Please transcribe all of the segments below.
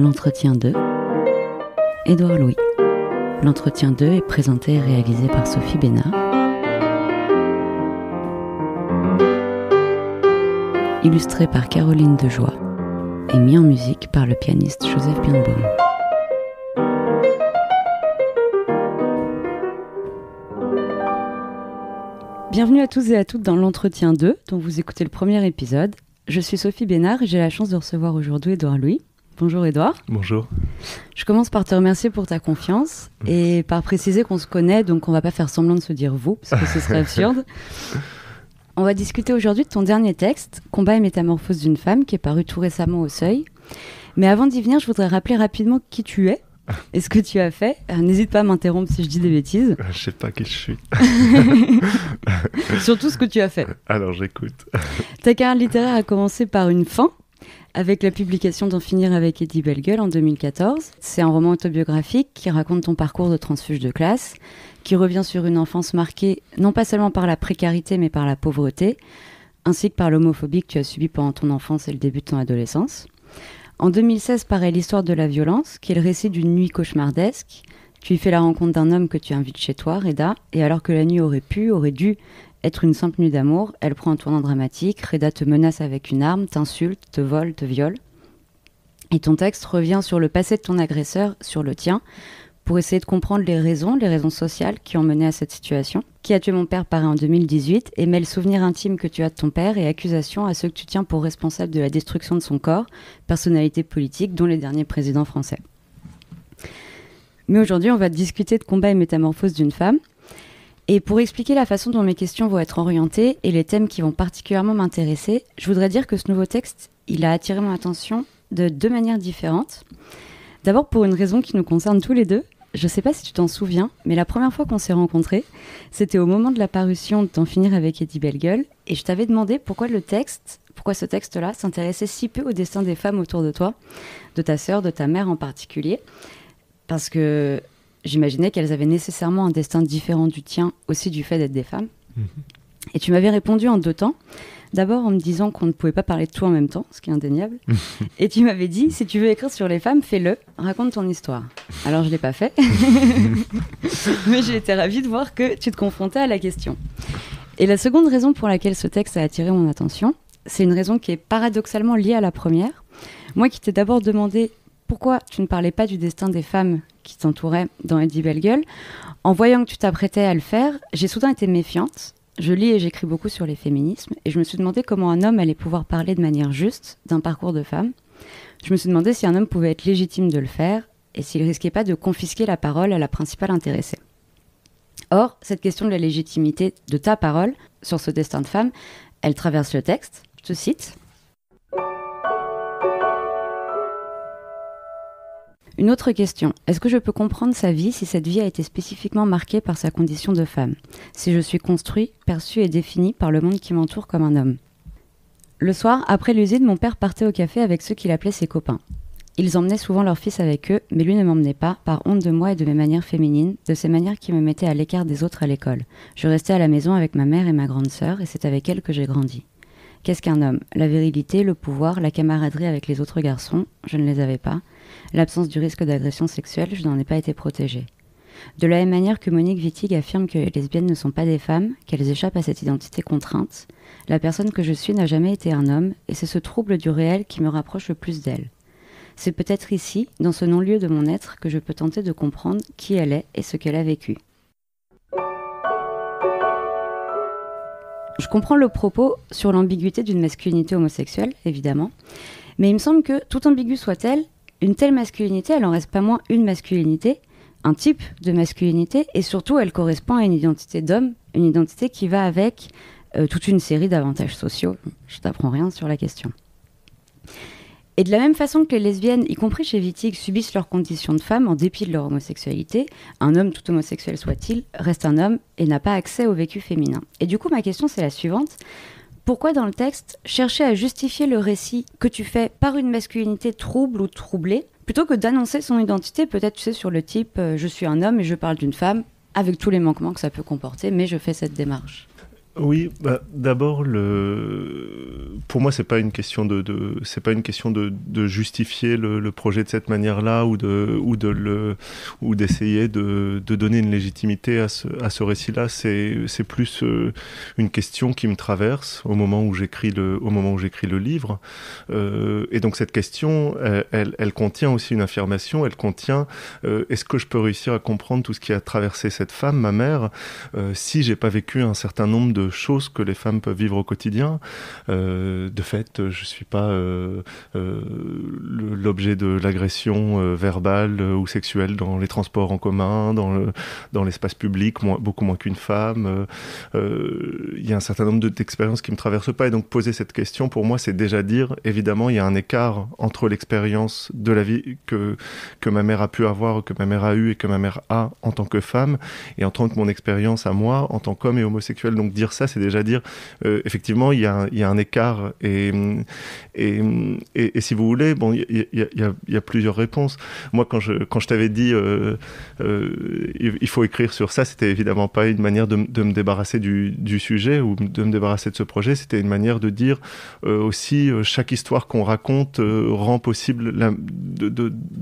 L'entretien 2, Édouard Louis. L'entretien 2 est présenté et réalisé par Sophie Bénard. Illustré par Caroline Dejoie et mis en musique par le pianiste Joseph Bienbaum. Bienvenue à tous et à toutes dans l'entretien 2, dont vous écoutez le premier épisode. Je suis Sophie Bénard et j'ai la chance de recevoir aujourd'hui Edouard Louis. Bonjour Edouard. Bonjour. Je commence par te remercier pour ta confiance et par préciser qu'on se connaît, donc on va pas faire semblant de se dire vous, parce que ce serait absurde. On va discuter aujourd'hui de ton dernier texte, Combat et métamorphose d'une femme, qui est paru tout récemment au Seuil. Mais avant d'y venir, je voudrais rappeler rapidement qui tu es et ce que tu as fait. Euh, n'hésite pas à m'interrompre si je dis des bêtises. Euh, je sais pas qui je suis. Surtout ce que tu as fait. Alors j'écoute. Ta carrière littéraire a commencé par une fin avec la publication d'En finir avec Eddie Bellegueule en 2014. C'est un roman autobiographique qui raconte ton parcours de transfuge de classe, qui revient sur une enfance marquée non pas seulement par la précarité mais par la pauvreté, ainsi que par l'homophobie que tu as subie pendant ton enfance et le début de ton adolescence. En 2016 paraît l'histoire de la violence, qui est le récit d'une nuit cauchemardesque. Tu y fais la rencontre d'un homme que tu invites chez toi, Reda, et alors que la nuit aurait pu, aurait dû être une simple nuit d'amour, elle prend un tournant dramatique, Reda te menace avec une arme, t'insulte, te vole, te viole. Et ton texte revient sur le passé de ton agresseur, sur le tien, pour essayer de comprendre les raisons, les raisons sociales qui ont mené à cette situation. Qui a tué mon père paraît en 2018 et le souvenir intime que tu as de ton père et accusation à ceux que tu tiens pour responsables de la destruction de son corps, personnalité politique, dont les derniers présidents français. Mais aujourd'hui, on va discuter de combat et métamorphose d'une femme, et pour expliquer la façon dont mes questions vont être orientées et les thèmes qui vont particulièrement m'intéresser, je voudrais dire que ce nouveau texte, il a attiré mon attention de deux manières différentes. D'abord pour une raison qui nous concerne tous les deux. Je ne sais pas si tu t'en souviens, mais la première fois qu'on s'est rencontrés, c'était au moment de la parution de T'en finir avec Eddie Bellegueule. et je t'avais demandé pourquoi le texte, pourquoi ce texte-là s'intéressait si peu au destin des femmes autour de toi, de ta sœur, de ta mère en particulier, parce que j'imaginais qu'elles avaient nécessairement un destin différent du tien, aussi du fait d'être des femmes. Mhm. Et tu m'avais répondu en deux temps. D'abord en me disant qu'on ne pouvait pas parler de tout en même temps, ce qui est indéniable. et tu m'avais dit, si tu veux écrire sur les femmes, fais-le, raconte ton histoire. Alors je ne l'ai pas fait, mais j'ai été ravie de voir que tu te confrontais à la question. Et la seconde raison pour laquelle ce texte a attiré mon attention, c'est une raison qui est paradoxalement liée à la première. Moi qui t'ai d'abord demandé pourquoi tu ne parlais pas du destin des femmes qui t'entouraient dans Eddie Gueule En voyant que tu t'apprêtais à le faire, j'ai soudain été méfiante. Je lis et j'écris beaucoup sur les féminismes et je me suis demandé comment un homme allait pouvoir parler de manière juste d'un parcours de femme. Je me suis demandé si un homme pouvait être légitime de le faire et s'il risquait pas de confisquer la parole à la principale intéressée. Or, cette question de la légitimité de ta parole sur ce destin de femme, elle traverse le texte. Je te cite Une autre question, est-ce que je peux comprendre sa vie si cette vie a été spécifiquement marquée par sa condition de femme Si je suis construit, perçu et défini par le monde qui m'entoure comme un homme Le soir, après l'usine, mon père partait au café avec ceux qu'il appelait ses copains. Ils emmenaient souvent leur fils avec eux, mais lui ne m'emmenait pas, par honte de moi et de mes manières féminines, de ces manières qui me mettaient à l'écart des autres à l'école. Je restais à la maison avec ma mère et ma grande sœur, et c'est avec elle que j'ai grandi. Qu'est-ce qu'un homme La virilité, le pouvoir, la camaraderie avec les autres garçons, je ne les avais pas. L'absence du risque d'agression sexuelle, je n'en ai pas été protégée. De la même manière que Monique Wittig affirme que les lesbiennes ne sont pas des femmes, qu'elles échappent à cette identité contrainte, la personne que je suis n'a jamais été un homme, et c'est ce trouble du réel qui me rapproche le plus d'elle. C'est peut-être ici, dans ce non-lieu de mon être, que je peux tenter de comprendre qui elle est et ce qu'elle a vécu. Je comprends le propos sur l'ambiguïté d'une masculinité homosexuelle, évidemment, mais il me semble que, tout ambigu soit-elle, une telle masculinité, elle en reste pas moins une masculinité, un type de masculinité, et surtout, elle correspond à une identité d'homme, une identité qui va avec euh, toute une série d'avantages sociaux. Je t'apprends rien sur la question. Et de la même façon que les lesbiennes, y compris chez Wittig, subissent leurs conditions de femme en dépit de leur homosexualité, un homme, tout homosexuel soit-il, reste un homme et n'a pas accès au vécu féminin. Et du coup, ma question, c'est la suivante. Pourquoi dans le texte chercher à justifier le récit que tu fais par une masculinité trouble ou troublée, plutôt que d'annoncer son identité, peut-être tu sais, sur le type euh, je suis un homme et je parle d'une femme, avec tous les manquements que ça peut comporter, mais je fais cette démarche oui, bah, d'abord, le... pour moi, c'est pas une question de, c'est pas une question de, justifier le, projet de cette manière-là ou de ou de le ou d'essayer de, de donner une légitimité à ce, à ce récit-là. C'est plus euh, une question qui me traverse au moment où j'écris le au moment où j'écris le livre. Euh, et donc cette question, elle, elle, contient aussi une affirmation. Elle contient euh, est-ce que je peux réussir à comprendre tout ce qui a traversé cette femme, ma mère, si j'ai pas vécu un certain nombre de choses que les femmes peuvent vivre au quotidien. Euh, de fait, je suis pas euh, euh, l'objet de l'agression verbale ou sexuelle dans les transports en commun, dans le, dans l'espace public, beaucoup moins qu'une femme. Il y a un certain nombre d'expériences qui me traversent pas, et donc poser cette question pour moi, c'est déjà dire évidemment il y a un écart entre l'expérience de la vie que que ma mère a pu avoir, que ma mère a eu et que ma mère a en tant que femme, et en tant que mon expérience à moi en tant qu'homme et homosexuel. Donc dire ça, c'est déjà dire, euh, effectivement, il y, a, un écart. Et, et, et, si vous voulez, bon, il y, a plusieurs réponses. Moi, quand je, quand je t'avais dit, euh, euh, il faut écrire sur ça, c'était évidemment pas une manière de, me débarrasser du, du, sujet ou de me débarrasser de ce projet, c'était une manière de dire aussi, chaque histoire qu'on raconte rend possible la, de,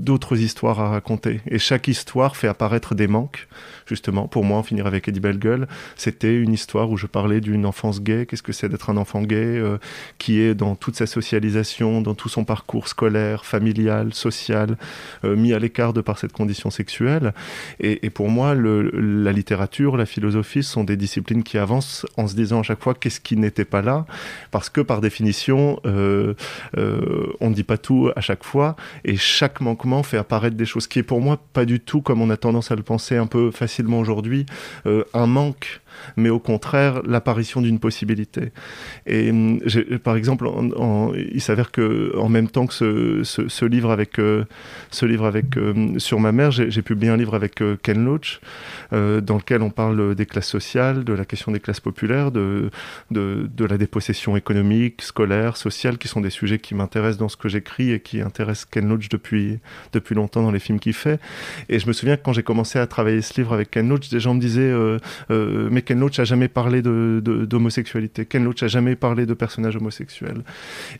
d'autres histoires à raconter. Et chaque histoire fait apparaître des manques. Justement, pour moi, en finir avec Eddie Gueule c'était une histoire où je parlais d'une enfance gay. Qu'est-ce que c'est d'être un enfant gay euh, qui est dans toute sa socialisation, dans tout son parcours scolaire, familial, social, euh, mis à l'écart de par cette condition sexuelle. Et, pour moi, le, la littérature, la philosophie sont des disciplines qui avancent en se disant à chaque fois qu'est-ce qui n'était pas là, parce que par définition, euh, on ne dit pas tout à chaque fois, et chaque manquement fait apparaître des choses qui pour moi pas du tout comme on a tendance à le penser un peu facilement aujourd'hui, euh, un manque mais au contraire l'apparition d'une possibilité. Et hum, par exemple, il s'avère que en même temps que ce, ce, livre avec ce livre avec euh, euh, sur ma mère, j'ai publié un livre avec euh, Ken Loach dans lequel on parle des classes sociales, de la question des classes populaires, de, de, la dépossession économique, scolaire, sociale, qui sont des sujets qui m'intéressent dans ce que j'écris et qui intéressent Ken Loach depuis depuis longtemps dans les films qu'il fait. Et je me souviens que quand j'ai commencé à travailler ce livre avec Ken Loach, des gens me disaient mais Ken Loach a jamais parlé d'homosexualité. De, d'homosexualité? Ken Loach a jamais parlé de personnages homosexuels.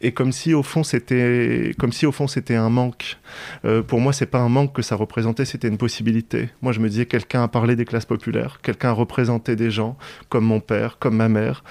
Et comme si au fond c'était, comme si au fond c'était un manque. Euh, pour moi, c'est pas un manque que ça représentait, c'était une possibilité. Moi, je me disais, quelqu'un a parlé des classes populaires, quelqu'un a représenté des gens comme mon père, comme ma mère.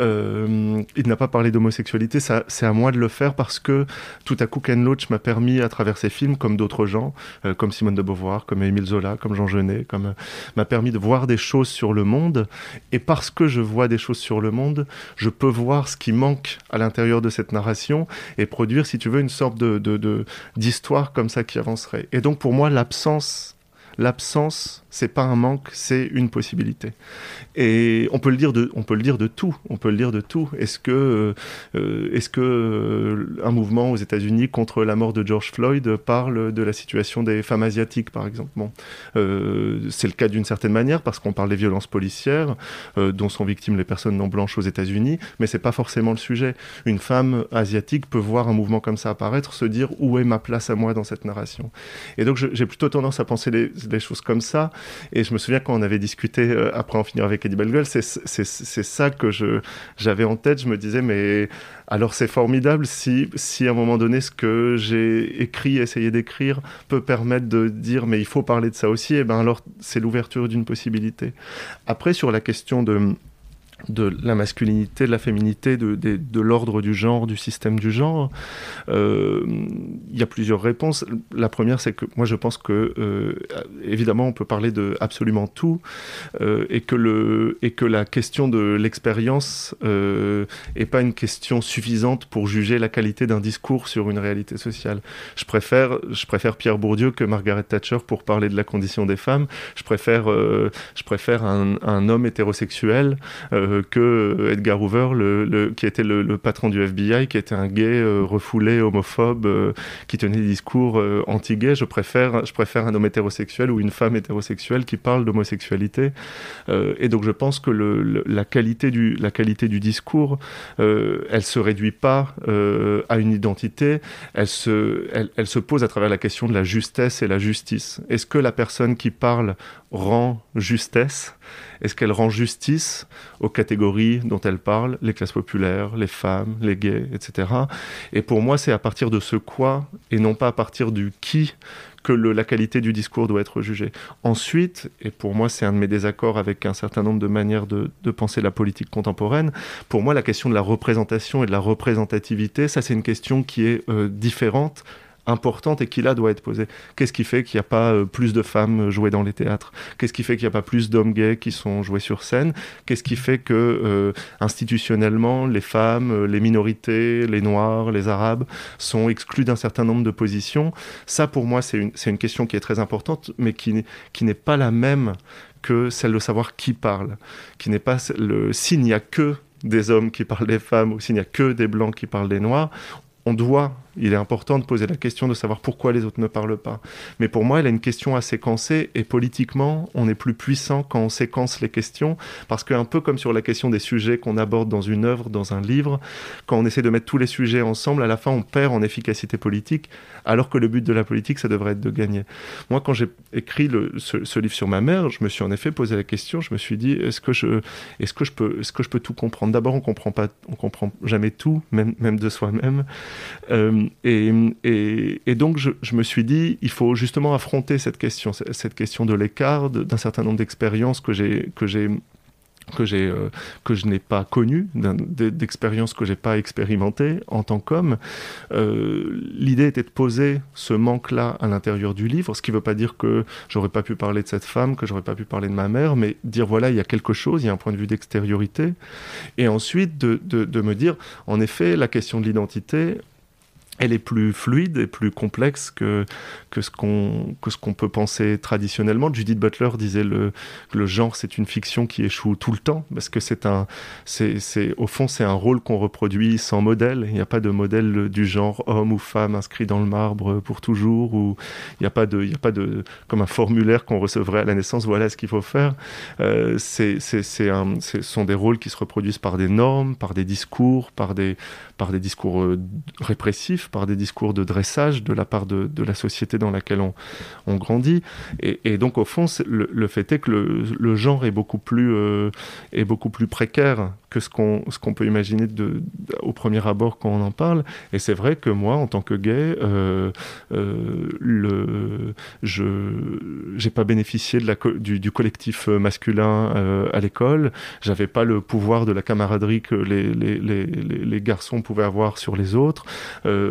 Euh, il n'a pas parlé d'homosexualité. Ça, c'est à moi de le faire parce que tout à coup, Ken Loach m'a permis à travers ses films, comme d'autres gens, euh, comme Simone de Beauvoir, comme Émile Zola, comme Jean Genet, comme m'a permis de voir des choses sur le monde et parce que je vois des choses sur le monde, je peux voir ce qui manque à l'intérieur de cette narration et produire, si tu veux, une sorte de, d'histoire comme ça qui avancerait. Et donc pour moi, l'absence, l'absence c'est pas un manque, c'est une possibilité. Et on peut le dire de, on peut le dire de tout. On peut le dire de tout. Est-ce que, euh, est-ce que euh, un mouvement aux États-Unis contre la mort de George Floyd parle de la situation des femmes asiatiques, par exemple bon, euh, C'est le cas d'une certaine manière parce qu'on parle des violences policières dont sont victimes les personnes non blanches aux États-Unis, mais c'est pas forcément le sujet. Une femme asiatique peut voir un mouvement comme ça apparaître, se dire où est ma place à moi dans cette narration. Et donc j'ai plutôt tendance à penser des les choses comme ça. Et je me souviens quand on avait discuté euh, après en finir avec Eddie Belgol c'est ça que j'avais en tête. Je me disais, mais alors c'est formidable si, si à un moment donné, ce que j'ai écrit, essayé d'écrire, peut permettre de dire, mais il faut parler de ça aussi. Et eh ben alors, c'est l'ouverture d'une possibilité. Après, sur la question de de la masculinité, de la féminité, de, de, l'ordre du genre, du système du genre euh, Il y a plusieurs réponses. La première, c'est que moi je pense que, euh, évidemment, on peut parler de absolument tout euh, et, que le, et que la question de l'expérience est pas une question suffisante pour juger la qualité d'un discours sur une réalité sociale. Je préfère, je préfère Pierre Bourdieu que Margaret Thatcher pour parler de la condition des femmes. Je préfère, je préfère un, homme hétérosexuel. Euh, euh, que Edgar Hoover, le, qui était le, patron du FBI, qui était un gay euh, refoulé, homophobe, euh, qui tenait des discours anti-gay. Je préfère, je préfère un homme hétérosexuel ou une femme hétérosexuelle qui parle d'homosexualité. et donc je pense que la, qualité du, la qualité du discours, elle se réduit pas à une identité, elle se, elle, elle se pose à travers la question de la justesse et la justice. Est-ce que la personne qui parle rend justesse Est-ce qu'elle rend justice aux catégories dont elle parle, les classes populaires, les femmes, les gays, etc. Et pour moi, c'est à partir de ce quoi et non pas à partir du qui que la qualité du discours doit être jugée. Ensuite, et pour moi c'est un de mes désaccords avec un certain nombre de manières de, penser la politique contemporaine, pour moi la question de la représentation et de la représentativité, ça c'est une question qui est euh, différente importante et qui là doit être posée. Qu'est-ce qui fait qu'il n'y a pas euh, plus de femmes euh, jouées dans les théâtres Qu'est-ce qui fait qu'il n'y a pas plus d'hommes gays qui sont joués sur scène Qu'est-ce qui fait que euh, institutionnellement les femmes, les minorités, les noirs, les arabes sont exclus d'un certain nombre de positions Ça pour moi c'est une, question qui est très importante mais qui, n'est pas la même que celle de savoir qui parle, qui n'est pas le s'il n'y a que des hommes qui parlent des femmes, ou s'il n'y a que des blancs qui parlent des noirs, on doit il est important de poser la question de savoir pourquoi les autres ne parlent pas. Mais pour moi, elle a une question à séquencer et politiquement, on est plus puissant quand on séquence les questions parce qu'un peu comme sur la question des sujets qu'on aborde dans une œuvre, dans un livre, quand on essaie de mettre tous les sujets ensemble, à la fin, on perd en efficacité politique alors que le but de la politique, ça devrait être de gagner. Moi, quand j'ai écrit ce, livre sur ma mère, je me suis en effet posé la question, je me suis dit, est-ce que je, est que peux, que je peux tout comprendre D'abord, on comprend pas, on comprend jamais tout, même, même de soi-même. Euh, euh, et, et, donc, je, me suis dit, il faut justement affronter cette question, cette question de l'écart, d'un certain nombre d'expériences que j'ai que j'ai que j'ai euh, que je n'ai pas connu d'expériences que j'ai pas expérimentées en tant qu'homme euh, l'idée était de poser ce manque là à l'intérieur du livre ce qui ne veut pas dire que j'aurais pas pu parler de cette femme que j'aurais pas pu parler de ma mère mais dire voilà il y a quelque chose il y a un point de vue d'extériorité et ensuite de, de, me dire en effet la question de l'identité elle est plus fluide et plus complexe que, que ce qu'on qu'on peut penser traditionnellement. Judith Butler disait le, que le genre, c'est une fiction qui échoue tout le temps, parce que c'est un, c'est au fond, c'est un rôle qu'on reproduit sans modèle. Il n'y a pas de modèle du genre homme ou femme inscrit dans le marbre pour toujours, ou il n'y a pas de, il y a pas de, comme un formulaire qu'on recevrait à la naissance, voilà ce qu'il faut faire. Euh, c'est ce sont des rôles qui se reproduisent par des normes, par des discours, par des, par des discours euh, répressifs par des discours de dressage de la part de, la société dans laquelle on, grandit. Et, donc, au fond, le, fait est que le, genre est beaucoup plus, euh, est beaucoup plus précaire que ce qu'on peut imaginer de, au premier abord quand on en parle. Et c'est vrai que moi, en tant que gay, euh, euh, le, je n'ai pas bénéficié de la, du, collectif masculin à l'école. J'avais pas le pouvoir de la camaraderie que les, les, les, les, garçons pouvaient avoir sur les autres.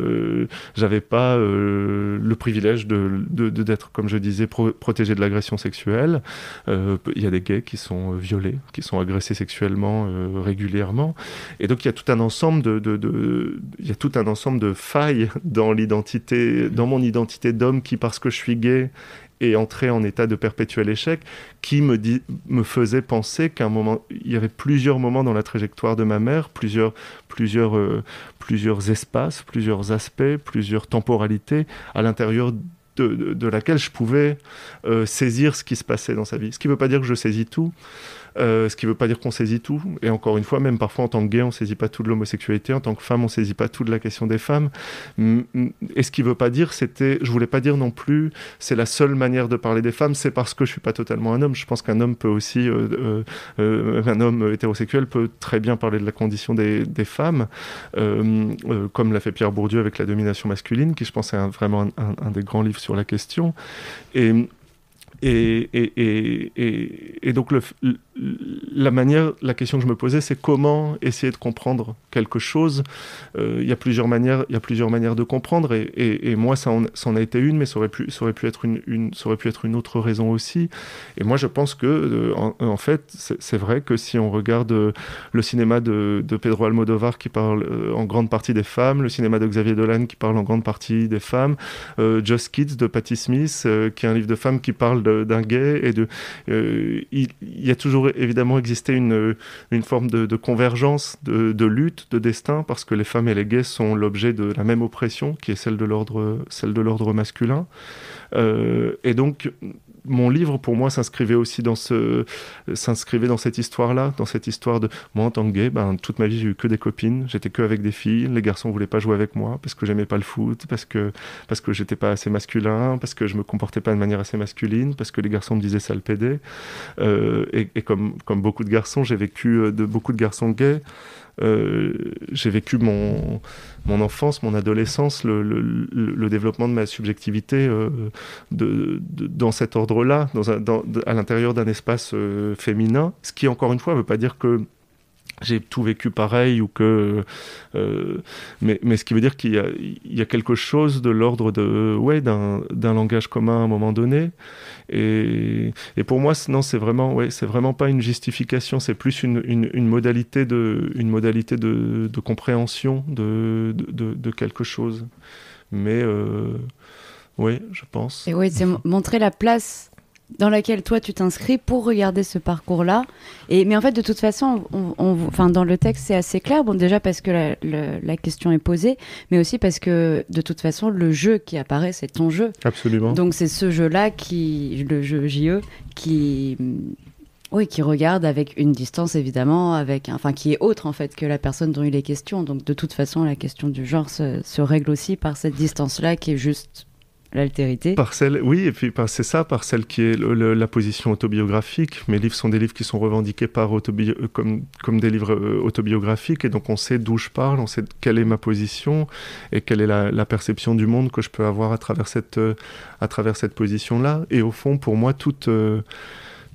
Euh, j'avais pas euh, le privilège de, d'être, comme je disais, protégé de l'agression sexuelle. Il euh, y a des gays qui sont violés, qui sont agressés sexuellement régulièrement. Et donc il y a tout un ensemble de, de, de il y a tout un ensemble de failles dans l'identité, dans mon identité d'homme qui, parce que je suis gay, et entrer en état de perpétuel échec qui me, me faisait penser qu'il moment, il y avait plusieurs moments dans la trajectoire de ma mère, plusieurs, plusieurs, euh, plusieurs espaces, plusieurs aspects, plusieurs temporalités à l'intérieur de, laquelle je pouvais euh, saisir ce qui se passait dans sa vie. Ce qui ne veut pas dire que je saisis tout, euh, ce qui ne veut pas dire qu'on saisit tout. Et encore une fois, même parfois en tant que gay, on ne saisit pas tout de l'homosexualité. En tant que femme, on ne saisit pas tout de la question des femmes. Et ce qui ne veut pas dire, c'était, je voulais pas dire non plus, c'est la seule manière de parler des femmes, c'est parce que je ne suis pas totalement un homme. Je pense qu'un homme peut aussi, euh, euh, un homme hétérosexuel peut très bien parler de la condition des, femmes, comme l'a fait Pierre Bourdieu avec la domination masculine, qui je pense est vraiment un, des grands livres sur la question. et, et, et, et, donc le, la manière, la question que je me posais, c'est comment essayer de comprendre quelque chose. Euh, il y a plusieurs manières, il y a plusieurs manières de comprendre, et, moi, ça en, a été une, mais ça aurait pu, aurait pu être une, une aurait pu être une autre raison aussi. Et moi, je pense que, euh, en, fait, c'est vrai que si on regarde euh, le cinéma de, Pedro Almodovar qui parle en grande partie des femmes, le cinéma de Xavier Dolan qui parle en grande partie des femmes, Just Kids de Patti Smith, qui est un livre de femmes qui parle d'un gay, et de, il, il y a toujours évidemment exister une, forme de, convergence, de, lutte, de destin, parce que les femmes et les gays sont l'objet de la même oppression, qui est celle de l'ordre masculin. Euh, et donc, mon livre, pour moi, s'inscrivait aussi dans, ce, s'inscrivait dans cette histoire-là, dans cette histoire de moi en tant que gay, ben, toute ma vie, j'ai eu que des copines, j'étais que avec des filles, les garçons voulaient pas jouer avec moi parce que j'aimais pas le foot, parce que, parce que j'étais pas assez masculin, parce que je me comportais pas de manière assez masculine, parce que les garçons me disaient le pédé. Euh, et, et comme, comme beaucoup de garçons, j'ai vécu euh, de beaucoup de garçons gays. Euh, j'ai vécu mon, enfance, mon adolescence, le, développement de ma subjectivité euh, de, dans cet ordre-là, dans, à l'intérieur d'un espace euh, féminin. Ce qui, encore une fois, ne veut pas dire que j'ai tout vécu pareil ou que euh, mais, mais ce qui veut dire qu'il y, a, quelque chose de l'ordre de ouais d'un, langage commun à un moment donné et, et pour moi non c'est vraiment ouais c'est vraiment pas une justification c'est plus une, une, modalité de une modalité de, de compréhension de, de, de, quelque chose mais euh, oui je pense et oui, c'est montrer la place dans laquelle toi tu t'inscris pour regarder ce parcours-là. Et mais en fait, de toute façon, on, enfin dans le texte c'est assez clair. Bon, déjà parce que la, question est posée, mais aussi parce que de toute façon le jeu qui apparaît c'est ton jeu. Absolument. Donc c'est ce jeu-là qui, le jeu JE, qui oui, qui regarde avec une distance évidemment, avec enfin qui est autre en fait que la personne dont il est question. Donc de toute façon, la question du genre se, se règle aussi par cette distance-là qui est juste l'altérité. Par celle, oui, et puis ben, c'est ça, par celle qui est la position autobiographique. Mes livres sont des livres qui sont revendiqués par autobi... Euh, comme, comme des livres euh, autobiographiques, et donc on sait d'où je parle, on sait quelle est ma position et quelle est la, perception du monde que je peux avoir à travers cette, euh, à travers cette position-là. Et au fond, pour moi, toute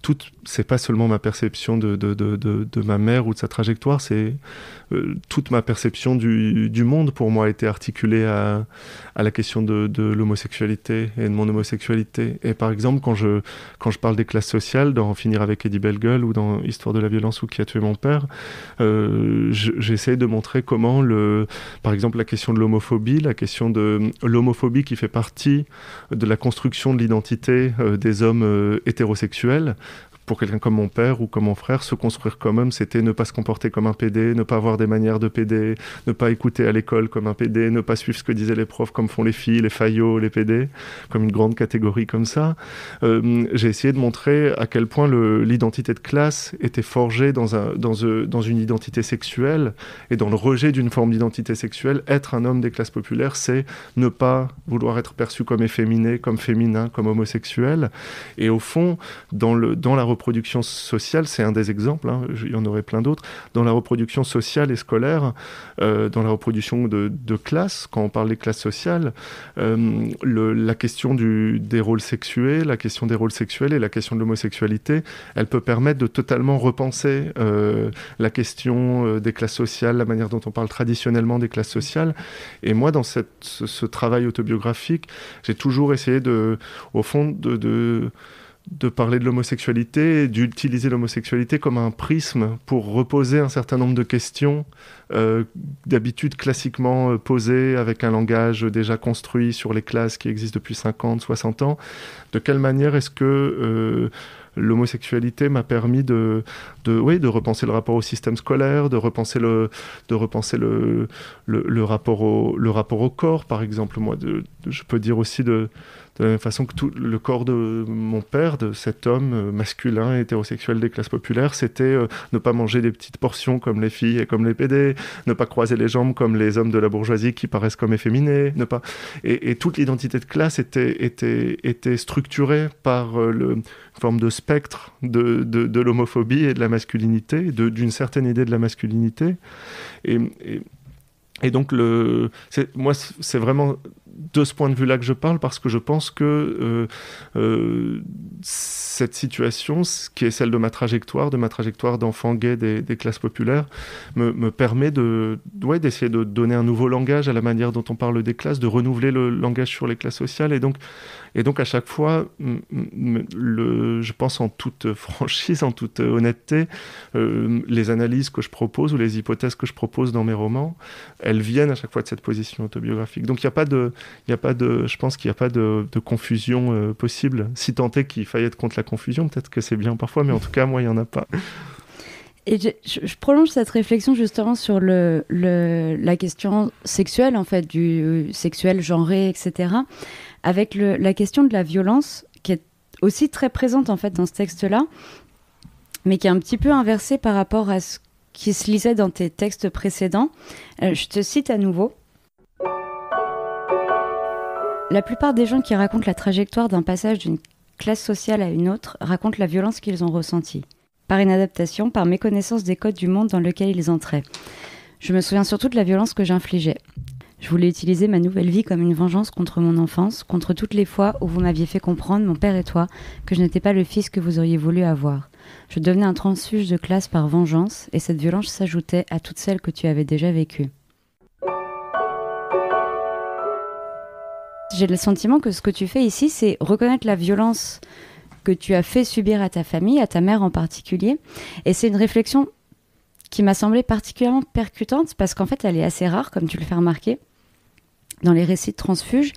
tout, c'est pas seulement ma perception de, ma mère ou de sa trajectoire, c'est euh, toute ma perception du, monde pour moi a été articulée à, la question de, l'homosexualité et de mon homosexualité. Et par exemple, quand je, parle des classes sociales, dans finir avec Eddie Bellegueule ou dans Histoire de la violence ou qui a tué mon père, euh, j'essaie de montrer comment, par exemple, la question de l'homophobie, la question de l'homophobie qui fait partie de la construction de l'identité euh, des hommes hétérosexuels, pour quelqu'un comme mon père ou comme mon frère, se construire comme homme, c'était ne pas se comporter comme un PD, ne pas avoir des manières de PD, ne pas écouter à l'école comme un PD, ne pas suivre ce que disaient les profs comme font les filles, les faillots, les PD, comme une grande catégorie comme ça. Euh, j'ai essayé de montrer à quel point l'identité de classe était forgée dans, un, dans, dans une identité sexuelle et dans le rejet d'une forme d'identité sexuelle. Être un homme des classes populaires, c'est ne pas vouloir être perçu comme efféminé, comme féminin, comme homosexuel. Et au fond, dans, le, dans la représentation reproduction sociale, c'est un des exemples, hein, il y en aurait plein d'autres, dans la reproduction sociale et scolaire, euh, dans la reproduction de, classes, classe, quand on parle des classes sociales, euh, la question du, des rôles sexuels, la question des rôles sexuels et la question de l'homosexualité, elle peut permettre de totalement repenser euh, la question des classes sociales, la manière dont on parle traditionnellement des classes sociales. Et moi, dans ce, ce travail autobiographique, j'ai toujours essayé de, au fond, de, de de parler de l'homosexualité, d'utiliser l'homosexualité comme un prisme pour reposer un certain nombre de questions euh, d'habitude classiquement euh, posées avec un langage déjà construit sur les classes qui existent depuis 50, 60 ans. De quelle manière est-ce que euh, l'homosexualité m'a permis de, de, oui, de repenser le rapport au système scolaire, de repenser le, de repenser le, le, rapport, au, le rapport au corps, par exemple. Moi, je peux dire aussi de, de la même façon que tout le corps de mon père, de cet homme euh, masculin, hétérosexuel des classes populaires, c'était euh, ne pas manger des petites portions comme les filles et comme les PD, ne pas croiser les jambes comme les hommes de la bourgeoisie qui paraissent comme efféminés, ne pas. Et, toute l'identité de classe était, était, était structurée par euh, le, une forme de spectre de, de, l'homophobie et de la masculinité, d'une certaine idée de la masculinité. Et, et, donc, le, moi, c'est vraiment de ce point de vue-là que je parle parce que je pense que euh, euh, cette situation, qui est celle de ma trajectoire, de ma trajectoire d'enfant gay des, classes populaires, me, me permet de, ouais, d'essayer de donner un nouveau langage à la manière dont on parle des classes, de renouveler le langage sur les classes sociales. Et donc, et donc à chaque fois, le, je pense en toute franchise, en toute honnêteté, euh, les analyses que je propose ou les hypothèses que je propose dans mes romans, elles viennent à chaque fois de cette position autobiographique. Donc il n'y a pas de il n'y a pas de, je pense qu'il n'y a pas de, confusion euh, possible. Si tant est qu'il faille être contre la confusion, peut-être que c'est bien parfois, mais en tout cas, moi, il n'y en a pas. Et je, prolonge cette réflexion justement sur le, la question sexuelle, en fait, du sexuel genré, etc., avec la question de la violence qui est aussi très présente, en fait, dans ce texte-là, mais qui est un petit peu inversée par rapport à ce qui se lisait dans tes textes précédents. Euh, je te cite à nouveau. La plupart des gens qui racontent la trajectoire d'un passage d'une classe sociale à une autre racontent la violence qu'ils ont ressentie, par inadaptation, par méconnaissance des codes du monde dans lequel ils entraient. Je me souviens surtout de la violence que j'infligeais. Je voulais utiliser ma nouvelle vie comme une vengeance contre mon enfance, contre toutes les fois où vous m'aviez fait comprendre, mon père et toi, que je n'étais pas le fils que vous auriez voulu avoir. Je devenais un transfuge de classe par vengeance, et cette violence s'ajoutait à toutes celles que tu avais déjà vécues. J'ai le sentiment que ce que tu fais ici, c'est reconnaître la violence que tu as fait subir à ta famille, à ta mère en particulier. Et c'est une réflexion qui m'a semblé particulièrement percutante parce qu'en fait, elle est assez rare, comme tu le fais remarquer, dans les récits de Transfuge.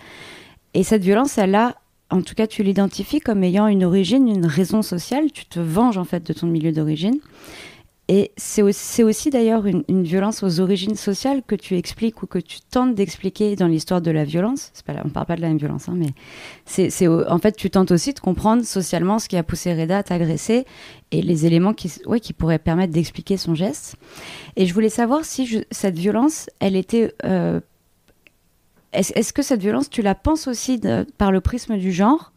Et cette violence, elle a, en tout cas, tu l'identifies comme ayant une origine, une raison sociale. Tu te venges en fait de ton milieu d'origine. Et c'est aussi, d'ailleurs une, violence aux origines sociales que tu expliques ou que tu tentes d'expliquer dans l'histoire de la violence. Pas, on ne parle pas de la même violence, hein, mais c'est en fait tu tentes aussi de comprendre socialement ce qui a poussé Reda à t'agresser et les éléments qui, ouais, qui pourraient permettre d'expliquer son geste. Et je voulais savoir si cette violence, elle était euh, est-ce que cette violence, tu la penses aussi par le prisme du genre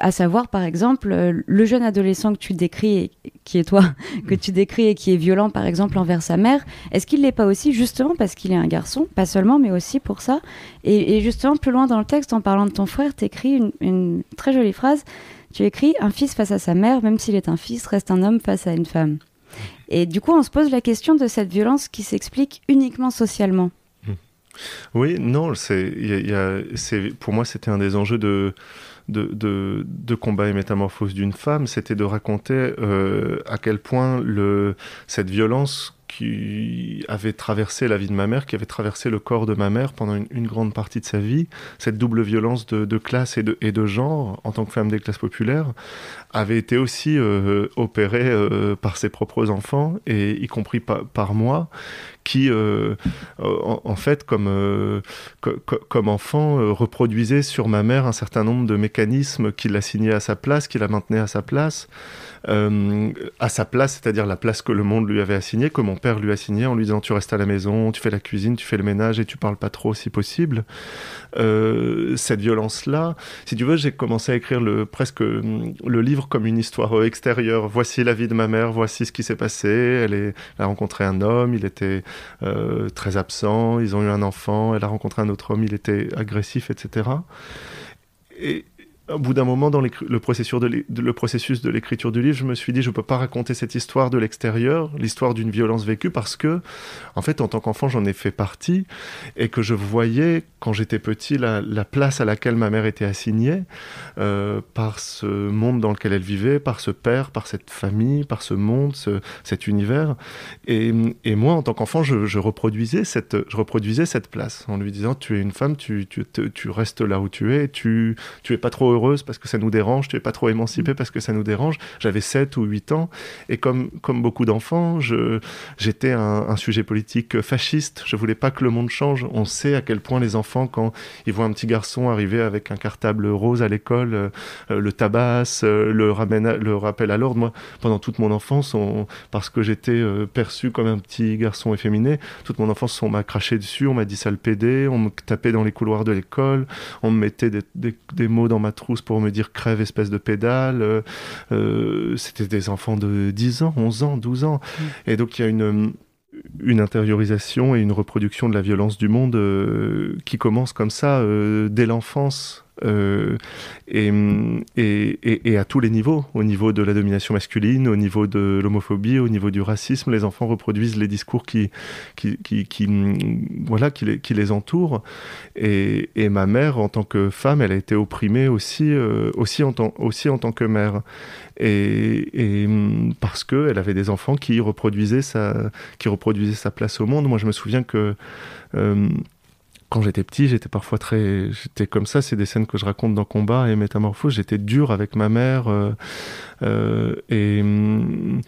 à savoir par exemple euh, le jeune adolescent que tu décris, et, qui est toi, que tu décris et qui est violent par exemple envers sa mère, est-ce qu'il l'est pas aussi justement parce qu'il est un garçon, pas seulement mais aussi pour ça et, justement plus loin dans le texte, en parlant de ton frère, t'écris une, une très jolie phrase. Tu écris un fils face à sa mère, même s'il est un fils, reste un homme face à une femme. Et du coup, on se pose la question de cette violence qui s'explique uniquement socialement. Hmm. Oui, non, c'est, pour moi, c'était un des enjeux de de, de, Combat et Métamorphose d'une femme, c'était de raconter euh, à quel point le, cette violence qui avait traversé la vie de ma mère, qui avait traversé le corps de ma mère pendant une, grande partie de sa vie, cette double violence de, classe et de, et de, genre en tant que femme des classes populaires, avait été aussi euh, opéré euh, par ses propres enfants, et y compris par moi, qui, euh, en, fait, comme, comme enfant, reproduisait sur ma mère un certain nombre de mécanismes qui la signé à sa place, qui la maintenaient à sa place, à sa place, c'est-à-dire la place que le monde lui avait assignée, que mon père lui a signée en lui disant tu restes à la maison, tu fais la cuisine, tu fais le ménage et tu parles pas trop si possible. cette violence-là, si tu veux, j'ai commencé à écrire le, presque le livre comme une histoire extérieure. Voici la vie de ma mère, voici ce qui s'est passé. Elle, a rencontré un homme, il était euh, très absent, ils ont eu un enfant, elle a rencontré un autre homme, il était agressif, etc. Et au bout d'un moment, dans le processus de l'écriture du livre, je me suis dit, je ne peux pas raconter cette histoire de l'extérieur, l'histoire d'une violence vécue, parce que, en fait, en tant qu'enfant, j'en ai fait partie, et que je voyais, quand j'étais petit, la, place à laquelle ma mère était assignée, euh, par ce monde dans lequel elle vivait, par ce père, par cette famille, par ce monde, cet univers. Et, moi, en tant qu'enfant, je, je, reproduisais cette, je reproduisais cette place, en lui disant, tu es une femme, tu, tu, tu restes là où tu es, tu, tu es pas trop heureuse parce que ça nous dérange, tu es pas trop émancipée mm. parce que ça nous dérange. J'avais 7 ou 8 ans et comme, comme beaucoup d'enfants, j'étais un, sujet politique fasciste. Je voulais pas que le monde change. On sait à quel point les enfants, quand ils voient un petit garçon arriver avec un cartable rose à l'école, euh, le tabasse, euh, le, ramène à, le rappel à l'ordre. Moi, pendant toute mon enfance, on, parce que j'étais euh, perçu comme un petit garçon efféminé, toute mon enfance, on m'a craché dessus, on m'a dit le pédé, on me tapait dans les couloirs de l'école, on me mettait des, des, des mots dans ma tronche pour me dire crève espèce de pédale. Euh, euh, c'était des enfants de 10 ans, 11 ans, 12 ans. Mm. Et donc il y a une, une intériorisation et une reproduction de la violence du monde euh, qui commence comme ça dès l'enfance euh, et, et, à tous les niveaux, au niveau de la domination masculine, au niveau de l'homophobie, au niveau du racisme, les enfants reproduisent les discours qui, qui, voilà, qui, les, entourent. Et, ma mère, en tant que femme, elle a été opprimée aussi, euh, aussi, en, tant, aussi en tant que mère. Et, parce qu'elle avait des enfants qui reproduisaient, sa, qui sa place au monde. Moi, je me souviens que... Euh, quand j'étais petit, j'étais parfois très, j'étais comme ça. C'est des scènes que je raconte dans Combat et Métamorphose. J'étais dur avec ma mère. Euh, euh, et, mm,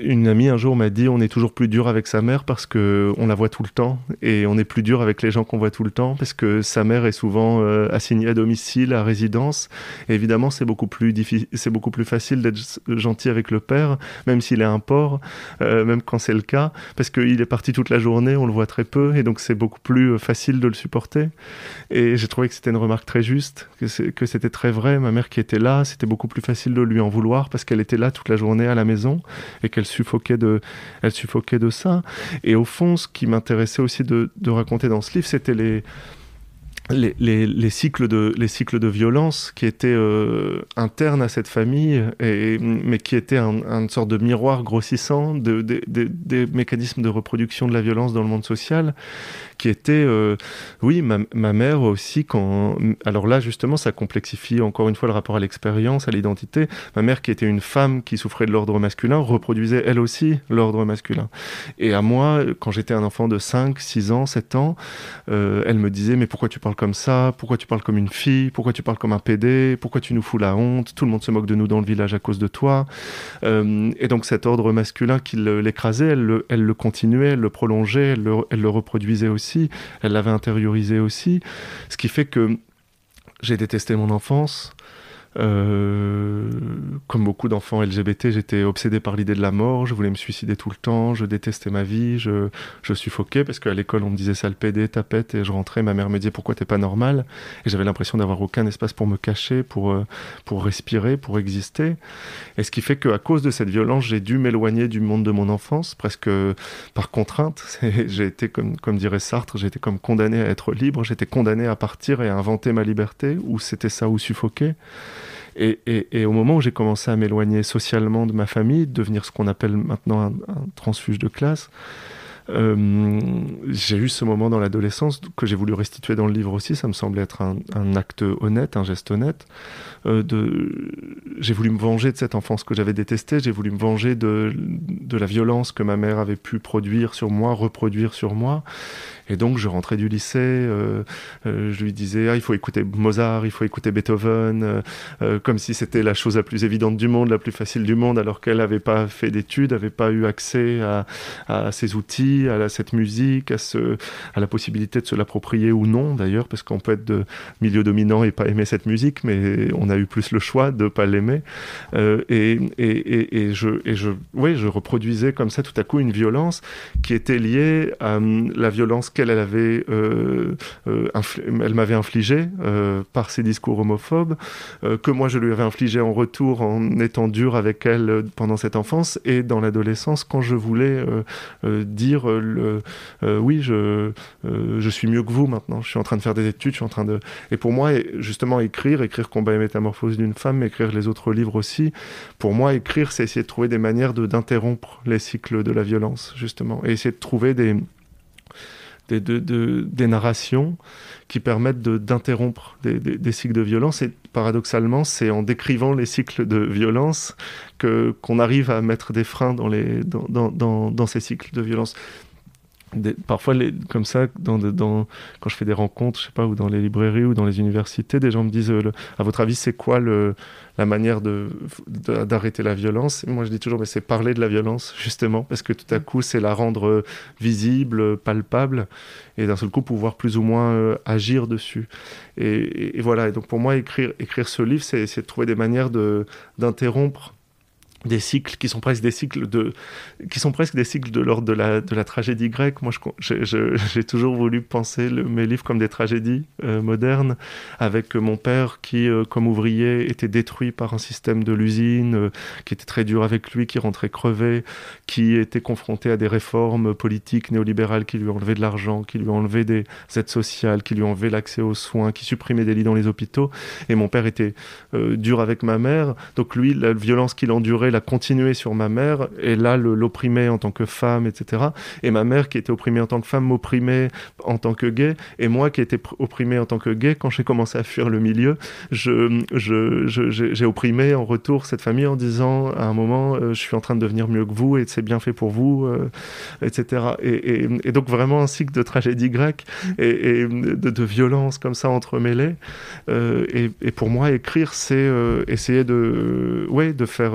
une amie un jour m'a dit on est toujours plus dur avec sa mère parce que on la voit tout le temps et on est plus dur avec les gens qu'on voit tout le temps parce que sa mère est souvent euh, assignée à domicile, à résidence. évidemment, c'est beaucoup plus c'est beaucoup plus facile d'être gentil avec le père, même s'il est un porc, euh, même quand c'est le cas, parce qu'il est parti toute la journée, on le voit très peu et donc c'est beaucoup plus facile de le supporter. Et j'ai trouvé que c'était une remarque très juste, que c'était très vrai. Ma mère qui était là, c'était beaucoup plus facile de lui en vouloir parce qu'elle était là toute la journée à la maison et qu'elle suffoquait de, elle de ça. Et au fond, ce qui m'intéressait aussi de, de, raconter dans ce livre, c'était les, les, les, les, cycles de, les cycles de violence qui étaient euh, internes à cette famille, et, mais qui étaient un, une sorte de miroir grossissant de, des mécanismes de reproduction de la violence dans le monde social, qui étaient, euh, oui, ma, ma, mère aussi, quand... Alors là, justement, ça complexifie encore une fois le rapport à l'expérience, à l'identité. Ma mère, qui était une femme qui souffrait de l'ordre masculin, reproduisait elle aussi l'ordre masculin. Et à moi, quand j'étais un enfant de 5, 6 ans, 7 ans, euh, elle me disait, mais pourquoi tu parles comme ça Pourquoi tu parles comme une fille Pourquoi tu parles comme un PD Pourquoi tu nous fous la honte Tout le monde se moque de nous dans le village à cause de toi. Euh, et donc cet ordre masculin qui l'écrasait, elle le, continuait, elle le prolongeait, elle le reproduisait aussi, elle l'avait intériorisé aussi. Ce qui fait que j'ai détesté mon enfance, euh, comme beaucoup d'enfants LGBT, j'étais obsédé par l'idée de la mort, je voulais me suicider tout le temps, je détestais ma vie, je, je suffoquais parce qu'à l'école on me disait sale pédé, tapette et je rentrais, ma mère me disait pourquoi t'es pas normal et j'avais l'impression d'avoir aucun espace pour me cacher, pour, euh, pour respirer, pour exister. Et ce qui fait qu'à cause de cette violence, j'ai dû m'éloigner du monde de mon enfance, presque euh, par contrainte. j'ai été, comme, comme dirait Sartre, j'étais comme condamné à être libre, j'étais condamné à partir et à inventer ma liberté, ou c'était ça ou suffoquer. Et, au moment où j'ai commencé à m'éloigner socialement de ma famille, devenir ce qu'on appelle maintenant un, transfuge de classe, euh, j'ai eu ce moment dans l'adolescence que j'ai voulu restituer dans le livre aussi. Ça me semblait être un, acte honnête, un geste honnête. Euh, de... J'ai voulu me venger de cette enfance que j'avais détestée. J'ai voulu me venger de, de, la violence que ma mère avait pu produire sur moi, reproduire sur moi. Et donc, je rentrais du lycée, euh, euh, je lui disais, ah, il faut écouter Mozart, il faut écouter Beethoven, euh, euh, comme si c'était la chose la plus évidente du monde, la plus facile du monde, alors qu'elle n'avait pas fait d'études, n'avait pas eu accès à, à ces outils, à, la, cette musique, à, ce, à la possibilité de se l'approprier ou non, d'ailleurs, parce qu'on peut être de milieu dominant et pas aimer cette musique, mais on a eu plus le choix de ne pas l'aimer. Euh, et, et, et, je, et je, ouais, je reproduisais comme ça tout à coup une violence qui était liée à hum, la violence qu'elle avait, euh, euh, elle m'avait infligé euh, par ses discours homophobes, que moi je lui avais infligé en retour en étant dur avec elle pendant cette enfance et dans l'adolescence quand je voulais dire le, oui je je suis mieux que vous maintenant, je suis en train de faire des études, je suis en train de et pour moi justement écrire, écrire Combat et métamorphose d'une femme, écrire les autres livres aussi, pour moi écrire c'est essayer de trouver des manières d'interrompre les cycles de la violence justement et essayer de trouver des, des, des narrations qui permettent d'interrompre des, cycles de violence. Et paradoxalement, c'est en décrivant les cycles de violence que qu'on arrive à mettre des freins dans, les, dans, dans ces cycles de violence parfois, comme ça, dans, quand je fais des rencontres, je sais pas, ou dans les librairies ou dans les universités, des gens me disent euh, À votre avis, c'est quoi le, la manière d'arrêter de, la violence Et Moi, je dis toujours Mais c'est parler de la violence, justement, parce que tout à coup, c'est la rendre euh, visible, euh, palpable, et d'un seul coup, pouvoir plus ou moins agir dessus. Et, voilà. Et donc, pour moi, écrire, écrire ce livre, c'est trouver des manières d'interrompre des cycles qui sont presque des cycles de qui sont presque des cycles de l'ordre de la de la tragédie grecque moi j'ai toujours voulu penser le, mes livres comme des tragédies euh, modernes avec euh, mon père qui euh, comme ouvrier était détruit par un système de l'usine qui était très dur avec lui qui rentrait crevé qui était confronté à des réformes politiques néolibérales qui lui enlevaient de l'argent qui lui enlevaient des aides sociales qui lui enlevaient l'accès aux soins qui supprimaient des lits dans les hôpitaux et mon père était dur avec ma mère donc lui la violence qu'il endurait la continuer sur ma mère et là l'opprimer en tant que femme, etc. Et ma mère qui était opprimée en tant que femme m'opprimait en tant que gay et moi qui étais opprimé en tant que gay quand j'ai commencé à fuir le milieu, je, je, j'ai opprimé en retour cette famille en disant à un moment euh, je suis en train de devenir mieux que vous et c'est bien fait pour vous, euh, etc. Et, donc vraiment un cycle de tragédie grecque et, de, de, violence comme ça entremêlée. Euh, et, pour moi écrire c'est essayer de ouais de faire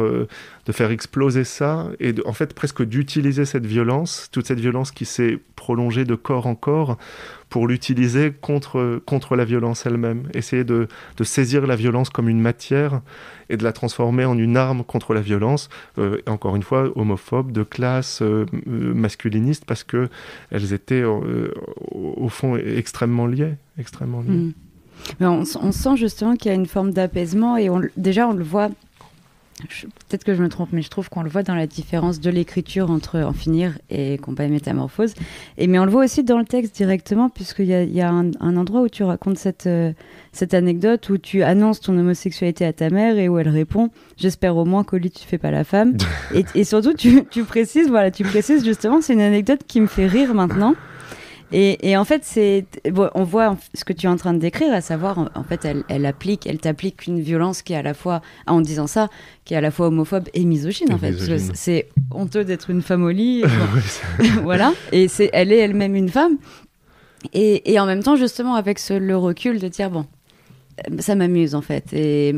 de faire exploser ça et en fait presque d'utiliser cette violence, toute cette violence qui s'est prolongée de corps en corps, pour l'utiliser contre, contre la violence elle-même. Essayer de, de, saisir la violence comme une matière et de la transformer en une arme contre la violence, euh, encore une fois homophobe, de classe, euh, euh, masculiniste, parce que elles étaient au fond extrêmement liées. Extrêmement liées. Hmm. on, sent justement qu'il y a une forme d'apaisement et on, déjà on le voit peut-être que je me trompe, mais je trouve qu'on le voit dans la différence de l'écriture entre En finir et Compagnie Métamorphose. Et, mais on le voit aussi dans le texte directement, puisqu'il y a, y a un, endroit où tu racontes euh, cette, anecdote, où tu annonces ton homosexualité à ta mère et où elle répond J'espère au moins qu'au lit, tu fais pas la femme. et, surtout, tu, précises, voilà, tu précises justement, c'est une anecdote qui me fait rire maintenant. Et, en fait, c'est, on voit ce que tu es en train de décrire, à savoir, en, fait, elle, applique, elle t'applique une violence qui est à la fois, en disant ça, qui est à la fois homophobe et misogyne, en fait. C'est honteux d'être une femme au lit. voilà. Et c'est, elle est elle-même une femme. Et, en même temps, justement, avec le recul de dire, bon, ça m'amuse, en fait. Et.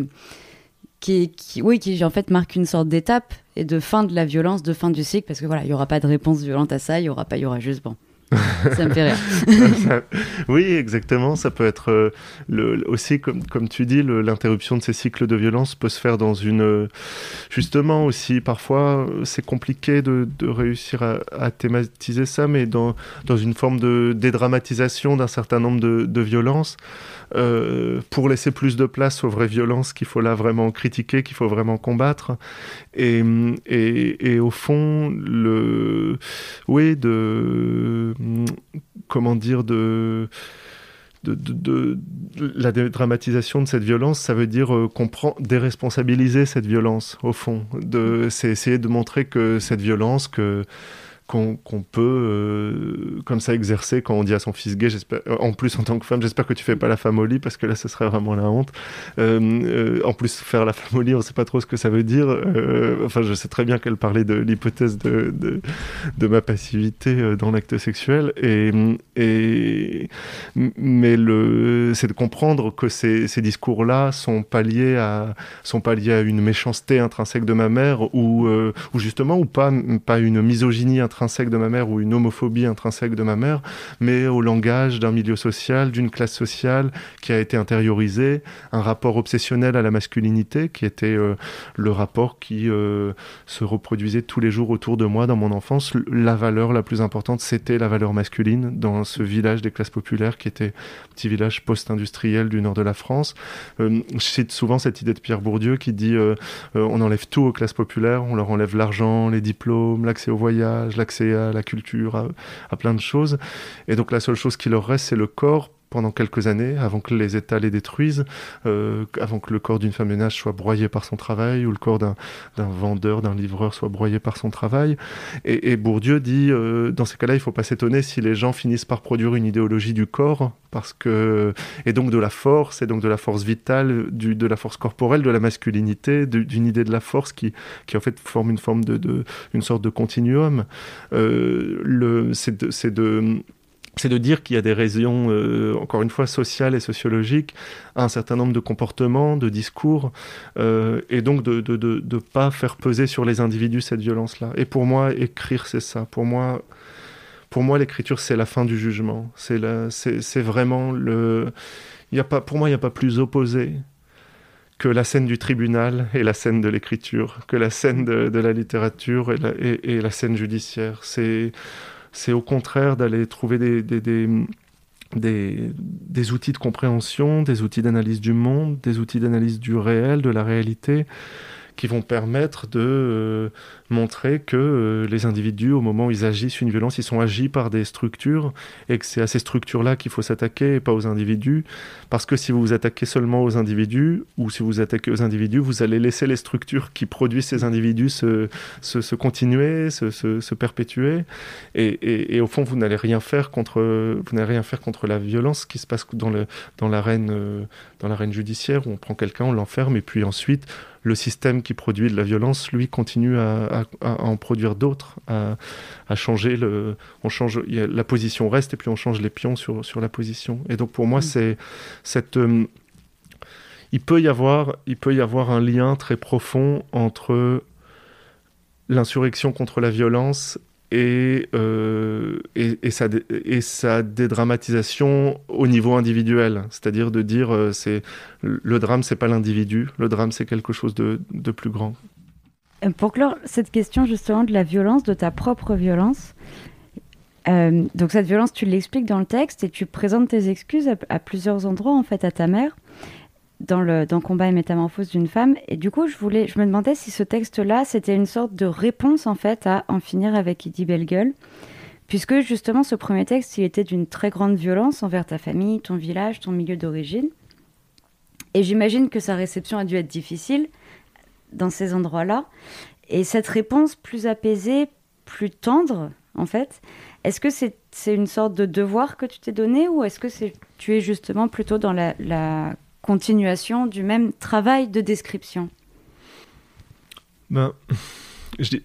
Qui, oui, qui en fait marque une sorte d'étape et de fin de la violence, de fin du cycle, parce que voilà, il n'y aura pas de réponse violente à ça, il y aura pas, il y aura juste bon, ça me oui, exactement. Ça peut être euh, aussi, comme, tu dis, l'interruption de ces cycles de violence peut se faire dans une. Justement, aussi, parfois, c'est compliqué de, réussir à, thématiser ça, mais dans, une forme de dédramatisation d'un certain nombre de violences. Euh, pour laisser plus de place aux vraies violences qu'il faut là vraiment critiquer, qu'il faut vraiment combattre. Et, et, et, au fond, le, oui, de, comment dire, de, de, de, la dramatisation de cette violence, ça veut dire euh, qu'on prend déresponsabiliser cette violence au fond. De, c'est essayer de montrer que cette violence, que qu'on peut euh, comme ça exercer quand on dit à son fils gay, euh, en plus en tant que femme, j'espère que tu fais pas la femme au lit parce que là ce serait vraiment la honte. Euh, en plus faire la femme au lit, on sait pas trop ce que ça veut dire. enfin je sais très bien qu'elle parlait de l'hypothèse de, ma passivité dans l'acte sexuel et, et mais c'est de comprendre que ces, discours là sont pas liés à sont pas liés à une méchanceté intrinsèque de ma mère ou, justement ou pas pas une misogynie intrinsèque intrinsèque de ma mère ou une homophobie intrinsèque de ma mère, mais au langage d'un milieu social, d'une classe sociale qui a été intériorisée, un rapport obsessionnel à la masculinité qui était euh, le rapport qui euh, se reproduisait tous les jours autour de moi dans mon enfance. La valeur la plus importante, c'était la valeur masculine dans ce village des classes populaires qui était un petit village post-industriel du nord de la France. Euh, je cite souvent cette idée de Pierre Bourdieu qui dit on enlève tout aux classes populaires, on leur enlève l'argent, les diplômes, l'accès au voyage, la accès à la culture, à, plein de choses. Et donc la seule chose qui leur reste, c'est le corps pendant quelques années, avant que les États les détruisent, euh, avant que le corps d'une femme ménage soit broyé par son travail, ou le corps d'un vendeur, d'un livreur soit broyé par son travail. Et, Bourdieu dit, euh, dans ces cas-là, il ne faut pas s'étonner si les gens finissent par produire une idéologie du corps, parce que et donc de la force, et donc de la force vitale, du, de la force corporelle, de la masculinité, d'une idée de la force qui, qui en fait forme une forme de, de une sorte de continuum. Euh, c'est de c'est de dire qu'il y a des raisons, euh, encore une fois, sociales et sociologiques à un certain nombre de comportements, de discours, euh, et donc de ne pas faire peser sur les individus cette violence-là. Et pour moi, écrire, c'est ça. Pour moi, pour moi l'écriture, c'est la fin du jugement. C'est, c'est, vraiment le... Y a pas, pour moi, il n'y a pas plus opposé que la scène du tribunal et la scène de l'écriture, que la scène de, la littérature et la, et la scène judiciaire. C'est c'est au contraire d'aller trouver des, des, des des, outils de compréhension, des outils d'analyse du monde, des outils d'analyse du réel, de la réalité, qui vont permettre de euh, montrer que euh, les individus, au moment où ils agissent une violence, ils sont agis par des structures et que c'est à ces structures-là qu'il faut s'attaquer et pas aux individus. Parce que si vous vous attaquez seulement aux individus ou si vous vous attaquez aux individus, vous allez laisser les structures qui produisent ces individus se, se, continuer, se, se, perpétuer. Et, et, et au fond, vous n'allez rien faire contre, vous n'allez rien faire contre la violence qui se passe dans, le, dans l'arène, euh, dans l'arène judiciaire où on prend quelqu'un, on l'enferme et puis ensuite le système qui produit de la violence, lui, continue à, en produire d'autres, à, changer le, la position reste et puis on change les pions sur, la position. Et donc pour moi, mm. c'est cette euh, il peut y avoir, il peut y avoir un lien très profond entre l'insurrection contre la violence et, euh, et, et, sa, dédramatisation au niveau individuel, c'est-à-dire de dire que euh, c'est le drame, c'est pas l'individu, le drame, c'est quelque chose de, de, plus grand. Euh, pour clore cette question justement de la violence, de ta propre violence, euh, donc cette violence, tu l'expliques dans le texte et tu présentes tes excuses à, à plusieurs endroits en fait à ta mère dans, le, Combat et Métamorphose d'une femme. Et du coup, je, voulais, je me demandais si ce texte-là, c'était une sorte de réponse en fait à En finir avec Idi Bellegueule, puisque justement ce premier texte, il était d'une très grande violence envers ta famille, ton village, ton milieu d'origine. Et j'imagine que sa réception a dû être difficile dans ces endroits-là. Et cette réponse plus apaisée, plus tendre, en fait, est-ce que c'est c'est une sorte de devoir que tu t'es donné ou est-ce que c'est tu es justement plutôt dans la continuation du même travail de description ben, je,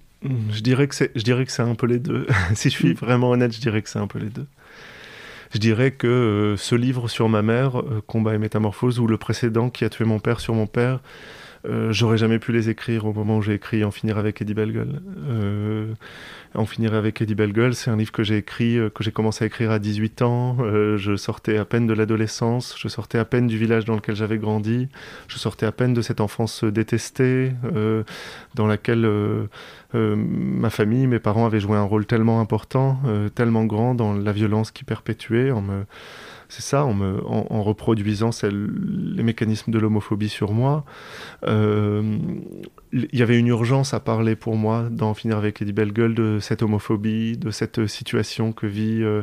dirais que c'est, je dirais que c'est un peu les deux. si je suis mm. vraiment honnête, je dirais que c'est un peu les deux. Je dirais que euh, ce livre sur ma mère, euh, Combat et Métamorphose, ou le précédent qui a tué mon père sur mon père, euh, j'aurais jamais pu les écrire au moment où j'ai écrit En finir avec Eddie Bellegueule. en finir avec Eddie Bellegueule, c'est un livre que j'ai écrit, euh, que j'ai commencé à écrire à 18 ans. Euh, je sortais à peine de l'adolescence, je sortais à peine du village dans lequel j'avais grandi, je sortais à peine de cette enfance détestée dans laquelle ma famille, mes parents avaient joué un rôle tellement important, tellement grand dans la violence qui perpétuait en me c'est ça, en, me, en, reproduisant les mécanismes de l'homophobie sur moi. Euh, il y avait une urgence à parler pour moi d'en finir avec les Belle Gueule de cette homophobie, de cette situation que vit euh,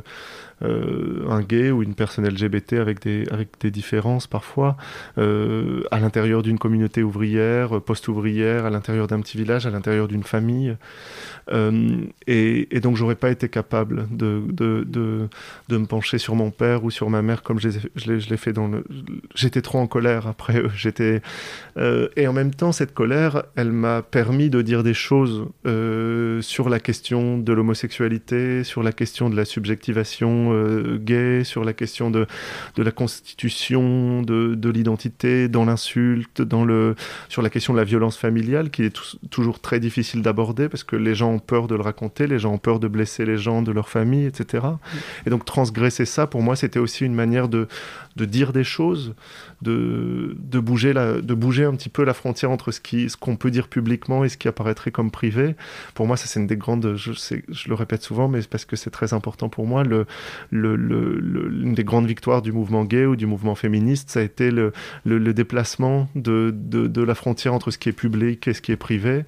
euh, un gay ou une personne LGBT avec des, avec des différences parfois, euh, à l'intérieur d'une communauté ouvrière, post-ouvrière, à l'intérieur d'un petit village, à l'intérieur d'une famille. Euh, et, et, donc j'aurais pas été capable de, de, de, de, me pencher sur mon père ou sur ma mère comme je l'ai fait dans le... J'étais trop en colère après J'étais... et en même temps, cette colère, elle m'a permis de dire des choses sur la question de l'homosexualité, sur la question de la subjectivation euh, gay, sur la question de, la constitution, de, l'identité, dans l'insulte, sur la question de la violence familiale, qui est toujours très difficile d'aborder parce que les gens ont peur de le raconter, les gens ont peur de blesser les gens de leur famille, etc. Et donc transgresser ça, pour moi, c'était aussi une manière de, de dire des choses, de, de, bouger, la, de bouger un petit peu la frontière entre ce qu'on ce qu'on peut dire publiquement et ce qui apparaîtrait comme privé. Pour moi, ça c'est une des grandes, je, je le répète souvent, mais parce que c'est très important pour moi, le, une des grandes victoires du mouvement gay ou du mouvement féministe, ça a été le, le déplacement de, de, la frontière entre ce qui est public et ce qui est privé.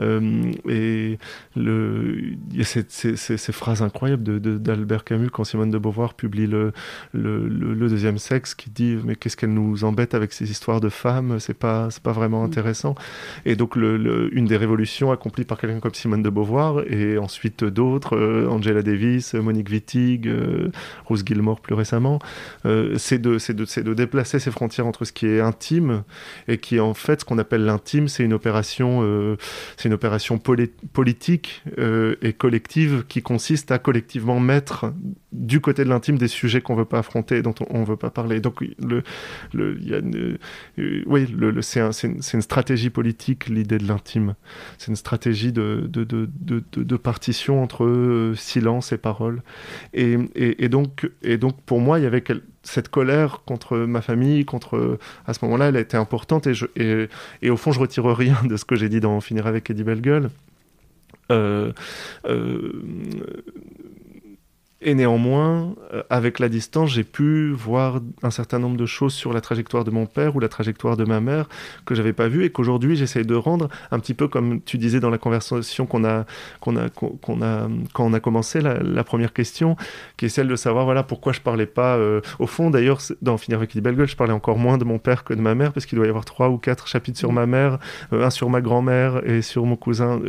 Euh, et le, cette, ces, ces, phrases incroyables d'Albert Camus quand Simone de Beauvoir publie le, le, le deuxième sexe qui dit mais qu'est-ce qu'elle nous embête avec ces histoires de femmes c'est pas c'est pas vraiment mm. intéressant et donc le, une des révolutions accomplies par quelqu'un comme Simone de Beauvoir et ensuite d'autres euh, Angela Davis Monique Wittig euh, Rose Gilmore plus récemment euh, c'est de c'est de c'est de déplacer ces frontières entre ce qui est intime et qui en fait ce qu'on appelle l'intime c'est une opération c'est une opération politique et collective qui consiste à collectivement mettre du côté de l'intime des sujets qu'on veut pas affronter dont on, on veut pas donc, le, le, euh, oui, le, c'est, une, stratégie politique, l'idée de l'intime. C'est une stratégie de, de, de, de partition entre euh, silence et parole. Et, et, donc, et donc, pour moi, il y avait cette colère contre ma famille, contre à ce moment-là, elle a été importante. Et, je, et, au fond, je retire rien de ce que j'ai dit dans Finir avec Eddie Bellegueule. Euh, euh et néanmoins, euh, avec la distance, j'ai pu voir un certain nombre de choses sur la trajectoire de mon père ou la trajectoire de ma mère que j'avais pas vu et qu'aujourd'hui j'essaye de rendre un petit peu comme tu disais dans la conversation qu'on a, qu'on a, qu'on a, quand on a commencé la, première question, qui est celle de savoir voilà pourquoi je parlais pas. Euh, au fond, d'ailleurs, dans Finir avec les belles je parlais encore moins de mon père que de ma mère parce qu'il doit y avoir trois ou quatre chapitres sur ma mère, euh, un sur ma grand-mère et sur mon cousin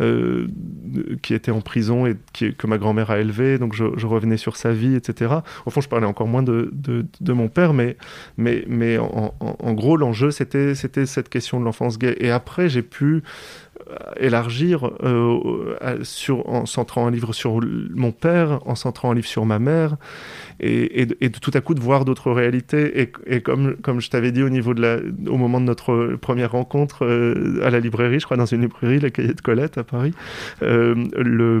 qui était en prison et que ma grand-mère a élevé. Donc je, revenais sur sa vie, etc. Au fond, je parlais encore moins de, de, mon père, mais, mais, mais en, gros, l'enjeu, c'était cette question de l'enfance gay. Et après, j'ai pu euh, élargir euh, sur, en centrant un livre sur mon père, en centrant un livre sur ma mère et, et, tout à coup de voir d'autres réalités. Et, comme, comme je t'avais dit au, niveau de la, au moment de notre première rencontre euh, à la librairie, je crois dans une librairie, la cahier de Colette à Paris, euh, le,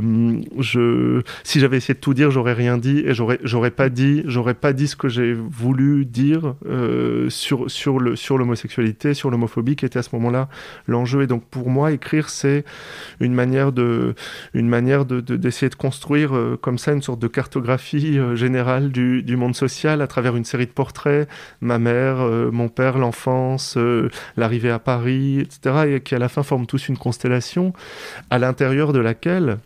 je, si j'avais essayé de tout dire, j'aurais rien dit et j'aurais, j'aurais pas dit, j'aurais pas dit ce que j'ai voulu dire euh, sur, sur, le, sur l'homosexualité, sur l'homophobie qui était à ce moment-là l'enjeu. Et donc pour moi, écrire, c'est une manière de, une manière de, d'essayer de construire comme ça une sorte de cartographie générale du, monde social à travers une série de portraits, ma mère, euh, mon père, l'enfance, euh, l'arrivée à Paris, etc., et qui à la fin forment tous une constellation à l'intérieur de laquelle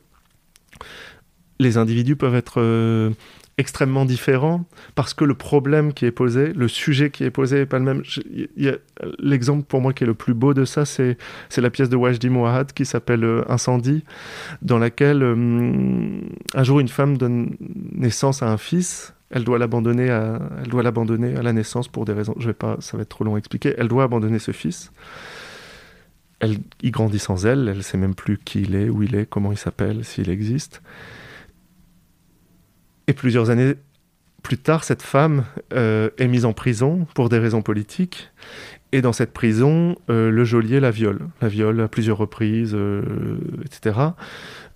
les individus peuvent être euh, extrêmement différent parce que le problème qui est posé, le sujet qui est posé n'est pas le même. L'exemple pour moi qui est le plus beau de ça, c'est la pièce de Wajdi Mouahad qui s'appelle euh, Incendie, dans laquelle euh, un jour une femme donne naissance à un fils. Elle doit l'abandonner à, à la naissance pour des raisons. Je vais pas, ça va être trop long à expliquer. Elle doit abandonner ce fils. Elle, il grandit sans elle. Elle ne sait même plus qui il est, où il est, comment il s'appelle, s'il existe. Et plusieurs années plus tard, cette femme euh, est mise en prison pour des raisons politiques. Et dans cette prison, euh, le geôlier la viole, la viole à plusieurs reprises, euh, etc.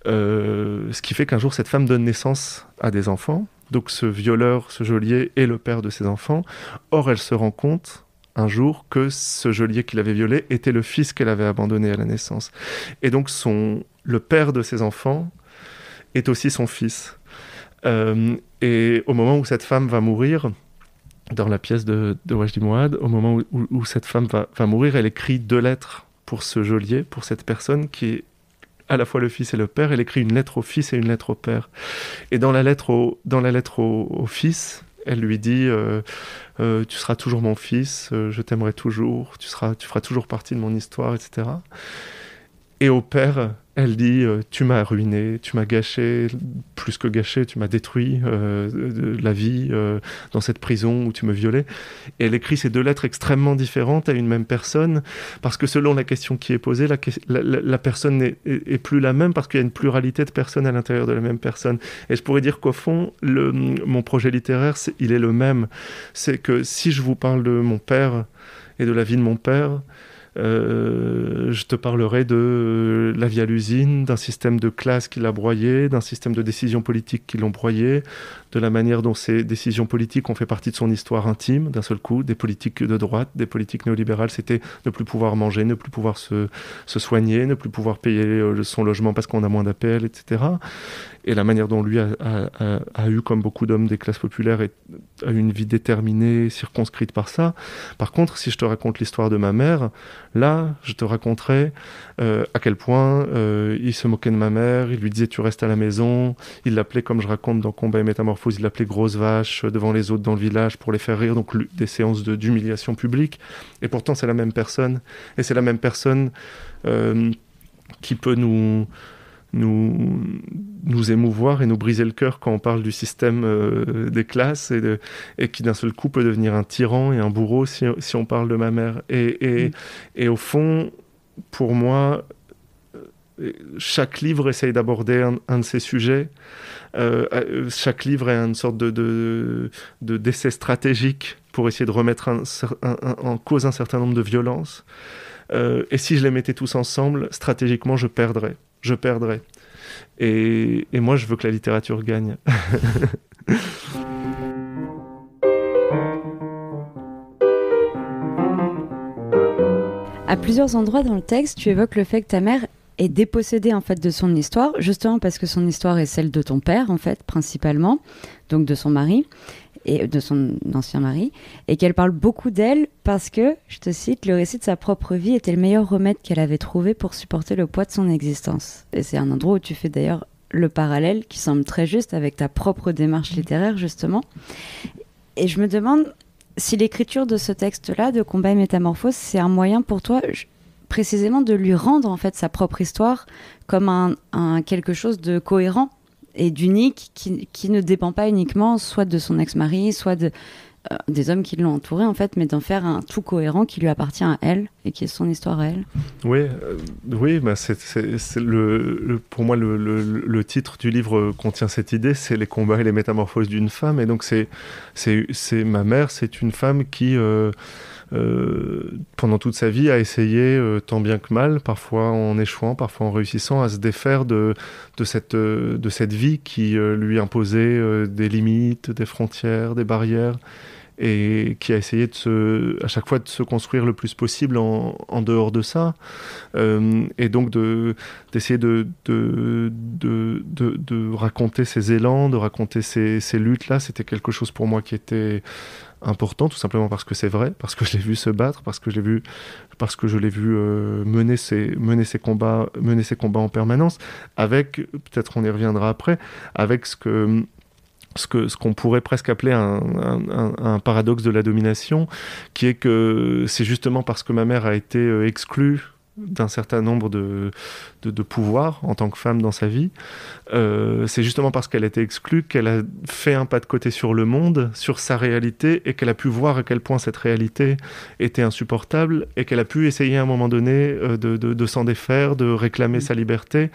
ce qui fait qu'un jour, cette femme donne naissance à des enfants. Donc ce violeur, ce geôlier est le père de ses enfants. Or, elle se rend compte un jour que ce geôlier qui avait violé était le fils qu'elle avait abandonné à la naissance. Et donc son, le père de ses enfants est aussi son fils. Euh, et au moment où cette femme va mourir, dans la pièce de, Wajdi Mouad, au moment où, cette femme va, mourir, elle écrit deux lettres pour ce geôlier, pour cette personne qui est à la fois le fils et le père. Elle écrit une lettre au fils et une lettre au père. Et dans la lettre au, dans la lettre au, fils, elle lui dit euh, euh, Tu seras toujours mon fils, je t'aimerai toujours, tu, seras, tu feras toujours partie de mon histoire, etc. Et au père, elle dit euh, Tu m'as ruiné, tu m'as gâché, plus que gâché, tu m'as détruit euh, euh, la vie dans cette prison où tu me violais. Et elle écrit ces deux lettres extrêmement différentes à une même personne, parce que selon la question qui est posée, la, personne n'est plus la même, parce qu'il y a une pluralité de personnes à l'intérieur de la même personne. Et je pourrais dire qu'au fond, mon projet littéraire, il est le même. C'est que si je vous parle de mon père et de la vie de mon père, euh, je te parlerai de euh, la vie à l'usine, d'un système de classe qui l'a broyé, d'un système de décision politique qui l'ont broyé, de la manière dont ces décisions politiques ont fait partie de son histoire intime, d'un seul coup, des politiques de droite, des politiques néolibérales, c'était ne plus pouvoir manger, ne plus pouvoir se, soigner, ne plus pouvoir payer euh, son logement parce qu'on a moins d'appels, etc. Et la manière dont lui a, eu, comme beaucoup d'hommes des classes populaires, une vie déterminée, circonscrite par ça. Par contre, si je te raconte l'histoire de ma mère, là, je te raconterai euh, à quel point euh, il se moquait de ma mère, il lui disait tu restes à la maison, il l'appelait comme je raconte dans Combat et Métamorphose, il l'appelait grosse vache devant les autres dans le village pour les faire rire, donc des séances d'humiliation publique. Et pourtant c'est la même personne, et c'est la même personne euh, qui peut nous, nous, nous émouvoir et nous briser le cœur quand on parle du système des classes et, de, et qui d'un seul coup peut devenir un tyran et un bourreau si, on parle de ma mère. Et, et, mm. et au fond, pour moi, euh, chaque livre essaye d'aborder un, de ces sujets. Euh, euh, chaque livre est une sorte de, de, d'essai stratégique pour essayer de remettre en cause un certain nombre de violences. et si je les mettais tous ensemble, stratégiquement, je perdrais. Je perdrais. Et, et moi, je veux que la littérature gagne. À plusieurs endroits dans le texte, tu évoques le fait que ta mère est dépossédée en fait de son histoire, justement parce que son histoire est celle de ton père en fait principalement, donc de son mari et de son ancien mari, et qu'elle parle beaucoup d'elle parce que, je te cite, le récit de sa propre vie était le meilleur remède qu'elle avait trouvé pour supporter le poids de son existence. Et c'est un endroit où tu fais d'ailleurs le parallèle qui semble très juste avec ta propre démarche littéraire justement. Et je me demande si l'écriture de ce texte-là, de Combat et Métamorphose, c'est un moyen pour toi précisément de lui rendre en fait sa propre histoire comme un quelque chose de cohérent et d'unique qui, qui, ne dépend pas uniquement soit de son ex-mari, soit de, euh, des hommes qui l'ont entouré, en fait, mais d'en faire un tout cohérent qui lui appartient à elle et qui est son histoire à elle. Oui, euh, oui bah c'est, le, pour moi, le, titre du livre contient cette idée c'est les combats et les métamorphoses d'une femme. Et donc, c'est, c'est, ma mère, c'est une femme qui. Euh, euh, pendant toute sa vie, a essayé, euh, tant bien que mal, parfois en échouant, parfois en réussissant, à se défaire de, cette, euh, de cette vie qui lui imposait des limites, des frontières, des barrières, et qui a essayé de se, à chaque fois de se construire le plus possible en, dehors de ça, et donc d'essayer de de, de, raconter ses élans, de raconter ses, luttes-là, c'était quelque chose pour moi qui était important, tout simplement parce que c'est vrai, parce que je l'ai vu se battre, parce que je l'ai vu, parce que je vu euh, mener ses mener ses combats, mener ses combats en permanence, avec peut-être on y reviendra après, avec ce que ce qu'on ce pourrait presque appeler un, paradoxe de la domination, qui est que c'est justement parce que ma mère a été euh, exclue d'un certain nombre de, de, pouvoir en tant que femme dans sa vie. Euh, c'est justement parce qu'elle était été exclue qu'elle a fait un pas de côté sur le monde, sur sa réalité, et qu'elle a pu voir à quel point cette réalité était insupportable, et qu'elle a pu essayer à un moment donné euh, de, s'en défaire, de réclamer mm. sa liberté.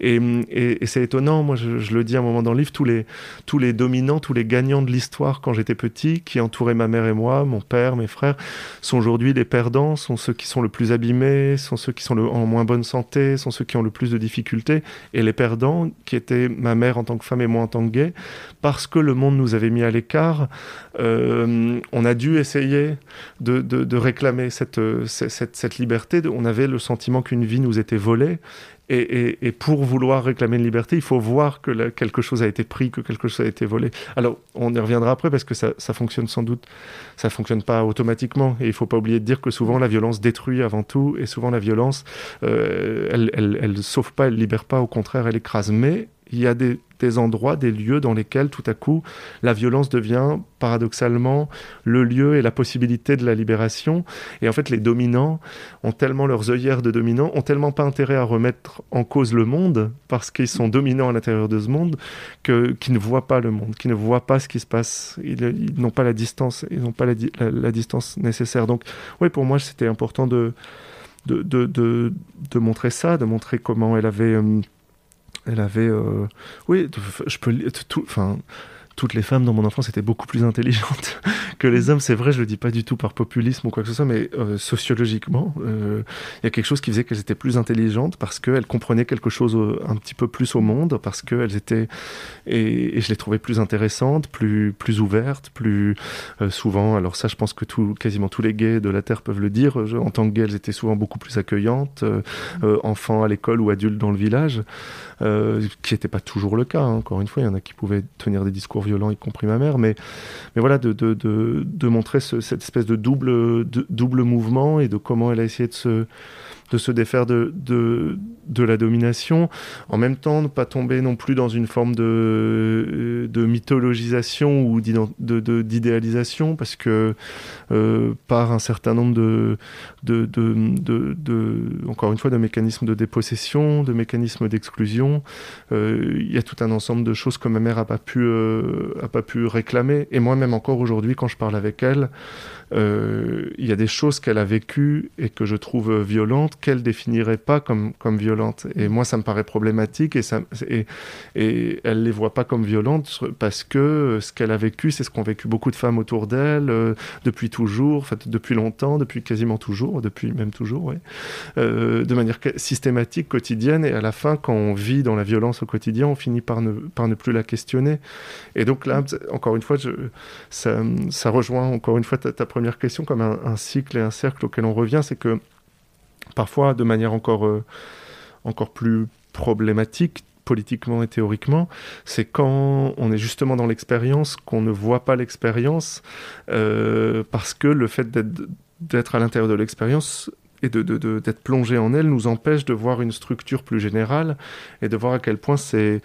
Et, c'est étonnant, moi je, le dis à un moment dans le livre, tous les, tous les dominants, tous les gagnants de l'histoire quand j'étais petit, qui entouraient ma mère et moi, mon père, mes frères, sont aujourd'hui les perdants, sont ceux qui sont le plus abîmés, sont ceux qui sont en moins bonne santé, sont ceux qui ont le plus de difficultés, et les perdants, qui étaient ma mère en tant que femme et moi en tant que gay, parce que le monde nous avait mis à l'écart, euh, on a dû essayer de, réclamer euh, cette liberté, on avait le sentiment qu'une vie nous était volée, et, pour vouloir réclamer une liberté, il faut voir que quelque chose a été pris, que quelque chose a été volé. Alors, on y reviendra après parce que ça, ça fonctionne sans doute, ça fonctionne pas automatiquement. Et il ne faut pas oublier de dire que souvent la violence détruit avant tout, et souvent la violence, euh, elle, elle, sauve pas, elle libère pas, au contraire, elle écrase. Mais il y a des, endroits, des lieux dans lesquels tout à coup la violence devient paradoxalement le lieu et la possibilité de la libération. Et en fait, les dominants ont tellement leurs œillères de dominants, ont tellement pas intérêt à remettre en cause le monde parce qu'ils sont dominants à l'intérieur de ce monde que qui ne voient pas le monde, qui ne voient pas ce qui se passe. Ils, n'ont pas la distance, ils n'ont pas la, distance nécessaire. Donc, oui, pour moi, c'était important de de, de, de montrer ça, de montrer comment elle avait hum, elle avait. Euh, oui, je peux. Tout, enfin, toutes les femmes dans mon enfance étaient beaucoup plus intelligentes que les hommes. C'est vrai, je le dis pas du tout par populisme ou quoi que ce soit, mais euh, sociologiquement, euh, il y a quelque chose qui faisait qu'elles étaient plus intelligentes parce qu'elles comprenaient quelque chose euh, un petit peu plus au monde, parce qu'elles étaient et, je les trouvais plus intéressantes, plus plus ouvertes, plus souvent. Alors ça, je pense que quasiment tous les gays de la terre peuvent le dire. en tant que gays, elles étaient souvent beaucoup plus accueillantes, enfants à l'école ou adultes dans le village, qui n'était pas toujours le cas. Hein. Encore une fois, il y en a qui pouvaient tenir des discours violent, y compris ma mère, mais, mais voilà, de, de, de, de montrer cette espèce de double, de, double mouvement et de comment elle a essayé de se de se défaire de, de, de, la domination, en même temps ne pas tomber non plus dans une forme de, euh, de mythologisation ou d'idéalisation, parce que euh, par un certain nombre de, de, encore une fois, de mécanismes de dépossession, de mécanismes d'exclusion, euh, il y a tout un ensemble de choses que ma mère n'a pas, pu euh, a pas pu réclamer, et moi-même encore aujourd'hui, quand je parle avec elle, il y a des choses qu'elle a vécues et que je trouve violentes qu'elle définirait pas comme, comme violente. Et mm. moi, ça me paraît problématique et, ça, et, et elle les voit pas comme violentes parce que ce qu'elle a vécu, c'est ce qu'ont vécu beaucoup de femmes autour d'elle euh, depuis toujours, en fait, depuis longtemps, depuis quasiment toujours, depuis même toujours, euh, de manière systématique, quotidienne. Et à la fin, quand on vit dans la violence au quotidien, on finit par ne, par ne plus la questionner. Et donc là, encore une fois, je, ça, ça rejoint encore une fois ta, première question comme un, un cycle et un cercle auquel on revient, c'est que parfois de manière encore, euh, encore plus problématique politiquement et théoriquement, c'est quand on est justement dans l'expérience qu'on ne voit pas l'expérience euh, parce que le fait d'être à l'intérieur de l'expérience et d'être de, plongé en elle nous empêche de voir une structure plus générale et de voir à quel point c'est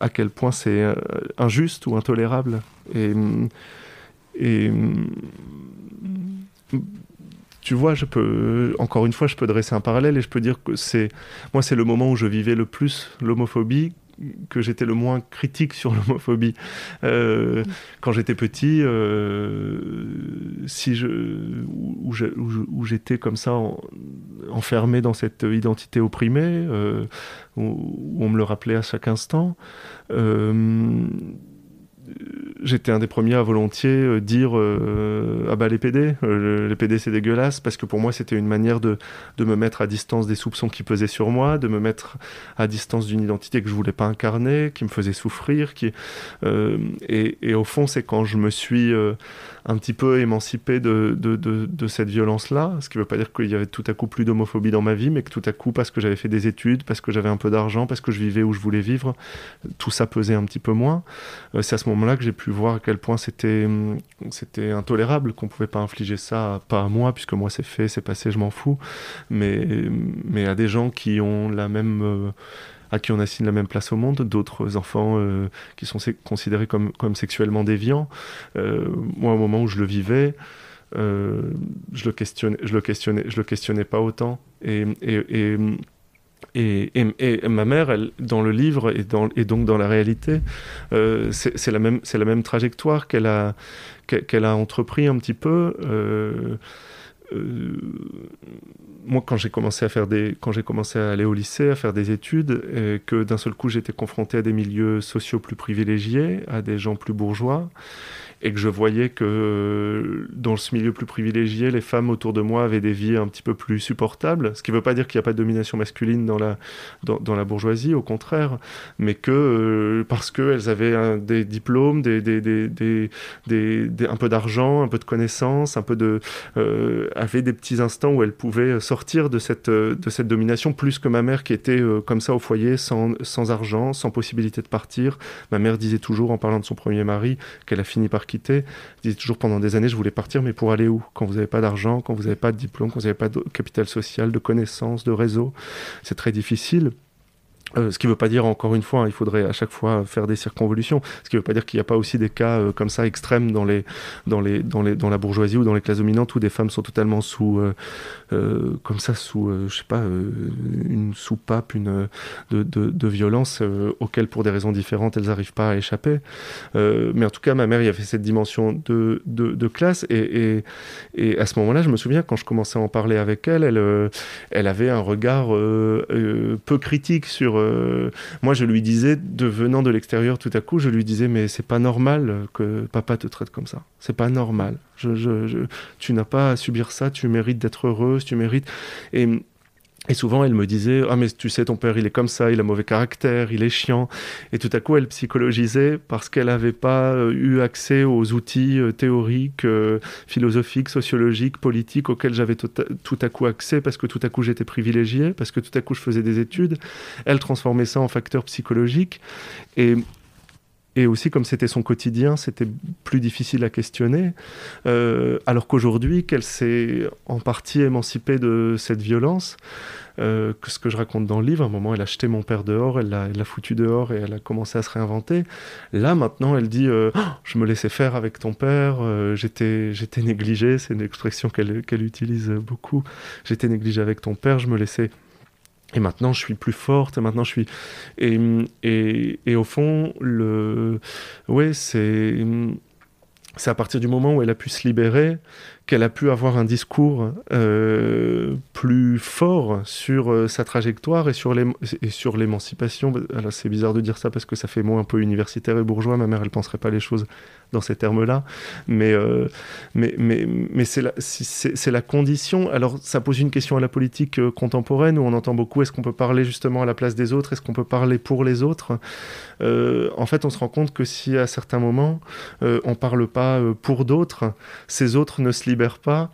à quel point c'est euh, injuste ou intolérable et tu vois, je peux, encore une fois, je peux dresser un parallèle et je peux dire que c'est, moi, c'est le moment où je vivais le plus l'homophobie que j'étais le moins critique sur l'homophobie. Euh, quand j'étais petit, euh, si je, où, j'étais comme ça enfermé dans cette identité opprimée, euh, où, on me le rappelait à chaque instant, j'étais un des premiers à volontiers euh, dire euh, ah bah les PD, euh, les PD c'est dégueulasse parce que pour moi c'était une manière de, de, me mettre à distance des soupçons qui pesaient sur moi, de me mettre à distance d'une identité que je voulais pas incarner, qui me faisait souffrir, qui et, et, au fond c'est quand je me suis un petit peu émancipé de, de, de, de cette violence-là, ce qui ne veut pas dire qu'il y avait tout à coup plus d'homophobie dans ma vie, mais que tout à coup, parce que j'avais fait des études, parce que j'avais un peu d'argent, parce que je vivais où je voulais vivre, tout ça pesait un petit peu moins. Euh, c'est à ce moment-là que j'ai pu voir à quel point c'était, hum, c'était intolérable, qu'on ne pouvait pas infliger ça, pas à moi, puisque moi c'est fait, c'est passé, je m'en fous, mais, mais à des gens qui ont la même... Euh, à qui on assigne la même place au monde, d'autres enfants euh, qui sont considérés comme, comme sexuellement déviants. Euh, moi, au moment où je le vivais, euh, je le questionnais, je le questionnais, je le questionnais pas autant. Et, et, et, et ma mère, elle, dans le livre et, dans, donc dans la réalité, c'est la, même, la même trajectoire qu'elle a, qu'elle a entrepris un petit peu. Euh, moi, quand j'ai commencé à faire des, quand j'ai commencé à aller au lycée, à faire des études, euh, que d'un seul coup j'étais confronté à des milieux sociaux plus privilégiés, à des gens plus bourgeois, et que je voyais que dans ce milieu plus privilégié, les femmes autour de moi avaient des vies un petit peu plus supportables. Ce qui ne veut pas dire qu'il n'y a pas de domination masculine dans la, dans, la bourgeoisie, au contraire, mais que euh, parce qu'elles avaient des diplômes, des, des, des, un peu d'argent, un peu de connaissances, un peu de, euh, avaient des petits instants où elles pouvaient sortir de cette, de cette domination, plus que ma mère qui était euh, comme ça au foyer, sans, sans argent, sans possibilité de partir. Ma mère disait toujours, en parlant de son premier mari, qu'elle a fini par je toujours pendant des années, je voulais partir, mais pour aller où Quand vous n'avez pas d'argent, quand vous n'avez pas de diplôme, quand vous n'avez pas de capital social, de connaissances, de réseau, c'est très difficile. Euh, ce qui ne veut pas dire, encore une fois, hein, il faudrait à chaque fois faire des circonvolutions. Ce qui ne veut pas dire qu'il n'y a pas aussi des cas euh, comme ça extrêmes dans, les, dans, les, dans, les, dans la bourgeoisie ou dans les classes dominantes où des femmes sont totalement sous, euh, comme ça, sous, je sais pas, une soupape une, de, de, de violence auxquelles, pour des raisons différentes, elles n'arrivent pas à échapper. mais en tout cas, ma mère, il y avait cette dimension de, de, de classe. Et, et, et, à ce moment-là, je me souviens, quand je commençais à en parler avec elle, elle, elle avait un regard peu critique sur euh, moi, je lui disais, devenant de l'extérieur tout à coup, je lui disais, mais c'est pas normal que papa te traite comme ça. C'est pas normal. tu n'as pas à subir ça, tu mérites d'être heureuse, tu mérites. Et et souvent, elle me disait Ah, mais tu sais, ton père, il est comme ça, il a mauvais caractère, il est chiant. Et tout à coup, elle psychologisait parce qu'elle n'avait pas euh, eu accès aux outils euh, théoriques, euh, philosophiques, sociologiques, politiques auxquels j'avais tout, tout, à coup accès parce que tout à coup, j'étais privilégié, parce que tout à coup, je faisais des études. Elle transformait ça en facteur psychologique. Et et aussi comme c'était son quotidien, c'était plus difficile à questionner, euh, alors qu'aujourd'hui, qu'elle s'est en partie émancipée de cette violence, euh, que ce que je raconte dans le livre, à un moment, elle a jeté mon père dehors, elle l'a foutu dehors et elle a commencé à se réinventer. Là, maintenant, elle dit euh, oh, Je me laissais faire avec ton père, j'étais négligée », c'est une expression qu'elle utilise beaucoup, « j'étais négligée avec ton père, je me laissais… » et maintenant je suis plus forte, et maintenant je suis. Et, et, au fond, le... ouais, c'est. C'est à partir du moment où elle a pu se libérer qu'elle a pu avoir un discours euh, plus fort sur euh, sa trajectoire et sur, les, sur l'émancipation. c'est bizarre de dire ça parce que ça fait mot un peu universitaire et bourgeois. Ma mère, elle penserait pas les choses dans ces termes-là. Mais, euh, mais, mais, mais c'est, la, c'est, la condition. Alors ça pose une question à la politique contemporaine où on entend beaucoup est-ce qu'on peut parler justement à la place des autres Est-ce qu'on peut parler pour les autres En fait, on se rend compte que si à certains moments, on parle pas pour d'autres, ces autres ne se libèrent pas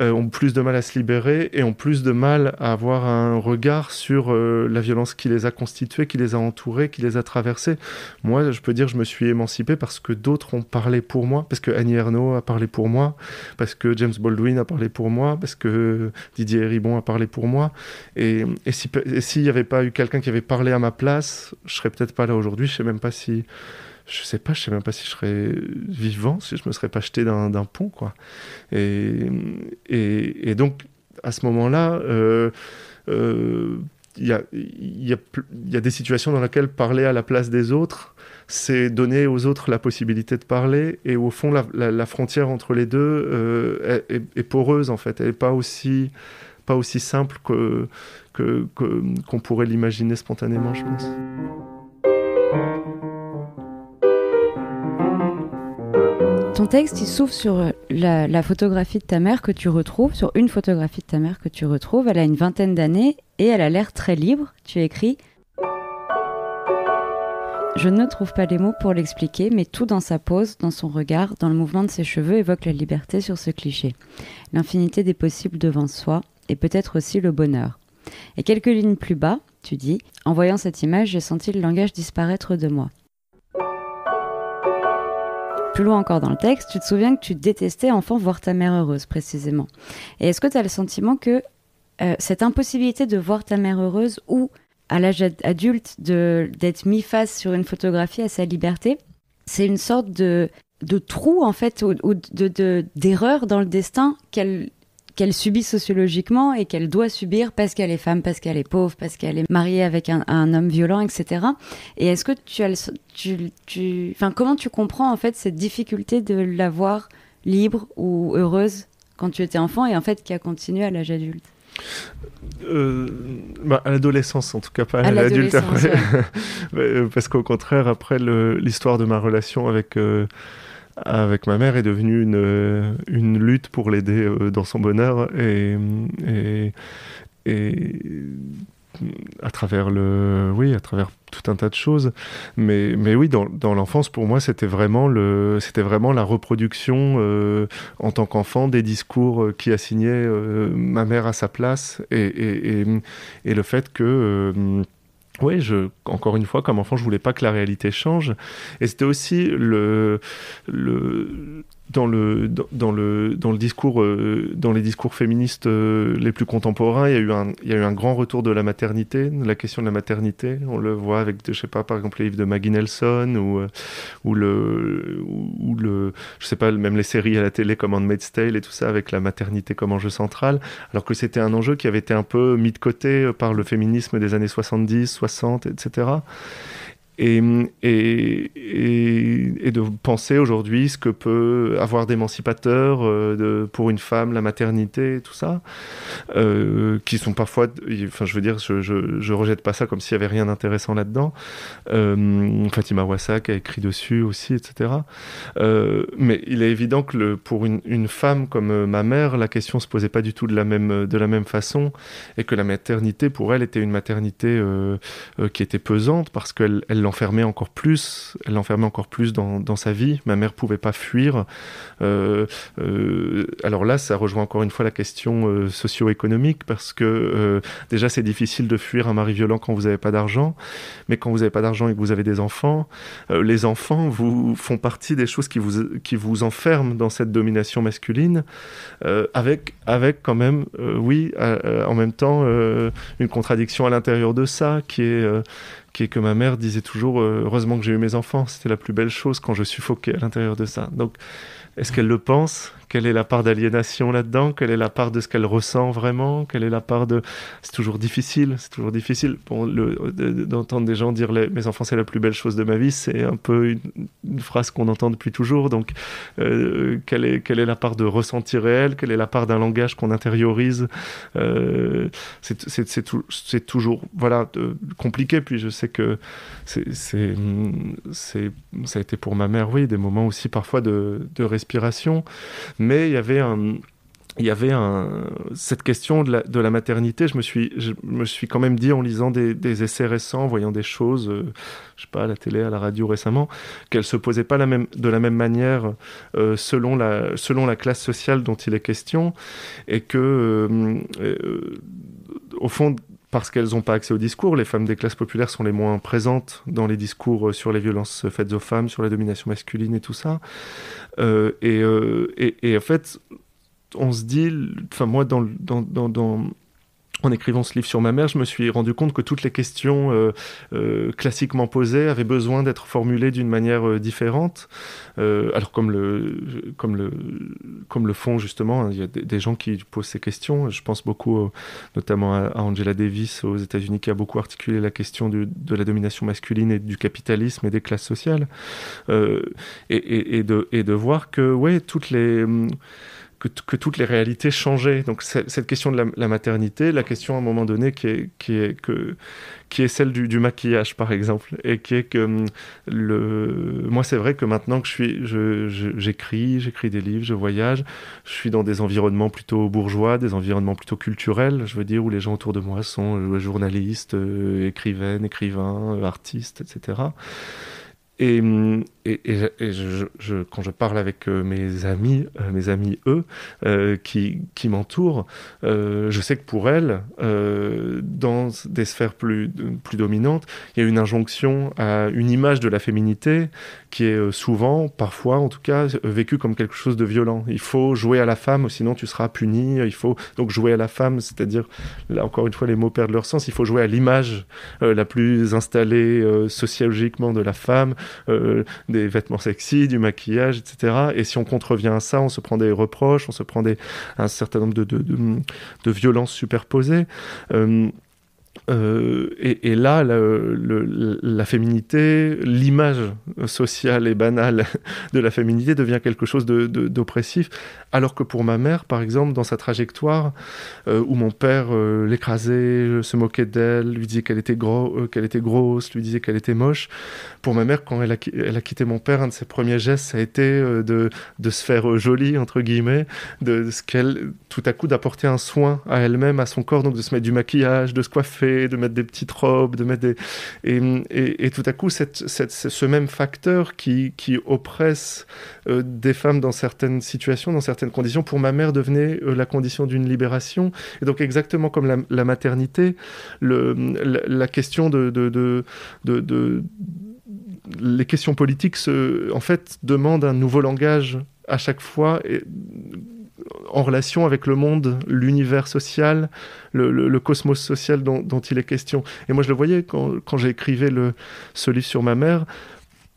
euh, ont plus de mal à se libérer et ont plus de mal à avoir un regard sur euh, la violence qui les a constitués, qui les a entourés, qui les a traversés. Moi, je peux dire, que je me suis émancipé parce que d'autres ont parlé pour moi, parce que Annie Ernaux a parlé pour moi, parce que James Baldwin a parlé pour moi, parce que Didier Ribon a parlé pour moi. Et, s'il n'y avait pas eu quelqu'un qui avait parlé à ma place, je serais peut-être pas là aujourd'hui. Je sais même pas si je sais pas, je sais même pas si je serais vivant, si je me serais pas jeté d'un pont, quoi. Et, et, donc, à ce moment-là, il euh, euh, y a, des situations dans lesquelles parler à la place des autres, c'est donner aux autres la possibilité de parler. Et au fond, la, frontière entre les deux euh, est, poreuse, en fait. Elle n'est pas aussi, pas aussi simple qu'on que, que, pourrait l'imaginer spontanément, je pense. Ton texte, il s'ouvre sur euh, la, la, photographie de ta mère que tu retrouves, sur une photographie de ta mère que tu retrouves. Elle a une vingtaine d'années et elle a l'air très libre. Tu écris Je ne trouve pas les mots pour l'expliquer, mais tout dans sa pose, dans son regard, dans le mouvement de ses cheveux évoque la liberté sur ce cliché. L'infinité des possibles devant soi et peut-être aussi le bonheur. Et quelques lignes plus bas, tu dis En voyant cette image, j'ai senti le langage disparaître de moi. Plus loin encore dans le texte, tu te souviens que tu détestais enfant voir ta mère heureuse précisément. Et est-ce que tu as le sentiment que euh, cette impossibilité de voir ta mère heureuse ou à l'âge adulte d'être mis face sur une photographie à sa liberté, c'est une sorte de, de trou en fait ou, de d'erreur dans le destin qu'elle qu'elle subit sociologiquement et qu'elle doit subir parce qu'elle est femme, parce qu'elle est pauvre, parce qu'elle est mariée avec un, homme violent, etc. Et est-ce que tu as le, tu, tu, enfin, comment tu comprends en fait cette difficulté de l'avoir libre ou heureuse quand tu étais enfant et en fait qui a continué à l'âge adulte euh, bah, à l'adolescence en tout cas pas à, l'adulte parce qu'au contraire après l'histoire de ma relation avec euh, avec ma mère est devenue une, euh, une lutte pour l'aider euh, dans son bonheur et, et, à travers le oui à travers tout un tas de choses mais mais oui dans, dans l'enfance pour moi c'était vraiment le c'était vraiment la reproduction euh, en tant qu'enfant des discours qui assignaient ma mère à sa place et, et, et, le fait que oui, je, encore une fois, comme enfant, je voulais pas que la réalité change. Et c'était aussi le, le dans le, dans, le, dans le discours, euh, dans les discours féministes euh, les plus contemporains, il y, a eu un, il y a eu un grand retour de la maternité, la question de la maternité. On le voit avec, je sais pas, par exemple, les livres de Maggie Nelson ou, euh, ou le, ou le, je sais pas, même les séries à la télé comme Handmaid's Tale et tout ça avec la maternité comme enjeu central. Alors que c'était un enjeu qui avait été un peu mis de côté par le féminisme des années 70, 60, etc et, de penser aujourd'hui ce que peut avoir d'émancipateur euh, pour une femme, la maternité, tout ça, euh, qui sont parfois, enfin je veux dire, je, je, rejette pas ça comme s'il y avait rien d'intéressant là-dedans. Euh, Fatima Wassak a écrit dessus aussi, etc. Euh, mais il est évident que le, pour une, femme comme ma mère, la question se posait pas du tout de la même, de la même façon, et que la maternité pour elle était une maternité qui était pesante parce qu'elle l'enfermait encore plus, elle l'enfermait encore plus dans, sa vie. Ma mère pouvait pas fuir. Euh, euh, alors là, ça rejoint encore une fois la question euh, socio-économique parce que déjà c'est difficile de fuir un mari violent quand vous n'avez pas d'argent, mais quand vous n'avez pas d'argent et que vous avez des enfants, les enfants vous font partie des choses qui vous qui vous enferment dans cette domination masculine, avec avec quand même, oui, en même temps une contradiction à l'intérieur de ça qui est qui est que ma mère disait toujours euh, heureusement que j'ai eu mes enfants, c'était la plus belle chose quand je suffoquais à l'intérieur de ça. Donc, est-ce qu'elle le pense quelle est la part d'aliénation là-dedans Quelle est la part de ce qu'elle ressent vraiment Quelle est la part de... C'est toujours difficile, c'est toujours difficile le d'entendre des gens dire les... mes enfants c'est la plus belle chose de ma vie, c'est un peu une, phrase qu'on entend depuis toujours. Donc euh, quelle, est, quelle est la part de ressenti réel Quelle est la part d'un langage qu'on intériorise euh, C'est toujours voilà, compliqué. Puis je sais que c'est ça a été pour ma mère, oui, des moments aussi parfois de, de respiration mais il y avait un, il y avait un, cette question de la, maternité. Je me, suis, je me suis quand même dit en lisant des, essais récents, voyant des choses, euh, je sais pas, à la télé, à la radio récemment, qu'elle se posait pas la même, de la même manière euh, selon, la, selon la classe sociale dont il est question, et que, euh, au fond, parce qu'elles n'ont pas accès au discours. Les femmes des classes populaires sont les moins présentes dans les discours euh, sur les violences faites aux femmes, sur la domination masculine et tout ça. Euh, euh, et, en fait, on se dit, enfin moi dans, dans, dans, en écrivant ce livre sur ma mère, je me suis rendu compte que toutes les questions euh, euh, classiquement posées avaient besoin d'être formulées d'une manière euh, différente. alors comme le, comme, le, comme le font justement, hein, il y a des, gens qui posent ces questions. Je pense beaucoup notamment à, Angela Davis aux États-Unis qui a beaucoup articulé la question de la domination masculine et du capitalisme et des classes sociales. Et, de, et de voir que ouais, toutes les... Hum, que, toutes les réalités changeaient. Donc cette question de la, maternité, la question à un moment donné qui est, que, qui est celle du, maquillage, par exemple, et qui est que hum, le... moi c'est vrai que maintenant que je suis, je, j'écris, j'écris des livres, je voyage, je suis dans des environnements plutôt bourgeois, des environnements plutôt culturels, je veux dire, où les gens autour de moi sont euh, journalistes, euh, écrivaines, écrivains, euh, artistes, etc. Et, et, je, quand je parle avec euh, mes amis, euh, mes amis eux, euh, qui, m'entourent, je sais que pour elles, dans des sphères plus, plus dominantes, il y a une injonction à une image de la féminité qui est souvent, parfois en tout cas, vécue comme quelque chose de violent. Il faut jouer à la femme, sinon tu seras puni. Il faut donc jouer à la femme, c'est-à-dire, là encore une fois, les mots perdent leur sens. Il faut jouer à l'image la plus installée sociologiquement de la femme des vêtements sexy, du maquillage, etc. Et si on contrevient à ça, on se prend des reproches, on se prend des, un certain nombre de, de, violences superposées. Euh, euh, et, là, la féminité, l'image sociale et banale de la féminité devient quelque chose d'oppressif, alors que pour ma mère, par exemple, dans sa trajectoire, euh, où mon père euh, l'écrasait, se moquait d'elle, lui disait qu'elle était, gros, était grosse, lui disait qu'elle était moche, pour ma mère, quand elle a, elle a, quitté mon père, un de ses premiers gestes, ça a été de, de, se faire jolie, entre guillemets, de, ce qu'elle, tout à coup, d'apporter un soin à elle-même, à son corps, donc de se mettre du maquillage, de se coiffer, de mettre des petites robes, de mettre des... Et, tout à coup, cette, ce même facteur qui, qui oppresse euh, des femmes dans certaines situations, dans certaines conditions, pour ma mère devenait euh, la condition d'une libération. Et donc exactement comme la, maternité, le, la, question de, de, les questions politiques se, en fait demandent un nouveau langage à chaque fois et en relation avec le monde, l'univers social, le, cosmos social dont, il est question. Et moi, je le voyais quand, j'écrivais ce livre sur ma mère.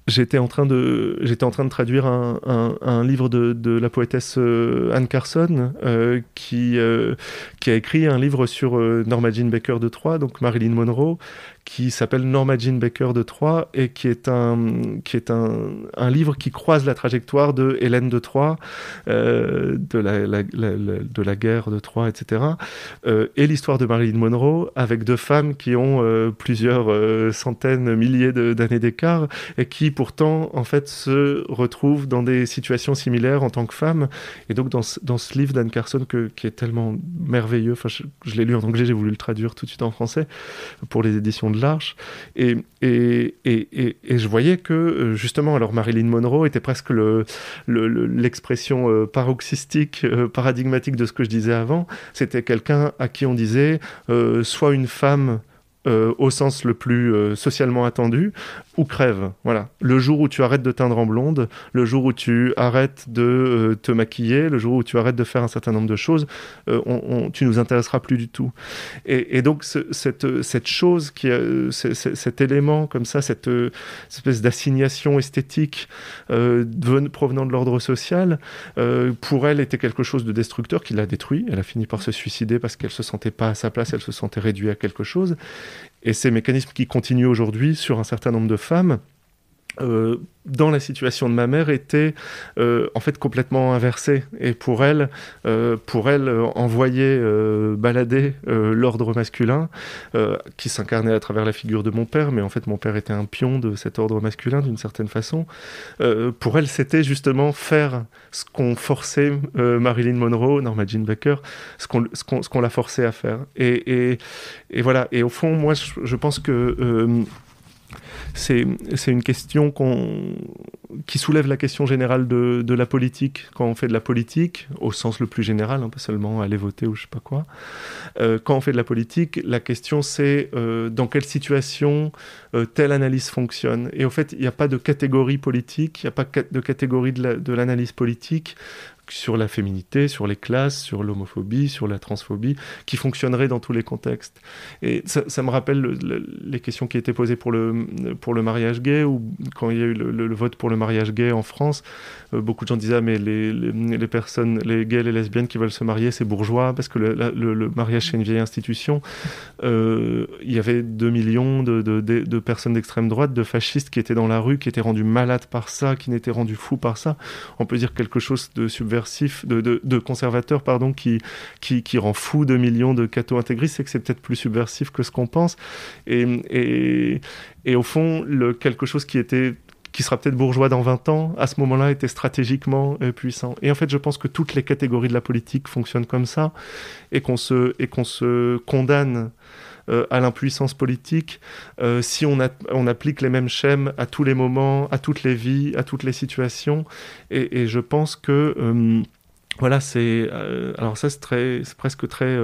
J'étais en train de, j'étais en train de traduire un, livre de, la poétesse euh, Anne Carson, euh, qui, euh, qui a écrit un livre sur Norma Jean Baker de Troyes, donc Marilyn Monroe, qui s'appelle Norma Jean Baker de Troyes et qui est un, qui est un, un livre qui croise la trajectoire de Hélène de Troyes, euh, de, la, de la guerre de Troyes, etc. Euh, et l'histoire de Marilyn Monroe avec deux femmes qui ont euh, plusieurs centaines, milliers d'années d'écart et qui pourtant en fait se retrouvent dans des situations similaires en tant que femmes. Et donc dans, dans ce livre d'Anne Carson que, qui est tellement merveilleux, enfin je, je l'ai lu en anglais, j'ai voulu le traduire tout de suite en français pour les éditions de large. Et, je voyais que, euh, justement, alors Marilyn Monroe était presque l'expression euh, paroxystique, euh, paradigmatique de ce que je disais avant. C'était quelqu'un à qui on disait soit une femme. au sens le plus socialement attendu, ou crève. Voilà. Le jour où tu arrêtes de teindre en blonde, le jour où tu arrêtes de euh, te maquiller, le jour où tu arrêtes de faire un certain nombre de choses, euh, on, tu nous intéresseras plus du tout. Et, donc cette, chose qui, cet élément comme ça, cette, euh, espèce d'assignation esthétique provenant de l'ordre social, pour elle était quelque chose de destructeur qui l'a détruit. Elle a fini par se suicider parce qu'elle se sentait pas à sa place, elle se sentait réduite à quelque chose. Et ces mécanismes qui continuent aujourd'hui sur un certain nombre de femmes, euh, dans la situation de ma mère était euh, en fait complètement inversée et pour elle euh, pour elle envoyer balader l'ordre masculin qui s'incarnait à travers la figure de mon père mais en fait mon père était un pion de cet ordre masculin d'une certaine façon pour elle c'était justement faire ce qu'on forçait Marilyn Monroe Norma Jean Baker ce qu'on la forçait à faire et, et, et, voilà et au fond moi je, je pense que c'est une question qu'on qui soulève la question générale de, de, la politique. Quand on fait de la politique, au sens le plus général, hein, pas seulement aller voter ou je sais pas quoi, euh, quand on fait de la politique, la question c'est euh, dans quelle situation euh, telle analyse fonctionne. Et en fait, il n'y a pas de catégorie politique, il n'y a pas de catégorie de l'analyse politique sur la féminité, sur les classes, sur l'homophobie, sur la transphobie, qui fonctionnerait dans tous les contextes. Et ça, me rappelle les questions qui étaient posées pour le, pour le mariage gay, ou quand il y a eu le, vote pour le mariage gay en France, euh, beaucoup de gens disaient ah, mais les, les, personnes, les gays, les lesbiennes qui veulent se marier, c'est bourgeois, parce que le, mariage c'est une vieille institution. Euh, il y avait 2 millions de, de, de personnes d'extrême droite, de fascistes qui étaient dans la rue, qui étaient rendus malades par ça, qui n'étaient rendus fous par ça. On peut dire quelque chose de subversif de, conservateurs pardon, qui, qui, rend fou 2 millions de cathos intégristes, c'est que c'est peut-être plus subversif que ce qu'on pense. Et, et, et, au fond, le, quelque chose qui était qui sera peut-être bourgeois dans 20 ans, à ce moment-là était stratégiquement euh, puissant. Et en fait, je pense que toutes les catégories de la politique fonctionnent comme ça et qu'on se, et qu'on se condamne euh, à l'impuissance politique, euh, si on, on, applique les mêmes schèmes à tous les moments, à toutes les vies, à toutes les situations. Et, je pense que euh, voilà, c'est alors ça c'est très, presque très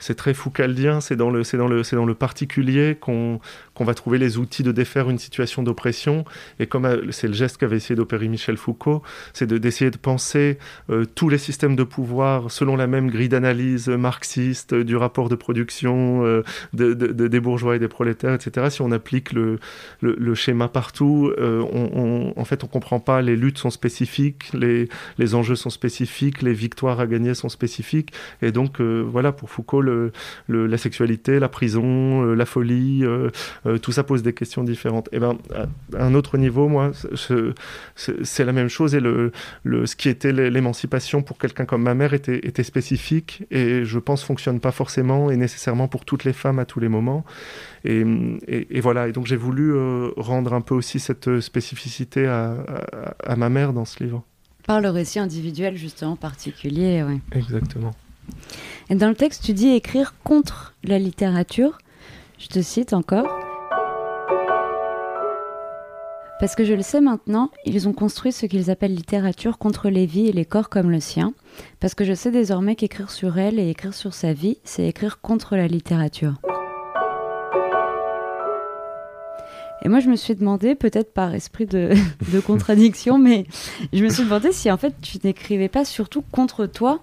c'est très foucaldien, c'est dans le, c'est dans le, c'est dans le particulier qu'on qu'on va trouver les outils de défaire une situation d'oppression. Et comme euh, c'est le geste qu'avait essayé d'opérer Michel Foucault, c'est d'essayer de, penser euh, tous les systèmes de pouvoir selon la même grille d'analyse marxiste euh, du rapport de production de, des bourgeois et des prolétaires, etc. Si on applique le, schéma partout, en fait, on comprend pas. Les luttes sont spécifiques, les, les enjeux sont spécifiques, les victoires à gagner sont spécifiques. Et donc, voilà, pour Foucault, la sexualité, la prison, la folie, euh, tout ça pose des questions différentes. Et eh ben, à un autre niveau, moi, c'est la même chose. Et le, le ce qui était l'émancipation pour quelqu'un comme ma mère était, était spécifique et je pense fonctionne pas forcément et nécessairement pour toutes les femmes à tous les moments. Et, et, voilà. Et donc j'ai voulu euh, rendre un peu aussi cette spécificité à, ma mère dans ce livre. Par le récit individuel, justement, particulier. oui. Exactement. Et dans le texte, tu dis écrire contre la littérature. Je te cite encore. Parce que je le sais maintenant, ils ont construit ce qu'ils appellent littérature contre les vies et les corps comme le sien. Parce que je sais désormais qu'écrire sur elle et écrire sur sa vie, c'est écrire contre la littérature. Et moi, je me suis demandé, peut-être par esprit de, contradiction, mais je me suis demandé si en fait tu n'écrivais pas surtout contre toi,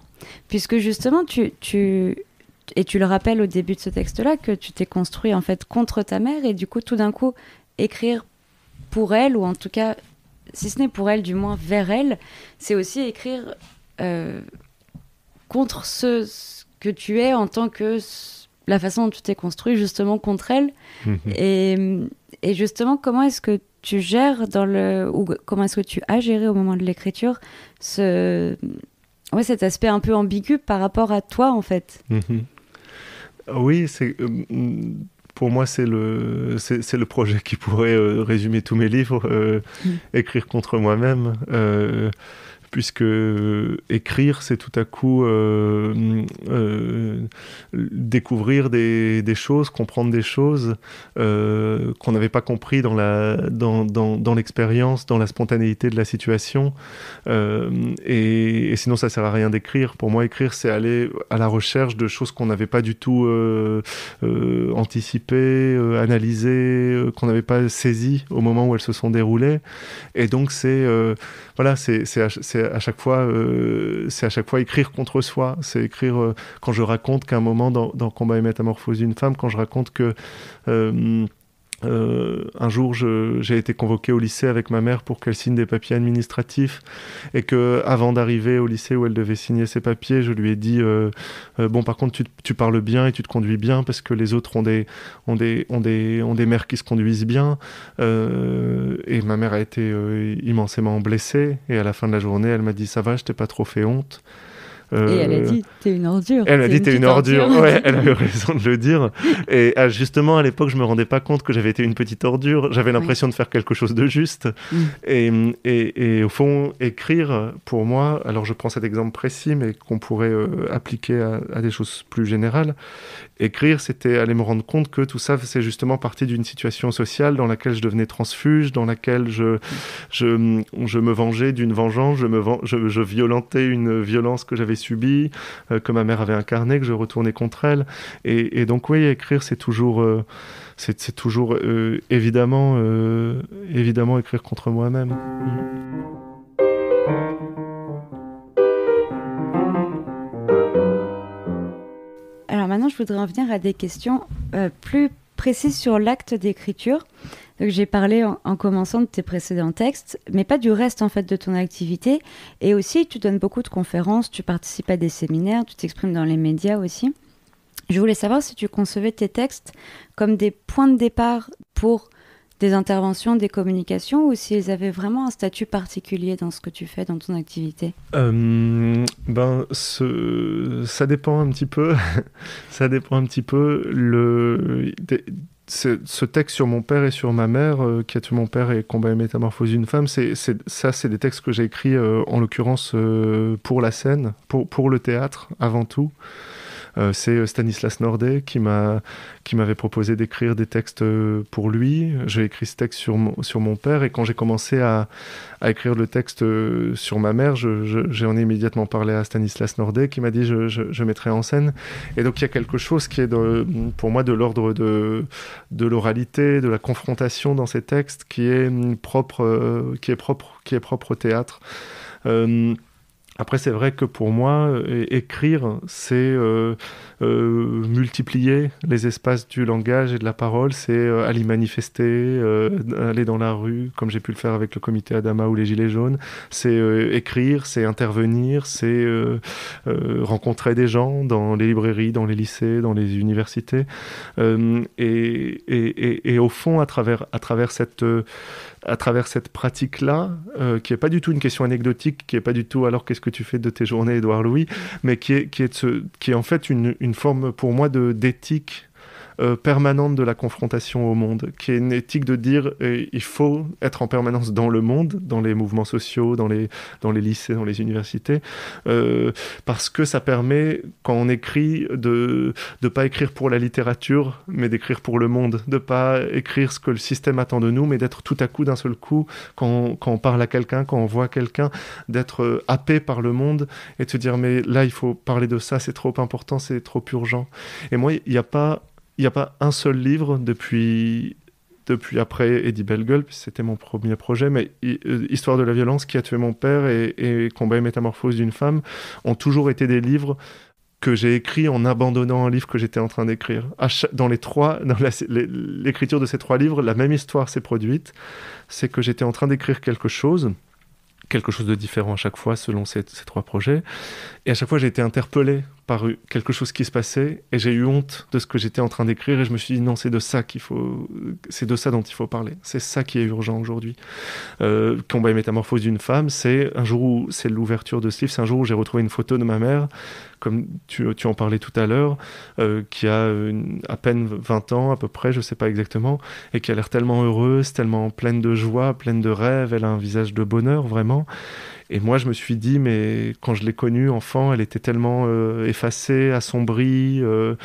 puisque justement tu et tu le rappelles au début de ce texte-là que tu t'es construit en fait contre ta mère et du coup tout d'un coup écrire pour elle, ou en tout cas, si ce n'est pour elle, du moins vers elle, c'est aussi écrire euh, contre ce, que tu es en tant que la façon dont tu t'es construit justement contre elle. Mhm. Et, justement, comment est-ce que tu gères dans le ou comment est-ce que tu as géré au moment de l'écriture ce ouais, cet aspect un peu ambigu par rapport à toi en fait. Mhm. Oui, c'est euh, pour moi, c'est le, c'est, le projet qui pourrait euh, résumer tous mes livres, euh, mm. écrire contre moi-même. Euh, puisque euh, écrire, c'est tout à coup euh, euh, découvrir des, choses, comprendre des choses qu'on n'avait pas compris dans la dans, dans, dans l'expérience, dans la spontanéité de la situation. Et, et, sinon, ça sert à rien d'écrire. Pour moi, écrire, c'est aller à la recherche de choses qu'on n'avait pas du tout anticipées, analysées, qu'on n'avait pas saisies au moment où elles se sont déroulées. Et donc, c'est voilà, c'est à chaque fois, euh, c'est à chaque fois écrire contre soi. C'est écrire euh, quand je raconte qu'un moment dans, dans Combat et Métamorphose d'une femme, quand je raconte que euh, euh, un jour, j'ai été convoqué au lycée avec ma mère pour qu'elle signe des papiers administratifs et que, avant d'arriver au lycée où elle devait signer ses papiers, je lui ai dit euh, euh, bon, par contre, tu, parles bien et tu te conduis bien parce que les autres ont des ont des ont ont des mères qui se conduisent bien. et ma mère a été immensément blessée et à la fin de la journée, elle m'a dit ça va, je t'ai pas trop fait honte. Euh, et elle a dit T'es une ordure. Elle a dit T'es une, une ordure. Ouais, elle a eu raison de le dire. Et ah, justement, à l'époque, je me rendais pas compte que j'avais été une petite ordure. J'avais l'impression de faire quelque chose de juste. Mm. Et, au fond, écrire, pour moi, alors je prends cet exemple précis, mais qu'on pourrait euh, appliquer à, des choses plus générales. Écrire, c'était aller me rendre compte que tout ça, c'est justement partie d'une situation sociale dans laquelle je devenais transfuge, dans laquelle je, je, me vengeais d'une vengeance, je, me, je violentais une violence que j'avais subi, euh, que ma mère avait incarné, que je retournais contre elle. Et, donc oui, écrire, c'est toujours, euh, c'est toujours euh, évidemment, évidemment écrire contre moi-même. Alors maintenant, je voudrais en venir à des questions plus précises sur l'acte d'écriture. Donc j'ai parlé en, commençant de tes précédents textes, mais pas du reste en fait de ton activité. Et aussi, tu donnes beaucoup de conférences, tu participes à des séminaires, tu t'exprimes dans les médias aussi. Je voulais savoir si tu concevais tes textes comme des points de départ pour des interventions, des communications, ou s'ils avaient vraiment un statut particulier dans ce que tu fais, dans ton activité euh, Ben, ce, ça dépend un petit peu. ça dépend un petit peu. Le, ce texte sur mon père et sur ma mère, euh, qui a tué mon père et combat et métamorphose une femme, c'est, ça, c'est des textes que j'ai écrits euh, en l'occurrence euh, pour la scène, pour le théâtre avant tout. Euh, c'est euh, Stanislas Nordet qui m'avait proposé d'écrire des textes euh, pour lui. J'ai écrit ce texte sur mon, sur mon père et quand j'ai commencé à, écrire le texte sur ma mère, j'en je, ai immédiatement parlé à Stanislas Nordet qui m'a dit je, je, mettrai en scène. Et donc il y a quelque chose qui est pour moi de l'ordre de, de l'oralité, de la confrontation dans ces textes qui est mm, propre, qui est propre, qui est propre au théâtre. Après, c'est vrai que pour moi, écrire, c'est euh, euh, multiplier les espaces du langage et de la parole, c'est euh, aller manifester, aller dans la rue, comme j'ai pu le faire avec le comité Adama ou les Gilets jaunes. C'est écrire, c'est intervenir, c'est rencontrer des gens dans les librairies, dans les lycées, dans les universités. Et, et, et, et, au fond, à travers, à travers cette, à travers cette pratique-là, euh, qui n'est pas du tout une question anecdotique, qui n'est pas du tout alors qu'est-ce que tu fais de tes journées, Edouard-Louis Louis, mais qui est, qui est, ce, qui est en fait une, une forme pour moi de d'éthique euh, permanente de la confrontation au monde, qui est une éthique de dire euh, il faut être en permanence dans le monde, dans les mouvements sociaux, dans les, dans les lycées, dans les universités, euh, parce que ça permet, quand on écrit, de ne pas écrire pour la littérature, mais d'écrire pour le monde, de ne pas écrire ce que le système attend de nous, mais d'être tout à coup, d'un seul coup, quand quand on parle à quelqu'un, quand on voit quelqu'un, d'être happé par le monde et de se dire mais là, il faut parler de ça, c'est trop important, c'est trop urgent. Et moi, il n'y a pas il n'y a pas un seul livre depuis, depuis après Eddie puisque c'était mon premier projet, mais euh, Histoire de la violence, Qui a tué mon père et, et Combat et métamorphose d'une femme ont toujours été des livres que j'ai écrits en abandonnant un livre que j'étais en train d'écrire. Dans les trois, dans l'écriture de ces trois livres, la même histoire s'est produite. C'est que j'étais en train d'écrire quelque chose, quelque chose de différent à chaque fois selon ces, ces trois projets. Et à chaque fois, j'ai été interpellé paru quelque chose qui se passait et j'ai eu honte de ce que j'étais en train d'écrire et je me suis dit non c'est de ça qu'il faut c'est de ça dont il faut parler c'est ça qui est urgent aujourd'hui euh, combat et métamorphose d'une femme c'est un jour où c'est l'ouverture de ce livre c'est un jour où j'ai retrouvé une photo de ma mère comme tu, tu en parlais tout à l'heure euh, qui a à peine 20 ans à peu près je sais pas exactement et qui a l'air tellement heureuse tellement pleine de joie pleine de rêves elle a un visage de bonheur vraiment et moi, je me suis dit, mais quand je l'ai connue enfant, elle était tellement euh, effacée, assombrie, euh,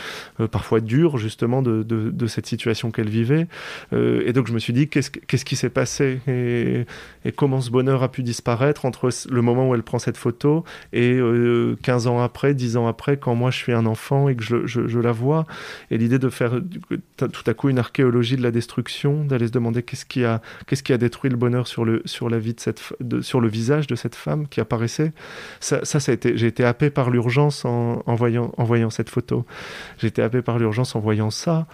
euh, parfois dure justement de, de, cette situation qu'elle vivait. et donc, je me suis dit, qu'est-ce qu'est-ce qui s'est passé et, comment ce bonheur a pu disparaître entre le moment où elle prend cette photo et 15 ans après, 10 ans après, quand moi je suis un enfant et que je, je, la vois. Et l'idée de faire tout à coup une archéologie de la destruction, d'aller se demander qu'est-ce qui, a, quest -ce qui a détruit le bonheur sur le, sur la vie de cette, sur le visage de cette femme qui apparaissait. Ça, ça, a été, j'ai été happé par l'urgence en, voyant, en voyant cette photo. J'ai été happé par l'urgence en voyant ça.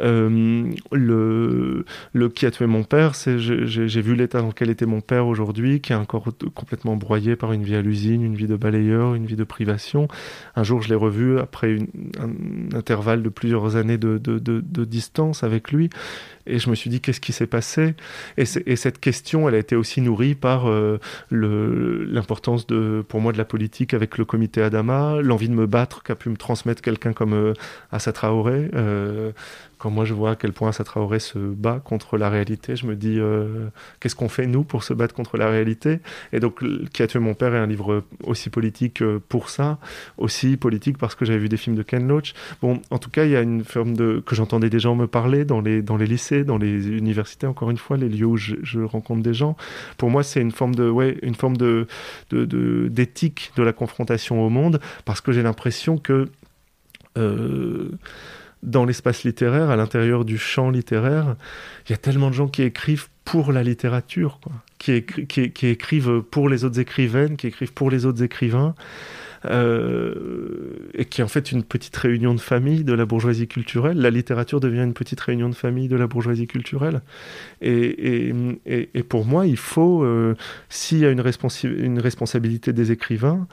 Euh, le, le qui a tué mon père, c'est, j'ai, vu l'état dans lequel était mon père aujourd'hui, qui est encore complètement broyé par une vie à l'usine, une vie de balayeur, une vie de privation. Un jour, je l'ai revu après une, un intervalle de plusieurs années de, de, de, distance avec lui. Et je me suis dit, qu'est-ce qui s'est passé et, cette question, elle a été aussi nourrie par euh, le, l'importance de, pour moi de la politique avec le comité Adama, l'envie de me battre qu'a pu me transmettre quelqu'un comme euh, Assa Traoré. Euh, moi je vois à quel point ça se bat contre la réalité, je me dis euh, qu'est-ce qu'on fait nous pour se battre contre la réalité Et donc, Qui a tué mon père est un livre aussi politique euh, pour ça, aussi politique parce que j'avais vu des films de Ken Loach. Bon, en tout cas, il y a une forme de. que j'entendais des gens me parler dans les, dans les lycées, dans les universités, encore une fois, les lieux où je, rencontre des gens. Pour moi, c'est une forme de. Ouais, une forme de, d'éthique de, la confrontation au monde parce que j'ai l'impression que. Euh, dans l'espace littéraire, à l'intérieur du champ littéraire, il y a tellement de gens qui écrivent pour la littérature, Qui, qui, écrivent pour les autres écrivaines, qui écrivent pour les autres écrivains, euh, et qui en fait une petite réunion de famille de la bourgeoisie culturelle. La littérature devient une petite réunion de famille de la bourgeoisie culturelle. Et, pour moi, il faut, euh, s'il y a une, une, responsabilité des écrivains,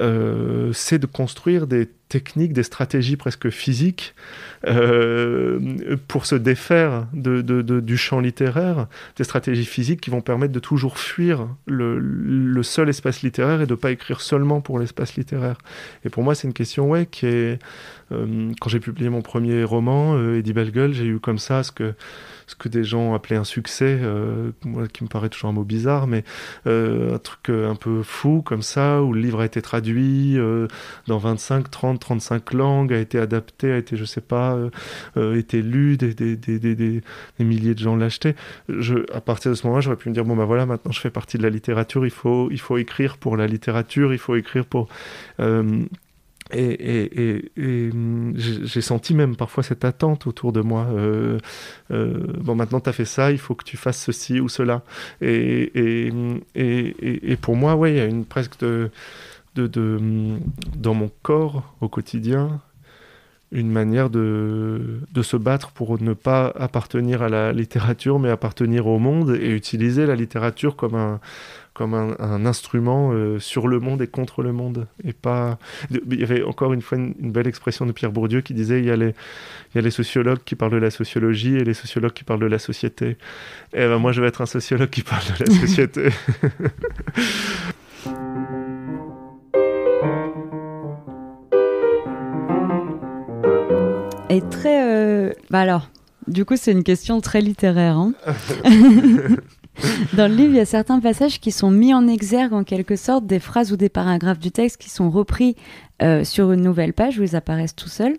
euh, c'est de construire des techniques, des stratégies presque physiques euh, pour se défaire de, du champ littéraire, des stratégies physiques qui vont permettre de toujours fuir le, seul espace littéraire et de ne pas écrire seulement pour l'espace littéraire. Et pour moi, c'est une question ouais, qui est... Euh, quand j'ai publié mon premier roman, euh, Eddie Belgueule, j'ai eu comme ça ce que ce que des gens appelaient un succès, euh, moi, qui me paraît toujours un mot bizarre, mais euh, un truc euh, un peu fou comme ça, où le livre a été traduit dans 25, 30, 35 langues, a été adapté, a été, je sais pas, été lu, des, des, milliers de gens l'achetaient. À partir de ce moment-là, j'aurais pu me dire, bon ben voilà, maintenant je fais partie de la littérature, il faut, il faut écrire pour la littérature, il faut écrire pour... Et, hum, j'ai senti même parfois cette attente autour de moi. Euh, euh, bon, maintenant tu as fait ça, il faut que tu fasses ceci ou cela. Et, hum, pour moi, oui, il y a une presque de, hum, dans mon corps au quotidien une manière de se battre pour ne pas appartenir à la littérature, mais appartenir au monde et utiliser la littérature comme un, comme un, instrument euh, sur le monde et contre le monde. Et pas... Il y avait encore une fois une, belle expression de Pierre Bourdieu qui disait il y, a les, il y, a les, sociologues qui parlent de la sociologie et les sociologues qui parlent de la société. Et eh ben moi, je vais être un sociologue qui parle de la société. et très. Euh, bah alors, du coup, c'est une question très littéraire. Hein Dans le livre, il y a certains passages qui sont mis en exergue en quelque sorte, des phrases ou des paragraphes du texte qui sont repris euh, sur une nouvelle page où ils apparaissent tout seuls.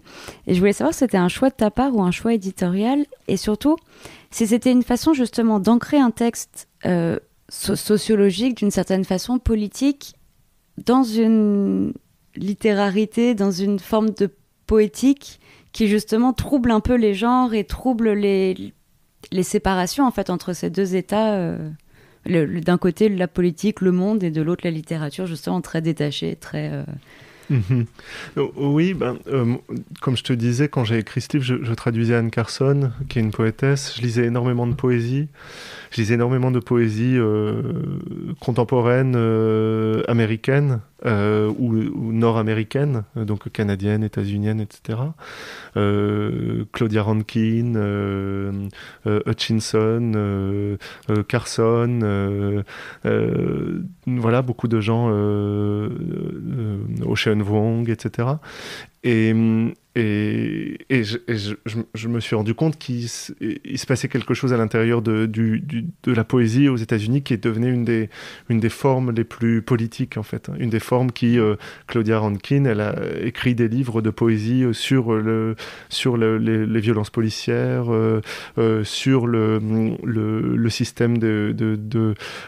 Et je voulais savoir si c'était un choix de ta part ou un choix éditorial, et surtout si c'était une façon justement d'ancrer un texte euh, sociologique d'une certaine façon, politique, dans une littérarité, dans une forme de poétique qui justement trouble un peu les genres et trouble les les séparations en fait entre ces deux États. Euh, d'un côté la politique, le monde, et de l'autre la littérature, justement très détachée, très. Euh, mhm. oh, oui, ben, euh, comme je te disais, quand j'ai écrit Steve, je, je, traduisais Anne Carson, qui est une poétesse. Je lisais énormément de poésie. Je lisais énormément de poésie contemporaine américaine. Euh, ou, nord américaine euh, donc canadienne états unienne etc. Euh, Claudia Rankin, Hutchinson, Carson, voilà, beaucoup de gens, Ocean Wong, etc. Et, et, je, me suis rendu compte qu'il se passait quelque chose à l'intérieur de, la poésie aux États-Unis qui est devenue une des, une des formes les plus politiques, en fait. Une des formes qui, euh, Claudia Rankin, elle a écrit des livres de poésie euh, sur, le, sur les, violences policières, euh, sur le, système de,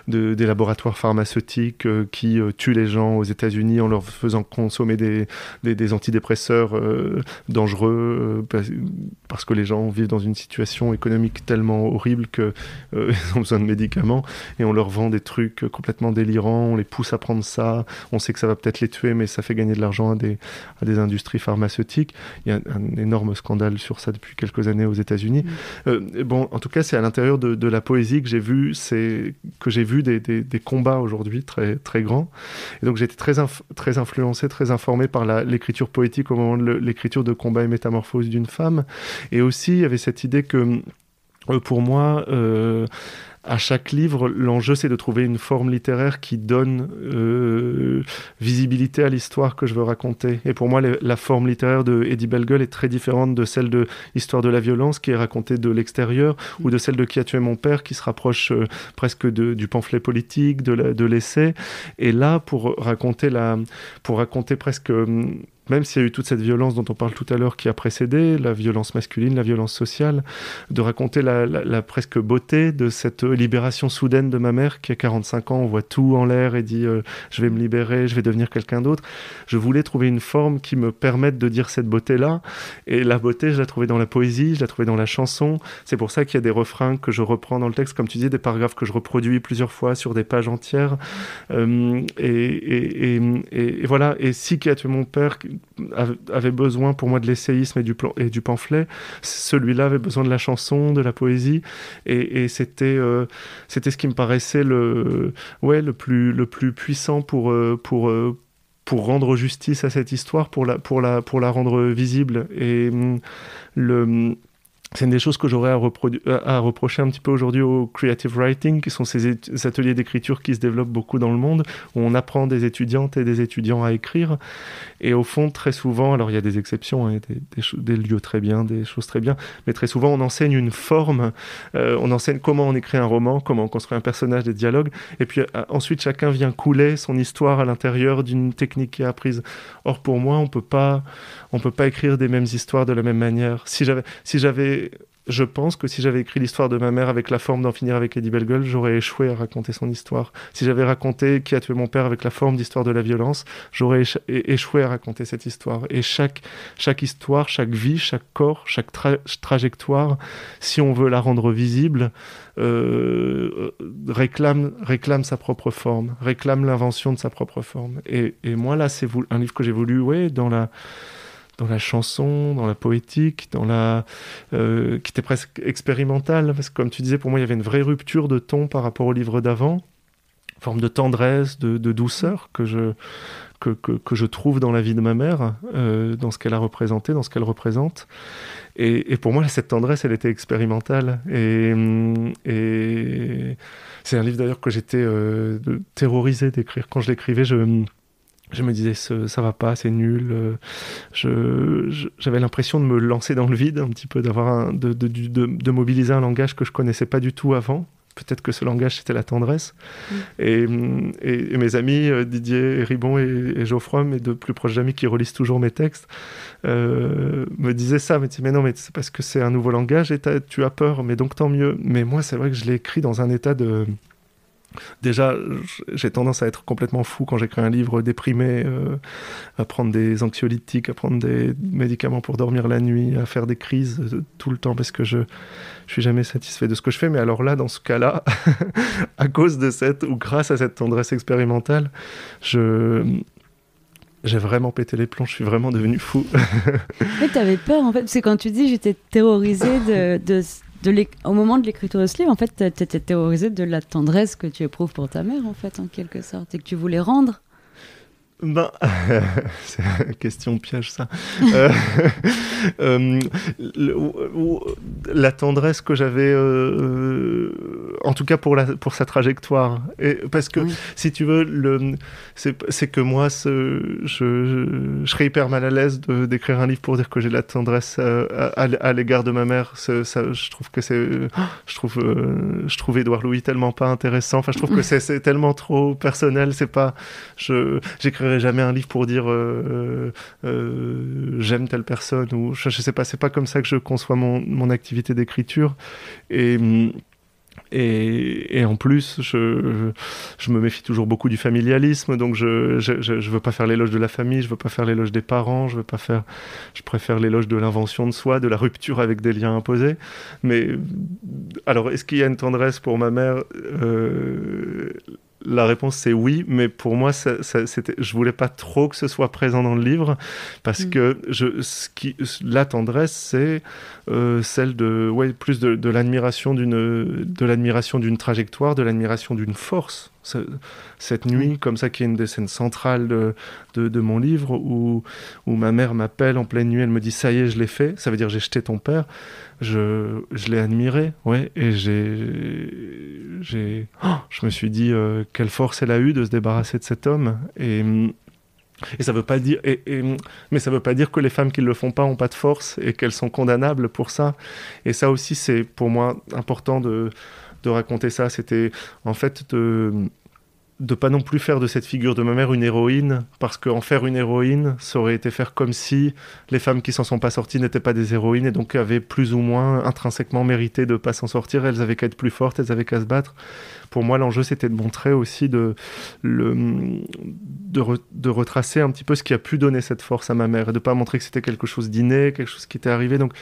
des laboratoires pharmaceutiques qui tuent les gens aux États-Unis en leur faisant consommer des, des antidépresseurs dangereux, euh, parce que les gens vivent dans une situation économique tellement horrible qu'ils euh, ont besoin de médicaments, et on leur vend des trucs complètement délirants, on les pousse à prendre ça, on sait que ça va peut-être les tuer, mais ça fait gagner de l'argent à des, à des industries pharmaceutiques. Il y a un énorme scandale sur ça depuis quelques années aux États-Unis. Mm. Euh, bon, en tout cas, c'est à l'intérieur de, la poésie que j'ai vu, que j'ai vu des, combats aujourd'hui très très grands. Et donc j'ai été très très influencé, très informé par l'écriture poétique au moment de l'écriture de Combat et Métamorphose d'une femme. Et aussi, il y avait cette idée que, euh, pour moi, euh, à chaque livre, l'enjeu c'est de trouver une forme littéraire qui donne euh, visibilité à l'histoire que je veux raconter. Et pour moi, la forme littéraire de Eddie belgueule est très différente de celle de Histoire de la violence qui est racontée de l'extérieur mm. ou de celle de Qui a tué mon père qui se rapproche presque de, du pamphlet politique, de l'essai. Et là, pour raconter, la, pour raconter presque même s'il y a eu toute cette violence dont on parle tout à l'heure qui a précédé, la violence masculine, la violence sociale, de raconter la, presque beauté de cette euh, libération soudaine de ma mère qui a 45 ans, on voit tout en l'air et dit euh, je vais me libérer, je vais devenir quelqu'un d'autre. Je voulais trouver une forme qui me permette de dire cette beauté-là. Et la beauté, je la trouvais dans la poésie, je la trouvais dans la chanson. C'est pour ça qu'il y a des refrains que je reprends dans le texte, comme tu dis, des paragraphes que je reproduis plusieurs fois sur des pages entières. Euh, et, et, voilà, et si qui a tué mon père avait besoin pour moi de l'essayisme et du, plan, et du pamphlet. Celui-là avait besoin de la chanson, de la poésie. Et, c'était, euh, c'était ce qui me paraissait le, ouais, le, plus, le plus puissant pour, euh, pour, euh, pour rendre justice à cette histoire, pour la, pour la, pour la rendre visible. Et hum, le hum, c'est une des choses que j'aurais euh, à, reprocher un petit peu aujourd'hui au creative writing, qui sont ces, ateliers d'écriture qui se développent beaucoup dans le monde, où on apprend des étudiantes et des étudiants à écrire. Et au fond, très souvent, alors il y a des exceptions, hein, des, lieux très bien, des choses très bien, mais très souvent, on enseigne une forme, euh, on enseigne comment on écrit un roman, comment on construit un personnage, des dialogues, et puis euh, ensuite, chacun vient couler son histoire à l'intérieur d'une technique qui est apprise. Or, pour moi, on peut pas, on peut pas écrire des mêmes histoires de la même manière. Si j'avais, si j'avais je pense que si j'avais écrit l'histoire de ma mère avec la forme d'en finir avec Eddie Belgol, j'aurais échoué à raconter son histoire. Si j'avais raconté qui a tué mon père avec la forme d'histoire de la violence, j'aurais échoué à raconter cette histoire. Et chaque, chaque histoire, chaque vie, chaque corps, chaque trajectoire, si on veut la rendre visible, euh, euh, réclame, réclame sa propre forme, réclame l'invention de sa propre forme. Et, moi, là, c'est un livre que j'ai voulu, ouais, dans la dans la chanson, dans la poétique, dans la, euh, qui était presque expérimentale, parce que comme tu disais, pour moi, il y avait une vraie rupture de ton par rapport au livre d'avant, forme de tendresse, de, de douceur que je, que, que, que, je trouve dans la vie de ma mère, euh, dans ce qu'elle a représenté, dans ce qu'elle représente. Et, et, pour moi, cette tendresse, elle était expérimentale. Et, mm, et c'est un livre d'ailleurs que j'étais euh, terrorisé d'écrire. Quand je l'écrivais, je je me disais ça va pas, c'est nul. Euh, j'avais l'impression de me lancer dans le vide un petit peu, d'avoir de, de, mobiliser un langage que je connaissais pas du tout avant. Peut-être que ce langage c'était la tendresse. Mm. Et, mes amis euh, Didier Ribon et, et, Geoffroy, mes deux plus proches amis qui relisent toujours mes textes, euh, me disaient ça. Me disaient mais non mais c'est parce que c'est un nouveau langage et tu as peur. Mais donc tant mieux. Mais moi c'est vrai que je l'ai écrit dans un état de Déjà, j'ai tendance à être complètement fou quand j'écris un livre déprimé, euh, à prendre des anxiolytiques, à prendre des médicaments pour dormir la nuit, à faire des crises euh, tout le temps parce que je ne suis jamais satisfait de ce que je fais. Mais alors là, dans ce cas-là, à cause de cette ou grâce à cette tendresse expérimentale, je j'ai vraiment pété les plombs, je suis vraiment devenu fou. en fait, t'avais peur, en fait, parce que quand tu dis j'étais terrorisé de, de, de au moment de l'écriture de ce livre, en fait, tu étais terrorisé de la tendresse que tu éprouves pour ta mère, en fait, en quelque sorte, et que tu voulais rendre ben, c'est une question piège ça. Euh, euh, la tendresse que j'avais, euh, en tout cas pour, la, pour sa trajectoire. Et, parce que si tu veux, le, c'est, que moi, je, je, serais hyper mal à l'aise d'écrire un livre pour dire que j'ai la tendresse à, l'égard de ma mère. Ça, je trouve que c'est, je trouve, je trouve Édouard Louis tellement pas intéressant. Enfin, je trouve que c'est, tellement trop personnel. C'est pas, je, j'écris j'écrirai jamais un livre pour dire euh, euh, euh, j'aime telle personne ou je, sais pas, c'est pas comme ça que je conçois mon, mon activité d'écriture et et, et, en plus, je, je, me méfie toujours beaucoup du familialisme, donc je je, veux pas faire l'éloge de la famille, je veux pas faire l'éloge des parents, je veux pas faire, je préfère l'éloge de l'invention de soi, de la rupture avec des liens imposés. Mais alors, est-ce qu'il y a une tendresse pour ma mère euh, la réponse c'est oui, mais pour moi, ça, ça, je voulais pas trop que ce soit présent dans le livre parce mm. que je, ce qui, la tendresse, c'est euh, celle de ouais, plus de, l'admiration d'une de l'admiration d'une trajectoire, de l'admiration d'une force. Cette nuit, comme ça, qui est une des scènes centrales de, mon livre, où, où ma mère m'appelle en pleine nuit, elle me dit ça y est, je l'ai fait. Ça veut dire j'ai jeté ton père. Je, je l'ai admiré, ouais, et j'ai, j'ai, oh, je me suis dit euh, quelle force elle a eu de se débarrasser de cet homme et et ça veut pas dire, mais ça veut pas dire que les femmes qui le font pas ont pas de force et qu'elles sont condamnables pour ça. Et ça aussi, c'est pour moi important de, de raconter ça. C'était en fait de de pas non plus faire de cette figure de ma mère une héroïne, parce qu'en faire une héroïne, ça aurait été faire comme si les femmes qui s'en sont pas sorties n'étaient pas des héroïnes et donc avaient plus ou moins intrinsèquement mérité de pas s'en sortir, elles avaient qu'à être plus fortes, elles avaient qu'à se battre. Pour moi, l'enjeu, c'était de montrer aussi, de, le, de, retracer un petit peu ce qui a pu donner cette force à ma mère, et de pas montrer que c'était quelque chose d'inné, quelque chose qui était arrivé. Donc,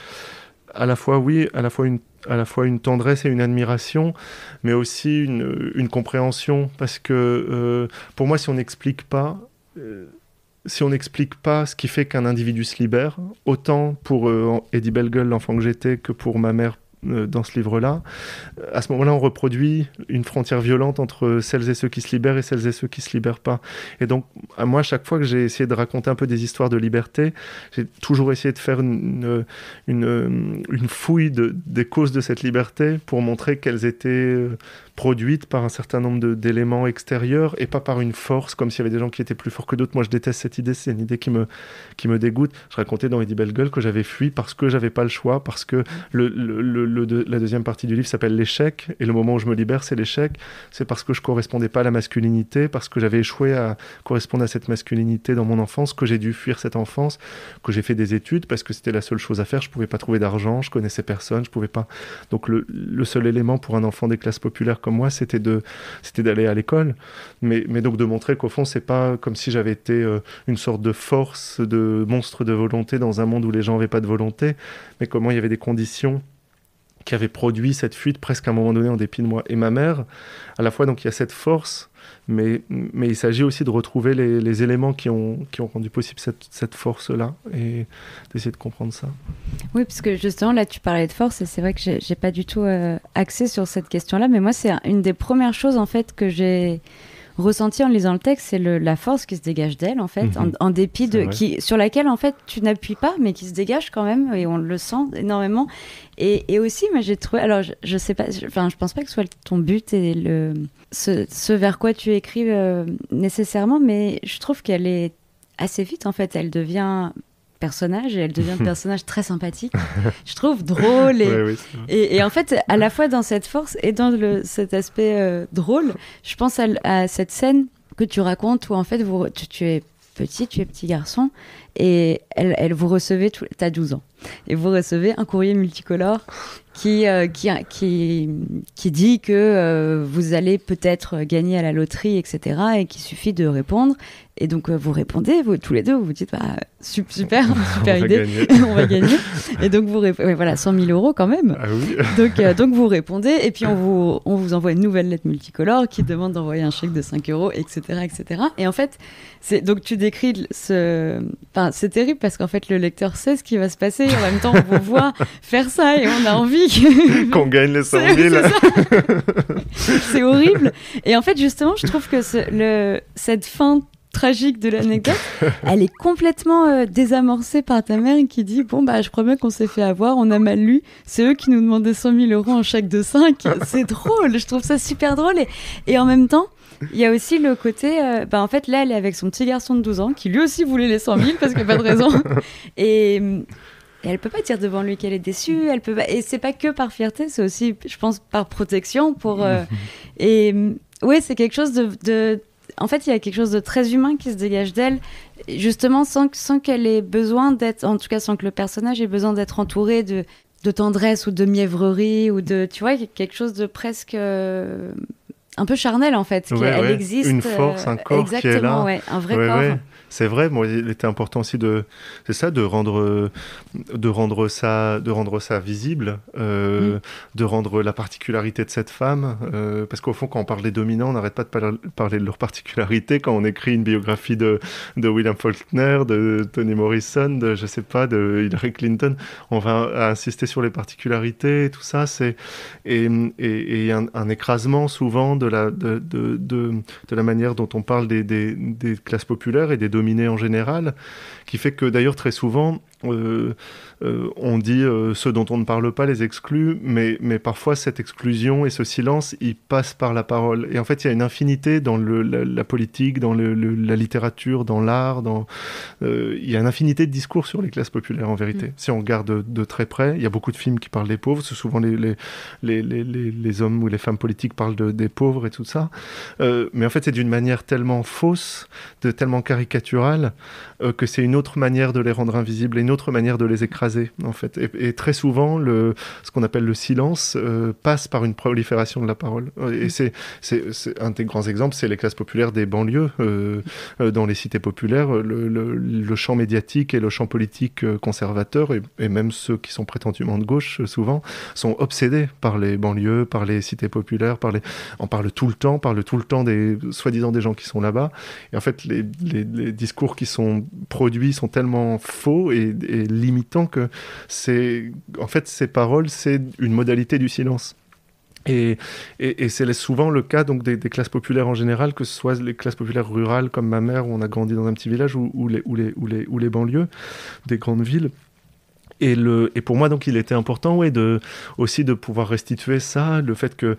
à la fois, oui, à la fois une à la fois une tendresse et une admiration, mais aussi une, compréhension. Parce que euh, pour moi, si on n'explique pas, euh, si on n'explique pas ce qui fait qu'un individu se libère, autant pour euh, Eddie Belgueul, l'enfant que j'étais, que pour ma mère euh, dans ce livre-là. Euh, à ce moment-là, on reproduit une frontière violente entre celles et ceux qui se libèrent et celles et ceux qui se libèrent pas. Et donc, à moi, chaque fois que j'ai essayé de raconter un peu des histoires de liberté, j'ai toujours essayé de faire une, fouille de, des causes de cette liberté pour montrer qu'elles étaient euh, produite par un certain nombre d'éléments extérieurs et pas par une force, comme s'il y avait des gens qui étaient plus forts que d'autres. Moi, je déteste cette idée, c'est une idée qui me, qui me dégoûte. Je racontais dans Eddie Belle que j'avais fui parce que j'avais pas le choix, parce que le, le, la deuxième partie du livre s'appelle L'échec, et le moment où je me libère, c'est l'échec. C'est parce que je correspondais pas à la masculinité, parce que j'avais échoué à correspondre à cette masculinité dans mon enfance, que j'ai dû fuir cette enfance, que j'ai fait des études parce que c'était la seule chose à faire. Je pouvais pas trouver d'argent, je connaissais personne, je pouvais pas. Donc, le, le seul élément pour un enfant des classes populaires comme moi, c'était de, c'était d'aller à l'école, mais, donc de montrer qu'au fond, c'est pas comme si j'avais été euh, une sorte de force, de monstre de volonté dans un monde où les gens n'avaient pas de volonté, mais comment il y avait des conditions qui avaient produit cette fuite presque à un moment donné en dépit de moi et ma mère. À la fois, donc, il y a cette force mais, il s'agit aussi de retrouver les, éléments qui ont, rendu possible cette, force-là et d'essayer de comprendre ça. Oui, parce que justement, là, tu parlais de force et c'est vrai que j'ai pas du tout euh, axé sur cette question-là, mais moi, c'est une des premières choses, en fait, que j'ai ressenti en lisant le texte, c'est la force qui se dégage d'elle, en fait, mhm. en, dépit de. Qui, sur laquelle, en fait, tu n'appuies pas, mais qui se dégage quand même, et on le sent énormément. Et, aussi, moi, j'ai trouvé. Alors, je, ne sais pas, enfin, je, ne pense pas que ce soit ton but et le, ce, vers quoi tu écris euh, nécessairement, mais je trouve qu'elle est assez vite en fait elle devient personnage et elle devient un personnage très sympathique, je trouve drôle. Et, et, en fait, à la fois dans cette force et dans le, cet aspect euh, drôle, je pense à, cette scène que tu racontes où en fait vous, tu, es petit, tu es petit garçon, et elle, elle vous recevez, tu as 12 ans, et vous recevez un courrier multicolore qui, euh, qui, qui, qui, dit que euh, vous allez peut-être gagner à la loterie, etc., et qu'il suffit de répondre, et donc, euh, vous répondez, vous, tous les deux, vous vous dites, bah, super, super idée, on va gagner. et donc, vous répondez, voilà, 100 000 euros quand même. Ah donc, euh, donc, vous répondez, et puis on vous, on vous envoie une nouvelle lettre multicolore qui demande d'envoyer un chèque de 5 euros, etc., etc. Et en fait, c'est, donc tu décris ce, enfin, c'est terrible parce qu'en fait, le lecteur sait ce qui va se passer, et en même temps, on vous voit faire ça, et on a envie qu'on gagne les 100 000. C'est, horrible. Et en fait, justement, je trouve que le, cette fin tragique de l'anecdote, elle est complètement euh, désamorcée par ta mère qui dit Bon, bah, je promets qu'on s'est fait avoir, on a mal lu, c'est eux qui nous demandaient 100 000 euros en chèque de 5. C'est drôle, je trouve ça super drôle. Et, et en même temps, il y a aussi le côté, euh, bah en fait, là, elle est avec son petit garçon de 12 ans qui lui aussi voulait les 100 000 parce qu'il n'y a pas de raison. Et, elle elle peut pas dire devant lui qu'elle est déçue. Elle peut pas... Et c'est pas que par fierté, c'est aussi, je pense, par protection. pour euh, Et ouais, c'est quelque chose de en fait, il y a quelque chose de très humain qui se dégage d'elle, justement sans, qu'elle ait besoin d'être, en tout cas sans que le personnage ait besoin d'être entouré de, tendresse ou de mièvrerie ou de, tu vois, quelque chose de presque euh, un peu charnel en fait. Ouais, existe. Une force, un euh, corps exactement, qui est là. Ouais, un vrai corps. C'est vrai, moi, il était important aussi de, c'est ça, de rendre, de rendre ça, de rendre ça visible, euh, mm. de rendre la particularité de cette femme, euh, parce qu'au fond, quand on parle des dominants, on n'arrête pas de parler de leur particularité. Quand on écrit une biographie de, de William Faulkner, de Tony Morrison, de je sais pas, de Hillary Clinton, on va insister sur les particularités, et tout ça, c'est et, et, un, écrasement souvent de la de, de, de, la manière dont on parle des, des, des classes populaires et des dominants en général, qui fait que d'ailleurs très souvent, euh, euh, on dit euh, ceux dont on ne parle pas les exclut, mais, mais parfois cette exclusion et ce silence, ils passent par la parole. Et en fait, il y a une infinité dans la, politique, dans la littérature, dans l'art, dans, il y a une infinité de discours sur les classes populaires en vérité. Mm. Si on regarde de, très près, il y a beaucoup de films qui parlent des pauvres, souvent les, les, les, les, hommes ou les femmes politiques parlent des pauvres et tout ça. mais en fait, c'est d'une manière tellement fausse, de, tellement caricaturale, que c'est une autre manière de les rendre invisibles autre manière de les écraser, en fait. Et, très souvent, le, ce qu'on appelle le silence euh, passe par une prolifération de la parole. Et mm. c'est, un des grands exemples, c'est les classes populaires des banlieues. Euh, euh, dans les cités populaires, le, le, champ médiatique et le champ politique conservateur, et, même ceux qui sont prétendument de gauche, souvent, sont obsédés par les banlieues, par les cités populaires, par les... on parle tout le temps, parle tout le temps des soi-disant des gens qui sont là-bas. Et en fait, les, les, les discours qui sont produits sont tellement faux et, limitant que c'est, en fait, ces paroles, c'est une modalité du silence. Et, c'est souvent le cas donc des, classes populaires en général, que ce soit les classes populaires rurales comme ma mère où on a grandi dans un petit village ou, ou, les, ou, les, ou les, banlieues des grandes villes. Et, le, et pour moi donc il était important ouais, de, aussi de pouvoir restituer ça, le fait que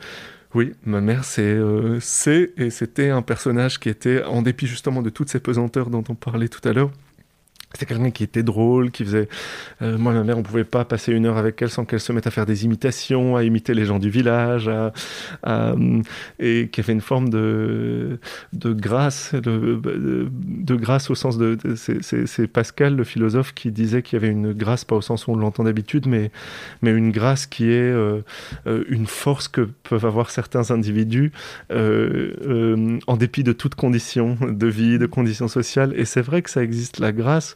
oui, ma mère c'est euh, c'est et c'était un personnage qui était en dépit justement de toutes ces pesanteurs dont on parlait tout à l'heure c'était quelqu'un qui était drôle, qui faisait. Euh, moi, ma mère, on pouvait pas passer une heure avec elle sans qu'elle se mette à faire des imitations, à imiter les gens du village, euh, et qui avait une forme de, de grâce, de, de, grâce au sens de. c'est Pascal, le philosophe, qui disait qu'il y avait une grâce, pas au sens où on l'entend d'habitude, mais, mais une grâce qui est euh, une force que peuvent avoir certains individus euh, en dépit de toutes conditions de vie, de conditions sociales. Et c'est vrai que ça existe, la grâce.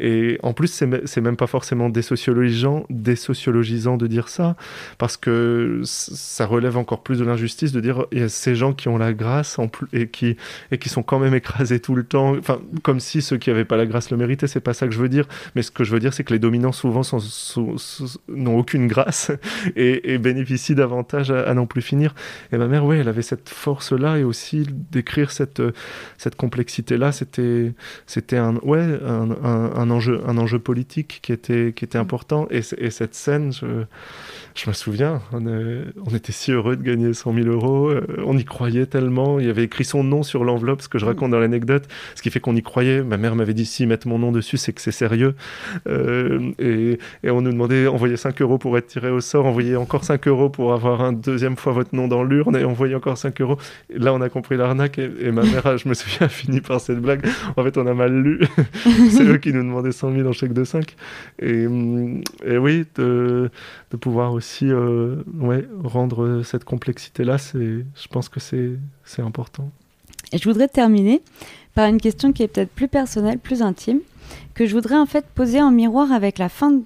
Et en plus, c'est même pas forcément désociologisant, sociologisants de dire ça, parce que ça relève encore plus de l'injustice de dire il y a ces gens qui ont la grâce en plus, et, qui, et qui sont quand même écrasés tout le temps, enfin, comme si ceux qui n'avaient pas la grâce le méritaient, c'est pas ça que je veux dire, mais ce que je veux dire, c'est que les dominants souvent n'ont aucune grâce et, bénéficient davantage à, n'en plus finir. Et ma mère, oui, elle avait cette force-là et aussi d'écrire cette, cette complexité-là, c'était un, ouais, un un enjeu, un enjeu politique qui était, qui était mm. important. Et, cette scène, je, je me souviens, on, euh, était si heureux de gagner 100 000 euros, euh, on y croyait tellement. Il y avait écrit son nom sur l'enveloppe, ce que je mm. raconte dans l'anecdote, ce qui fait qu'on y croyait. Ma mère m'avait dit si mettre mon nom dessus, c'est que c'est sérieux. Euh, et, on nous demandait envoyez 5 euros pour être tiré au sort, envoyez encore 5 euros pour avoir un deuxième fois votre nom dans l'urne et envoyez encore 5 euros. là, on a compris l'arnaque et, ma mère, je me souviens, a fini par cette blague. En fait, on a mal lu. c'est eux qui nous demandent des 100 000 en chèque de 5. Mm, et, oui, de, pouvoir aussi euh, ouais, rendre cette complexité-là, je pense que c'est important. Et je voudrais terminer par une question qui est peut-être plus personnelle, plus intime, que je voudrais en fait poser en miroir avec la fin de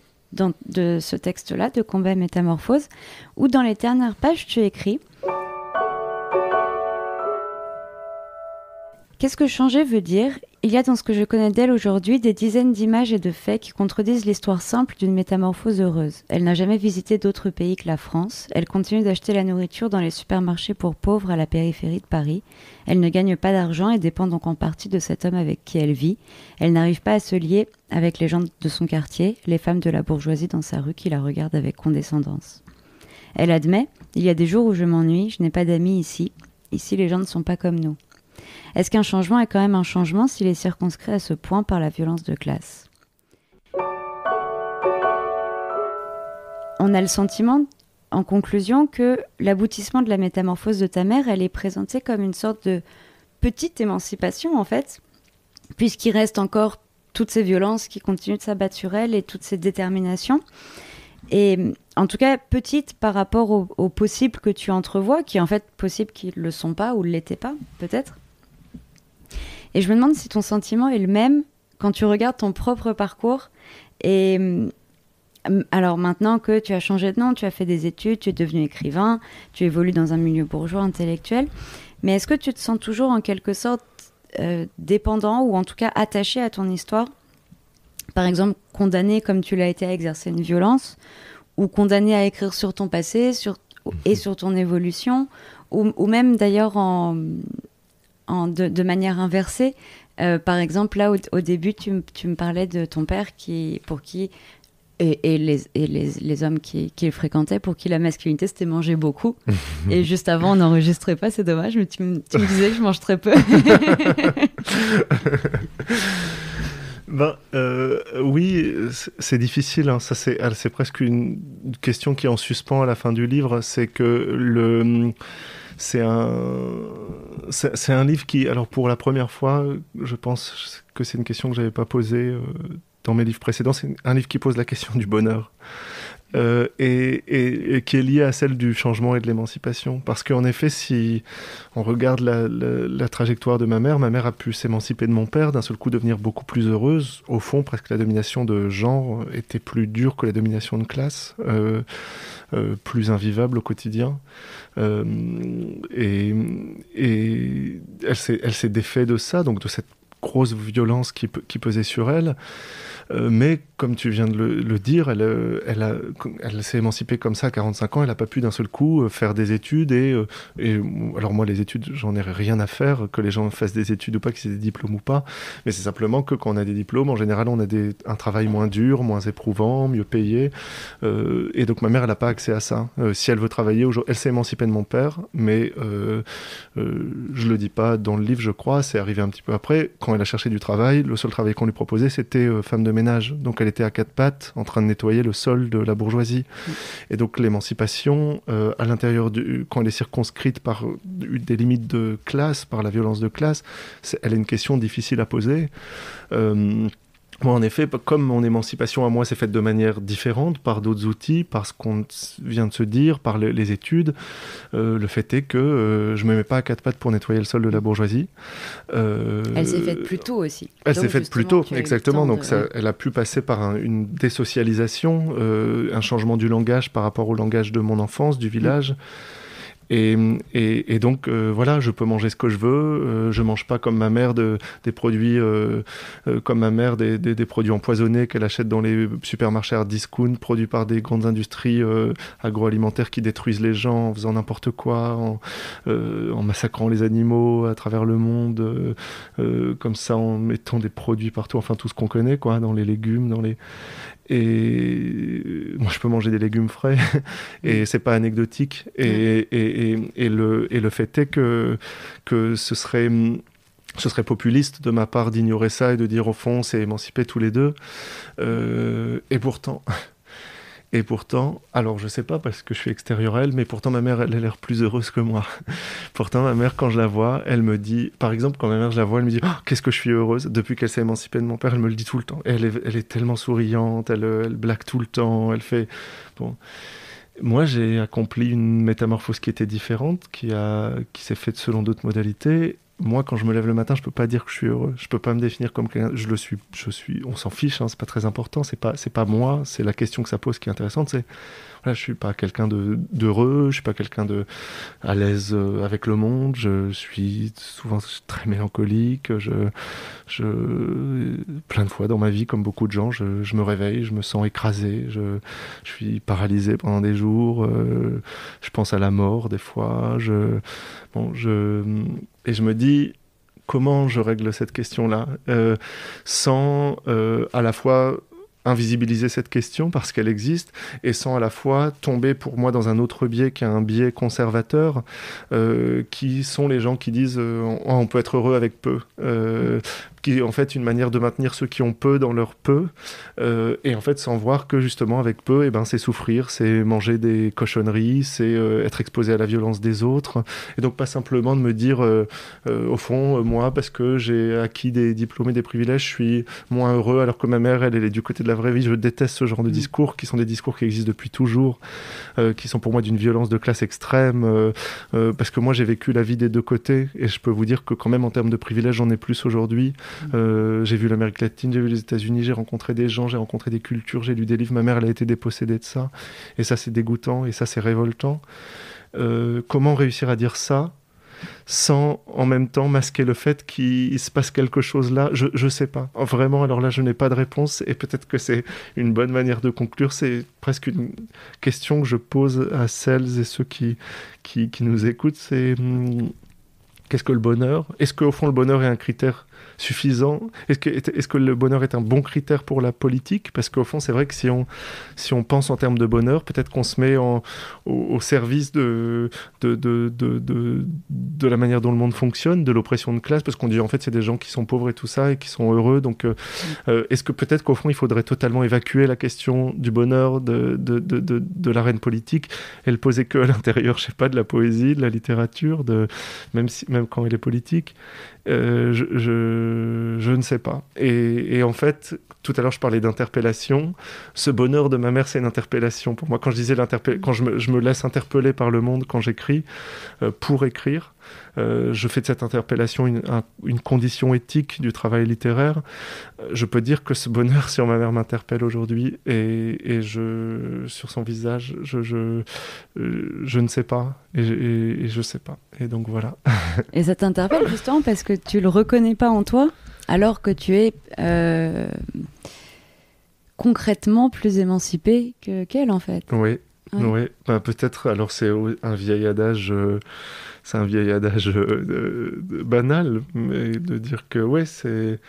de ce texte-là, de Combat Métamorphose, où dans les dernières pages, tu écris Qu'est-ce que changer veut dire Il y a dans ce que je connais d'elle aujourd'hui des dizaines d'images et de faits qui contredisent l'histoire simple d'une métamorphose heureuse. Elle n'a jamais visité d'autres pays que la France, elle continue d'acheter la nourriture dans les supermarchés pour pauvres à la périphérie de Paris, elle ne gagne pas d'argent et dépend donc en partie de cet homme avec qui elle vit, elle n'arrive pas à se lier avec les gens de son quartier, les femmes de la bourgeoisie dans sa rue qui la regardent avec condescendance. Elle admet, il y a des jours où je m'ennuie, je n'ai pas d'amis ici, ici les gens ne sont pas comme nous. Est-ce qu'un changement est quand même un changement s'il est circonscrit à ce point par la violence de classe On a le sentiment, en conclusion, que l'aboutissement de la métamorphose de ta mère, elle est présentée comme une sorte de petite émancipation, en fait, puisqu'il reste encore toutes ces violences qui continuent de s'abattre sur elle et toutes ces déterminations. Et en tout cas, petite par rapport aux au possibles que tu entrevois, qui en fait possible, qu'ils ne le sont pas ou ne l'étaient pas, peut-être et je me demande si ton sentiment est le même quand tu regardes ton propre parcours. Et hum, alors maintenant que tu as changé de nom, tu as fait des études, tu es devenu écrivain, tu évolues dans un milieu bourgeois intellectuel, mais est-ce que tu te sens toujours en quelque sorte euh, dépendant ou en tout cas attaché à ton histoire Par exemple, condamné comme tu l'as été à exercer une violence ou condamné à écrire sur ton passé et mhm. sur ton évolution ou même d'ailleurs en, de, manière inversée. Euh, par exemple, là, au, début, tu, me parlais de ton père qui, pour qui, et, les, hommes qu'il fréquentait pour qui la masculinité, c'était manger beaucoup. et juste avant, on n'enregistrait pas, c'est dommage, mais tu, me, disais que je mange très peu. Ben, euh, oui, c'est difficile. Hein. Ça, c'est, presque une question qui est en suspens à la fin du livre. C'est que le, c'est un, c'est un livre qui, alors pour la première fois, je pense que c'est une question que j'avais pas posée euh, dans mes livres précédents. C'est un livre qui pose la question du bonheur euh, et, qui est lié à celle du changement et de l'émancipation. Parce qu'en effet, si on regarde la, trajectoire de ma mère, ma mère a pu s'émanciper de mon père, d'un seul coup devenir beaucoup plus heureuse. Au fond, presque la domination de genre était plus dure que la domination de classe. Euh, euh, plus invivable au quotidien. Euh, et, elle s'est défaite de ça, donc de cette grosse violence qui, qui pesait sur elle. Euh, mais comme tu viens de le, dire, elle, euh, elle, a, elle s'est émancipée comme ça à 45 ans, elle n'a pas pu d'un seul coup euh, faire des études. Et, alors moi, les études, j'en ai rien à faire, que les gens fassent des études ou pas, qu'ils aient des diplômes ou pas. Mais c'est simplement que quand on a des diplômes, en général, on a un travail moins dur, moins éprouvant, mieux payé. et donc ma mère, elle n'a pas accès à ça. si elle veut travailler, elle s'est émancipée de mon père, mais je ne le dis pas dans le livre, je crois, c'est arrivé un petit peu après. Quand elle a cherché du travail, le seul travail qu'on lui proposait, c'était femme de ménage. Donc elle était à quatre pattes en train de nettoyer le sol de la bourgeoisie. Mm. Et donc l'émancipation, euh, à l'intérieur du. quand elle est circonscrite par des limites de classe, par la violence de classe, elle est une question difficile à poser. Euh, moi, en effet, comme mon émancipation à moi s'est faite de manière différente, par d'autres outils, par ce qu'on vient de se dire, par les études, euh, le fait est que euh, je ne me mets pas à quatre pattes pour nettoyer le sol de la mm. bourgeoisie. Euh, elle s'est faite plus tôt aussi. Elle s'est faite plus tôt, exactement. Donc, elle a pu passer par une désocialisation, un changement du langage par rapport au langage de mon enfance, du village. Mm. Et, donc, euh, voilà, je peux manger ce que je veux. Euh, je mange pas comme ma mère des produits, euh, comme ma mère des, produits empoisonnés qu'elle achète dans les supermarchés à discount, produits par des grandes industries agroalimentaires qui détruisent les gens en faisant n'importe quoi, en, en, massacrant les animaux à travers le monde, comme ça, en mettant des produits partout, enfin tout ce qu'on connaît, quoi, dans les légumes, dans les et euh, moi je peux manger des légumes frais et c'est pas anecdotique et, le, fait est que, ce serait populiste de ma part d'ignorer ça et de dire au fond c'est émanciper tous les deux euh, et pourtant Et pourtant, alors je sais pas parce que je suis extérieur à elle, mais pourtant ma mère, elle a l'air plus heureuse que moi. pourtant, ma mère, quand je la vois, elle me dit, par exemple, quand ma mère, je la vois, elle me dit, oh, qu'est-ce que je suis heureuse. Depuis qu'elle s'est émancipée de mon père, elle me le dit tout le temps. elle, est, elle est tellement souriante, elle, euh, elle blague tout le temps, elle fait. Bon. Moi, j'ai accompli une métamorphose qui était différente, qui, a, qui s'est faite selon d'autres modalités, moi, quand je me lève le matin, je peux pas dire que je suis heureux. Je peux pas me définir comme quelqu'un. Je le suis. Je suis. On s'en fiche. Hein, c'est pas très important. C'est pas. C'est pas moi. C'est la question que ça pose qui est intéressante. C'est. Voilà, je suis pas quelqu'un de d'heureux. Je suis pas quelqu'un de à l'aise euh, avec le monde. Je suis souvent très mélancolique. Je. Je. Plein de fois dans ma vie, comme beaucoup de gens, je, je me réveille. Je me sens écrasé. Je. Je suis paralysé pendant des jours. Euh, je pense à la mort des fois. Je. Bon, je et je me dis, comment je règle cette question-là euh, sans euh, à la fois invisibiliser cette question parce qu'elle existe et sans à la fois tomber pour moi dans un autre biais qui est un biais conservateur euh, qui sont les gens qui disent on peut être heureux avec peu qui est en fait une manière de maintenir ceux qui ont peu dans leur peu, euh, et en fait sans voir que justement avec peu, et eh ben c'est souffrir, c'est manger des cochonneries, c'est euh, être exposé à la violence des autres, et donc pas simplement de me dire euh, euh, au fond moi parce que j'ai acquis des diplômes et des privilèges, je suis moins heureux alors que ma mère elle, elle est du côté de la vraie vie, je déteste ce genre de mmh. discours qui sont des discours qui existent depuis toujours, qui sont pour moi d'une violence de classe extrême, parce que moi j'ai vécu la vie des deux côtés et je peux vous dire que quand même en termes de privilèges j'en ai plus aujourd'hui euh, j'ai vu l'Amérique latine, j'ai vu les États-Unis, j'ai rencontré des gens, j'ai rencontré des cultures, j'ai lu des livres. Ma mère, elle a été dépossédée de ça. Et ça, c'est dégoûtant et ça, c'est révoltant. Euh, comment réussir à dire ça sans en même temps masquer le fait qu'il se passe quelque chose là Je ne sais pas. Vraiment, alors là, je n'ai pas de réponse et peut-être que c'est une bonne manière de conclure. C'est presque une question que je pose à celles et ceux qui, qui, qui nous écoutent. C'est hum, Qu'est-ce que le bonheur Est-ce qu'au fond le bonheur est un critère suffisant Est-ce que, est que, le bonheur est un bon critère pour la politique Parce qu'au fond, c'est vrai que si on, si on pense en termes de bonheur, peut-être qu'on se met en, au, service de de, de, de, de, la manière dont le monde fonctionne, de l'oppression de classe, parce qu'on dit en fait, c'est des gens qui sont pauvres et tout ça, et qui sont heureux. Donc, euh, euh, est-ce que peut-être qu'au fond, il faudrait totalement évacuer la question du bonheur de, de, l'arène politique et le poser que à l'intérieur, je sais pas, de la poésie, de la littérature, de, même si même quand il est politique, euh, je, je, ne sais pas. Et, en fait, tout à l'heure, je parlais d'interpellation. Ce bonheur de ma mère, c'est une interpellation pour moi. Quand je disais quand je me, je me, laisse interpeller par le monde quand j'écris, euh, pour écrire, euh, je fais de cette interpellation une, condition éthique du travail littéraire. Euh, je peux dire que ce bonheur sur ma mère m'interpelle aujourd'hui et, et, je, sur son visage, je, je, euh, je ne sais pas et, je sais pas. Et donc voilà. et ça t'interpelle justement parce que tu le reconnais pas en toi alors que tu es concrètement plus émancipé qu'elle en fait. Oui, oui. Bah, peut-être, alors c'est un vieil adage c'est un vieil adage euh, banal, mais de dire que ouais, c'est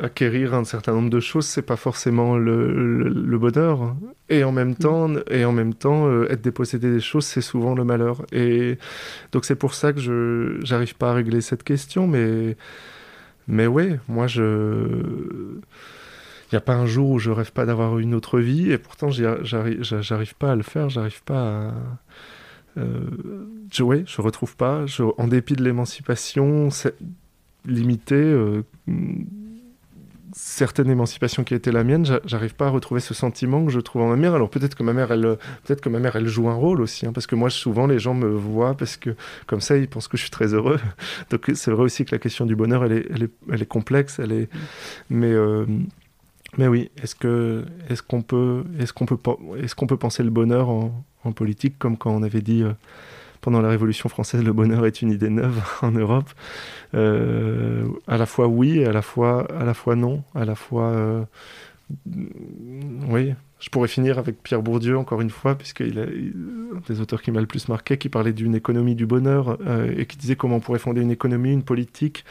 acquérir un certain nombre de choses, c'est pas forcément le, bonheur. Hein. Et en même temps, mm. et en même temps, euh, être dépossédé des choses, c'est souvent le malheur. Et donc c'est pour ça que je j'arrive pas à régler cette question, mais mais ouais, moi je il n'y a pas un jour où je rêve pas d'avoir une autre vie, et pourtant j'arrive pas à le faire, j'arrive pas à euh, je, retrouve pas. Je, en dépit de l'émancipation limitée, euh, mm, certaines certaine émancipation qui étaient la mienne, j'arrive pas à retrouver ce sentiment que je trouve en ma mère. Alors peut-être que ma mère, elle, peut-être que ma mère, elle joue un rôle aussi, hein, parce que moi, souvent, les gens me voient parce que comme ça, ils pensent que je suis très heureux. Donc c'est vrai aussi que la question du bonheur, elle est, elle est, elle est complexe, elle est, mm. mais euh, mais oui, est-ce que est-ce qu'on peut est-ce qu'on peut est-ce qu'on peut penser le bonheur en, politique comme quand on avait dit euh, pendant la Révolution française le bonheur est une idée neuve en Europe euh, À la fois oui, à la fois à la fois non, à la fois euh, oui. Je pourrais finir avec Pierre Bourdieu encore une fois, puisqu'il est des auteurs qui m'a le plus marqué, qui parlait d'une économie du bonheur euh, et qui disait comment on pourrait fonder une économie, une politique,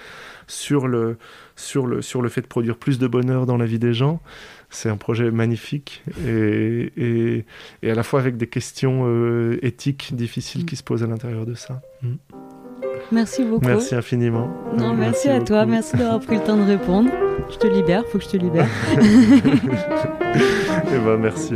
sur le, sur, le, sur le fait de produire plus de bonheur dans la vie des gens. C'est un projet magnifique et, et, à la fois avec des questions euh, éthiques difficiles mm. qui se posent à l'intérieur de ça. Mm. Merci beaucoup. Merci infiniment. Non, merci, à toi, merci d'avoir pris le temps de répondre. Je te libère, faut que je te libère. et eh ben merci.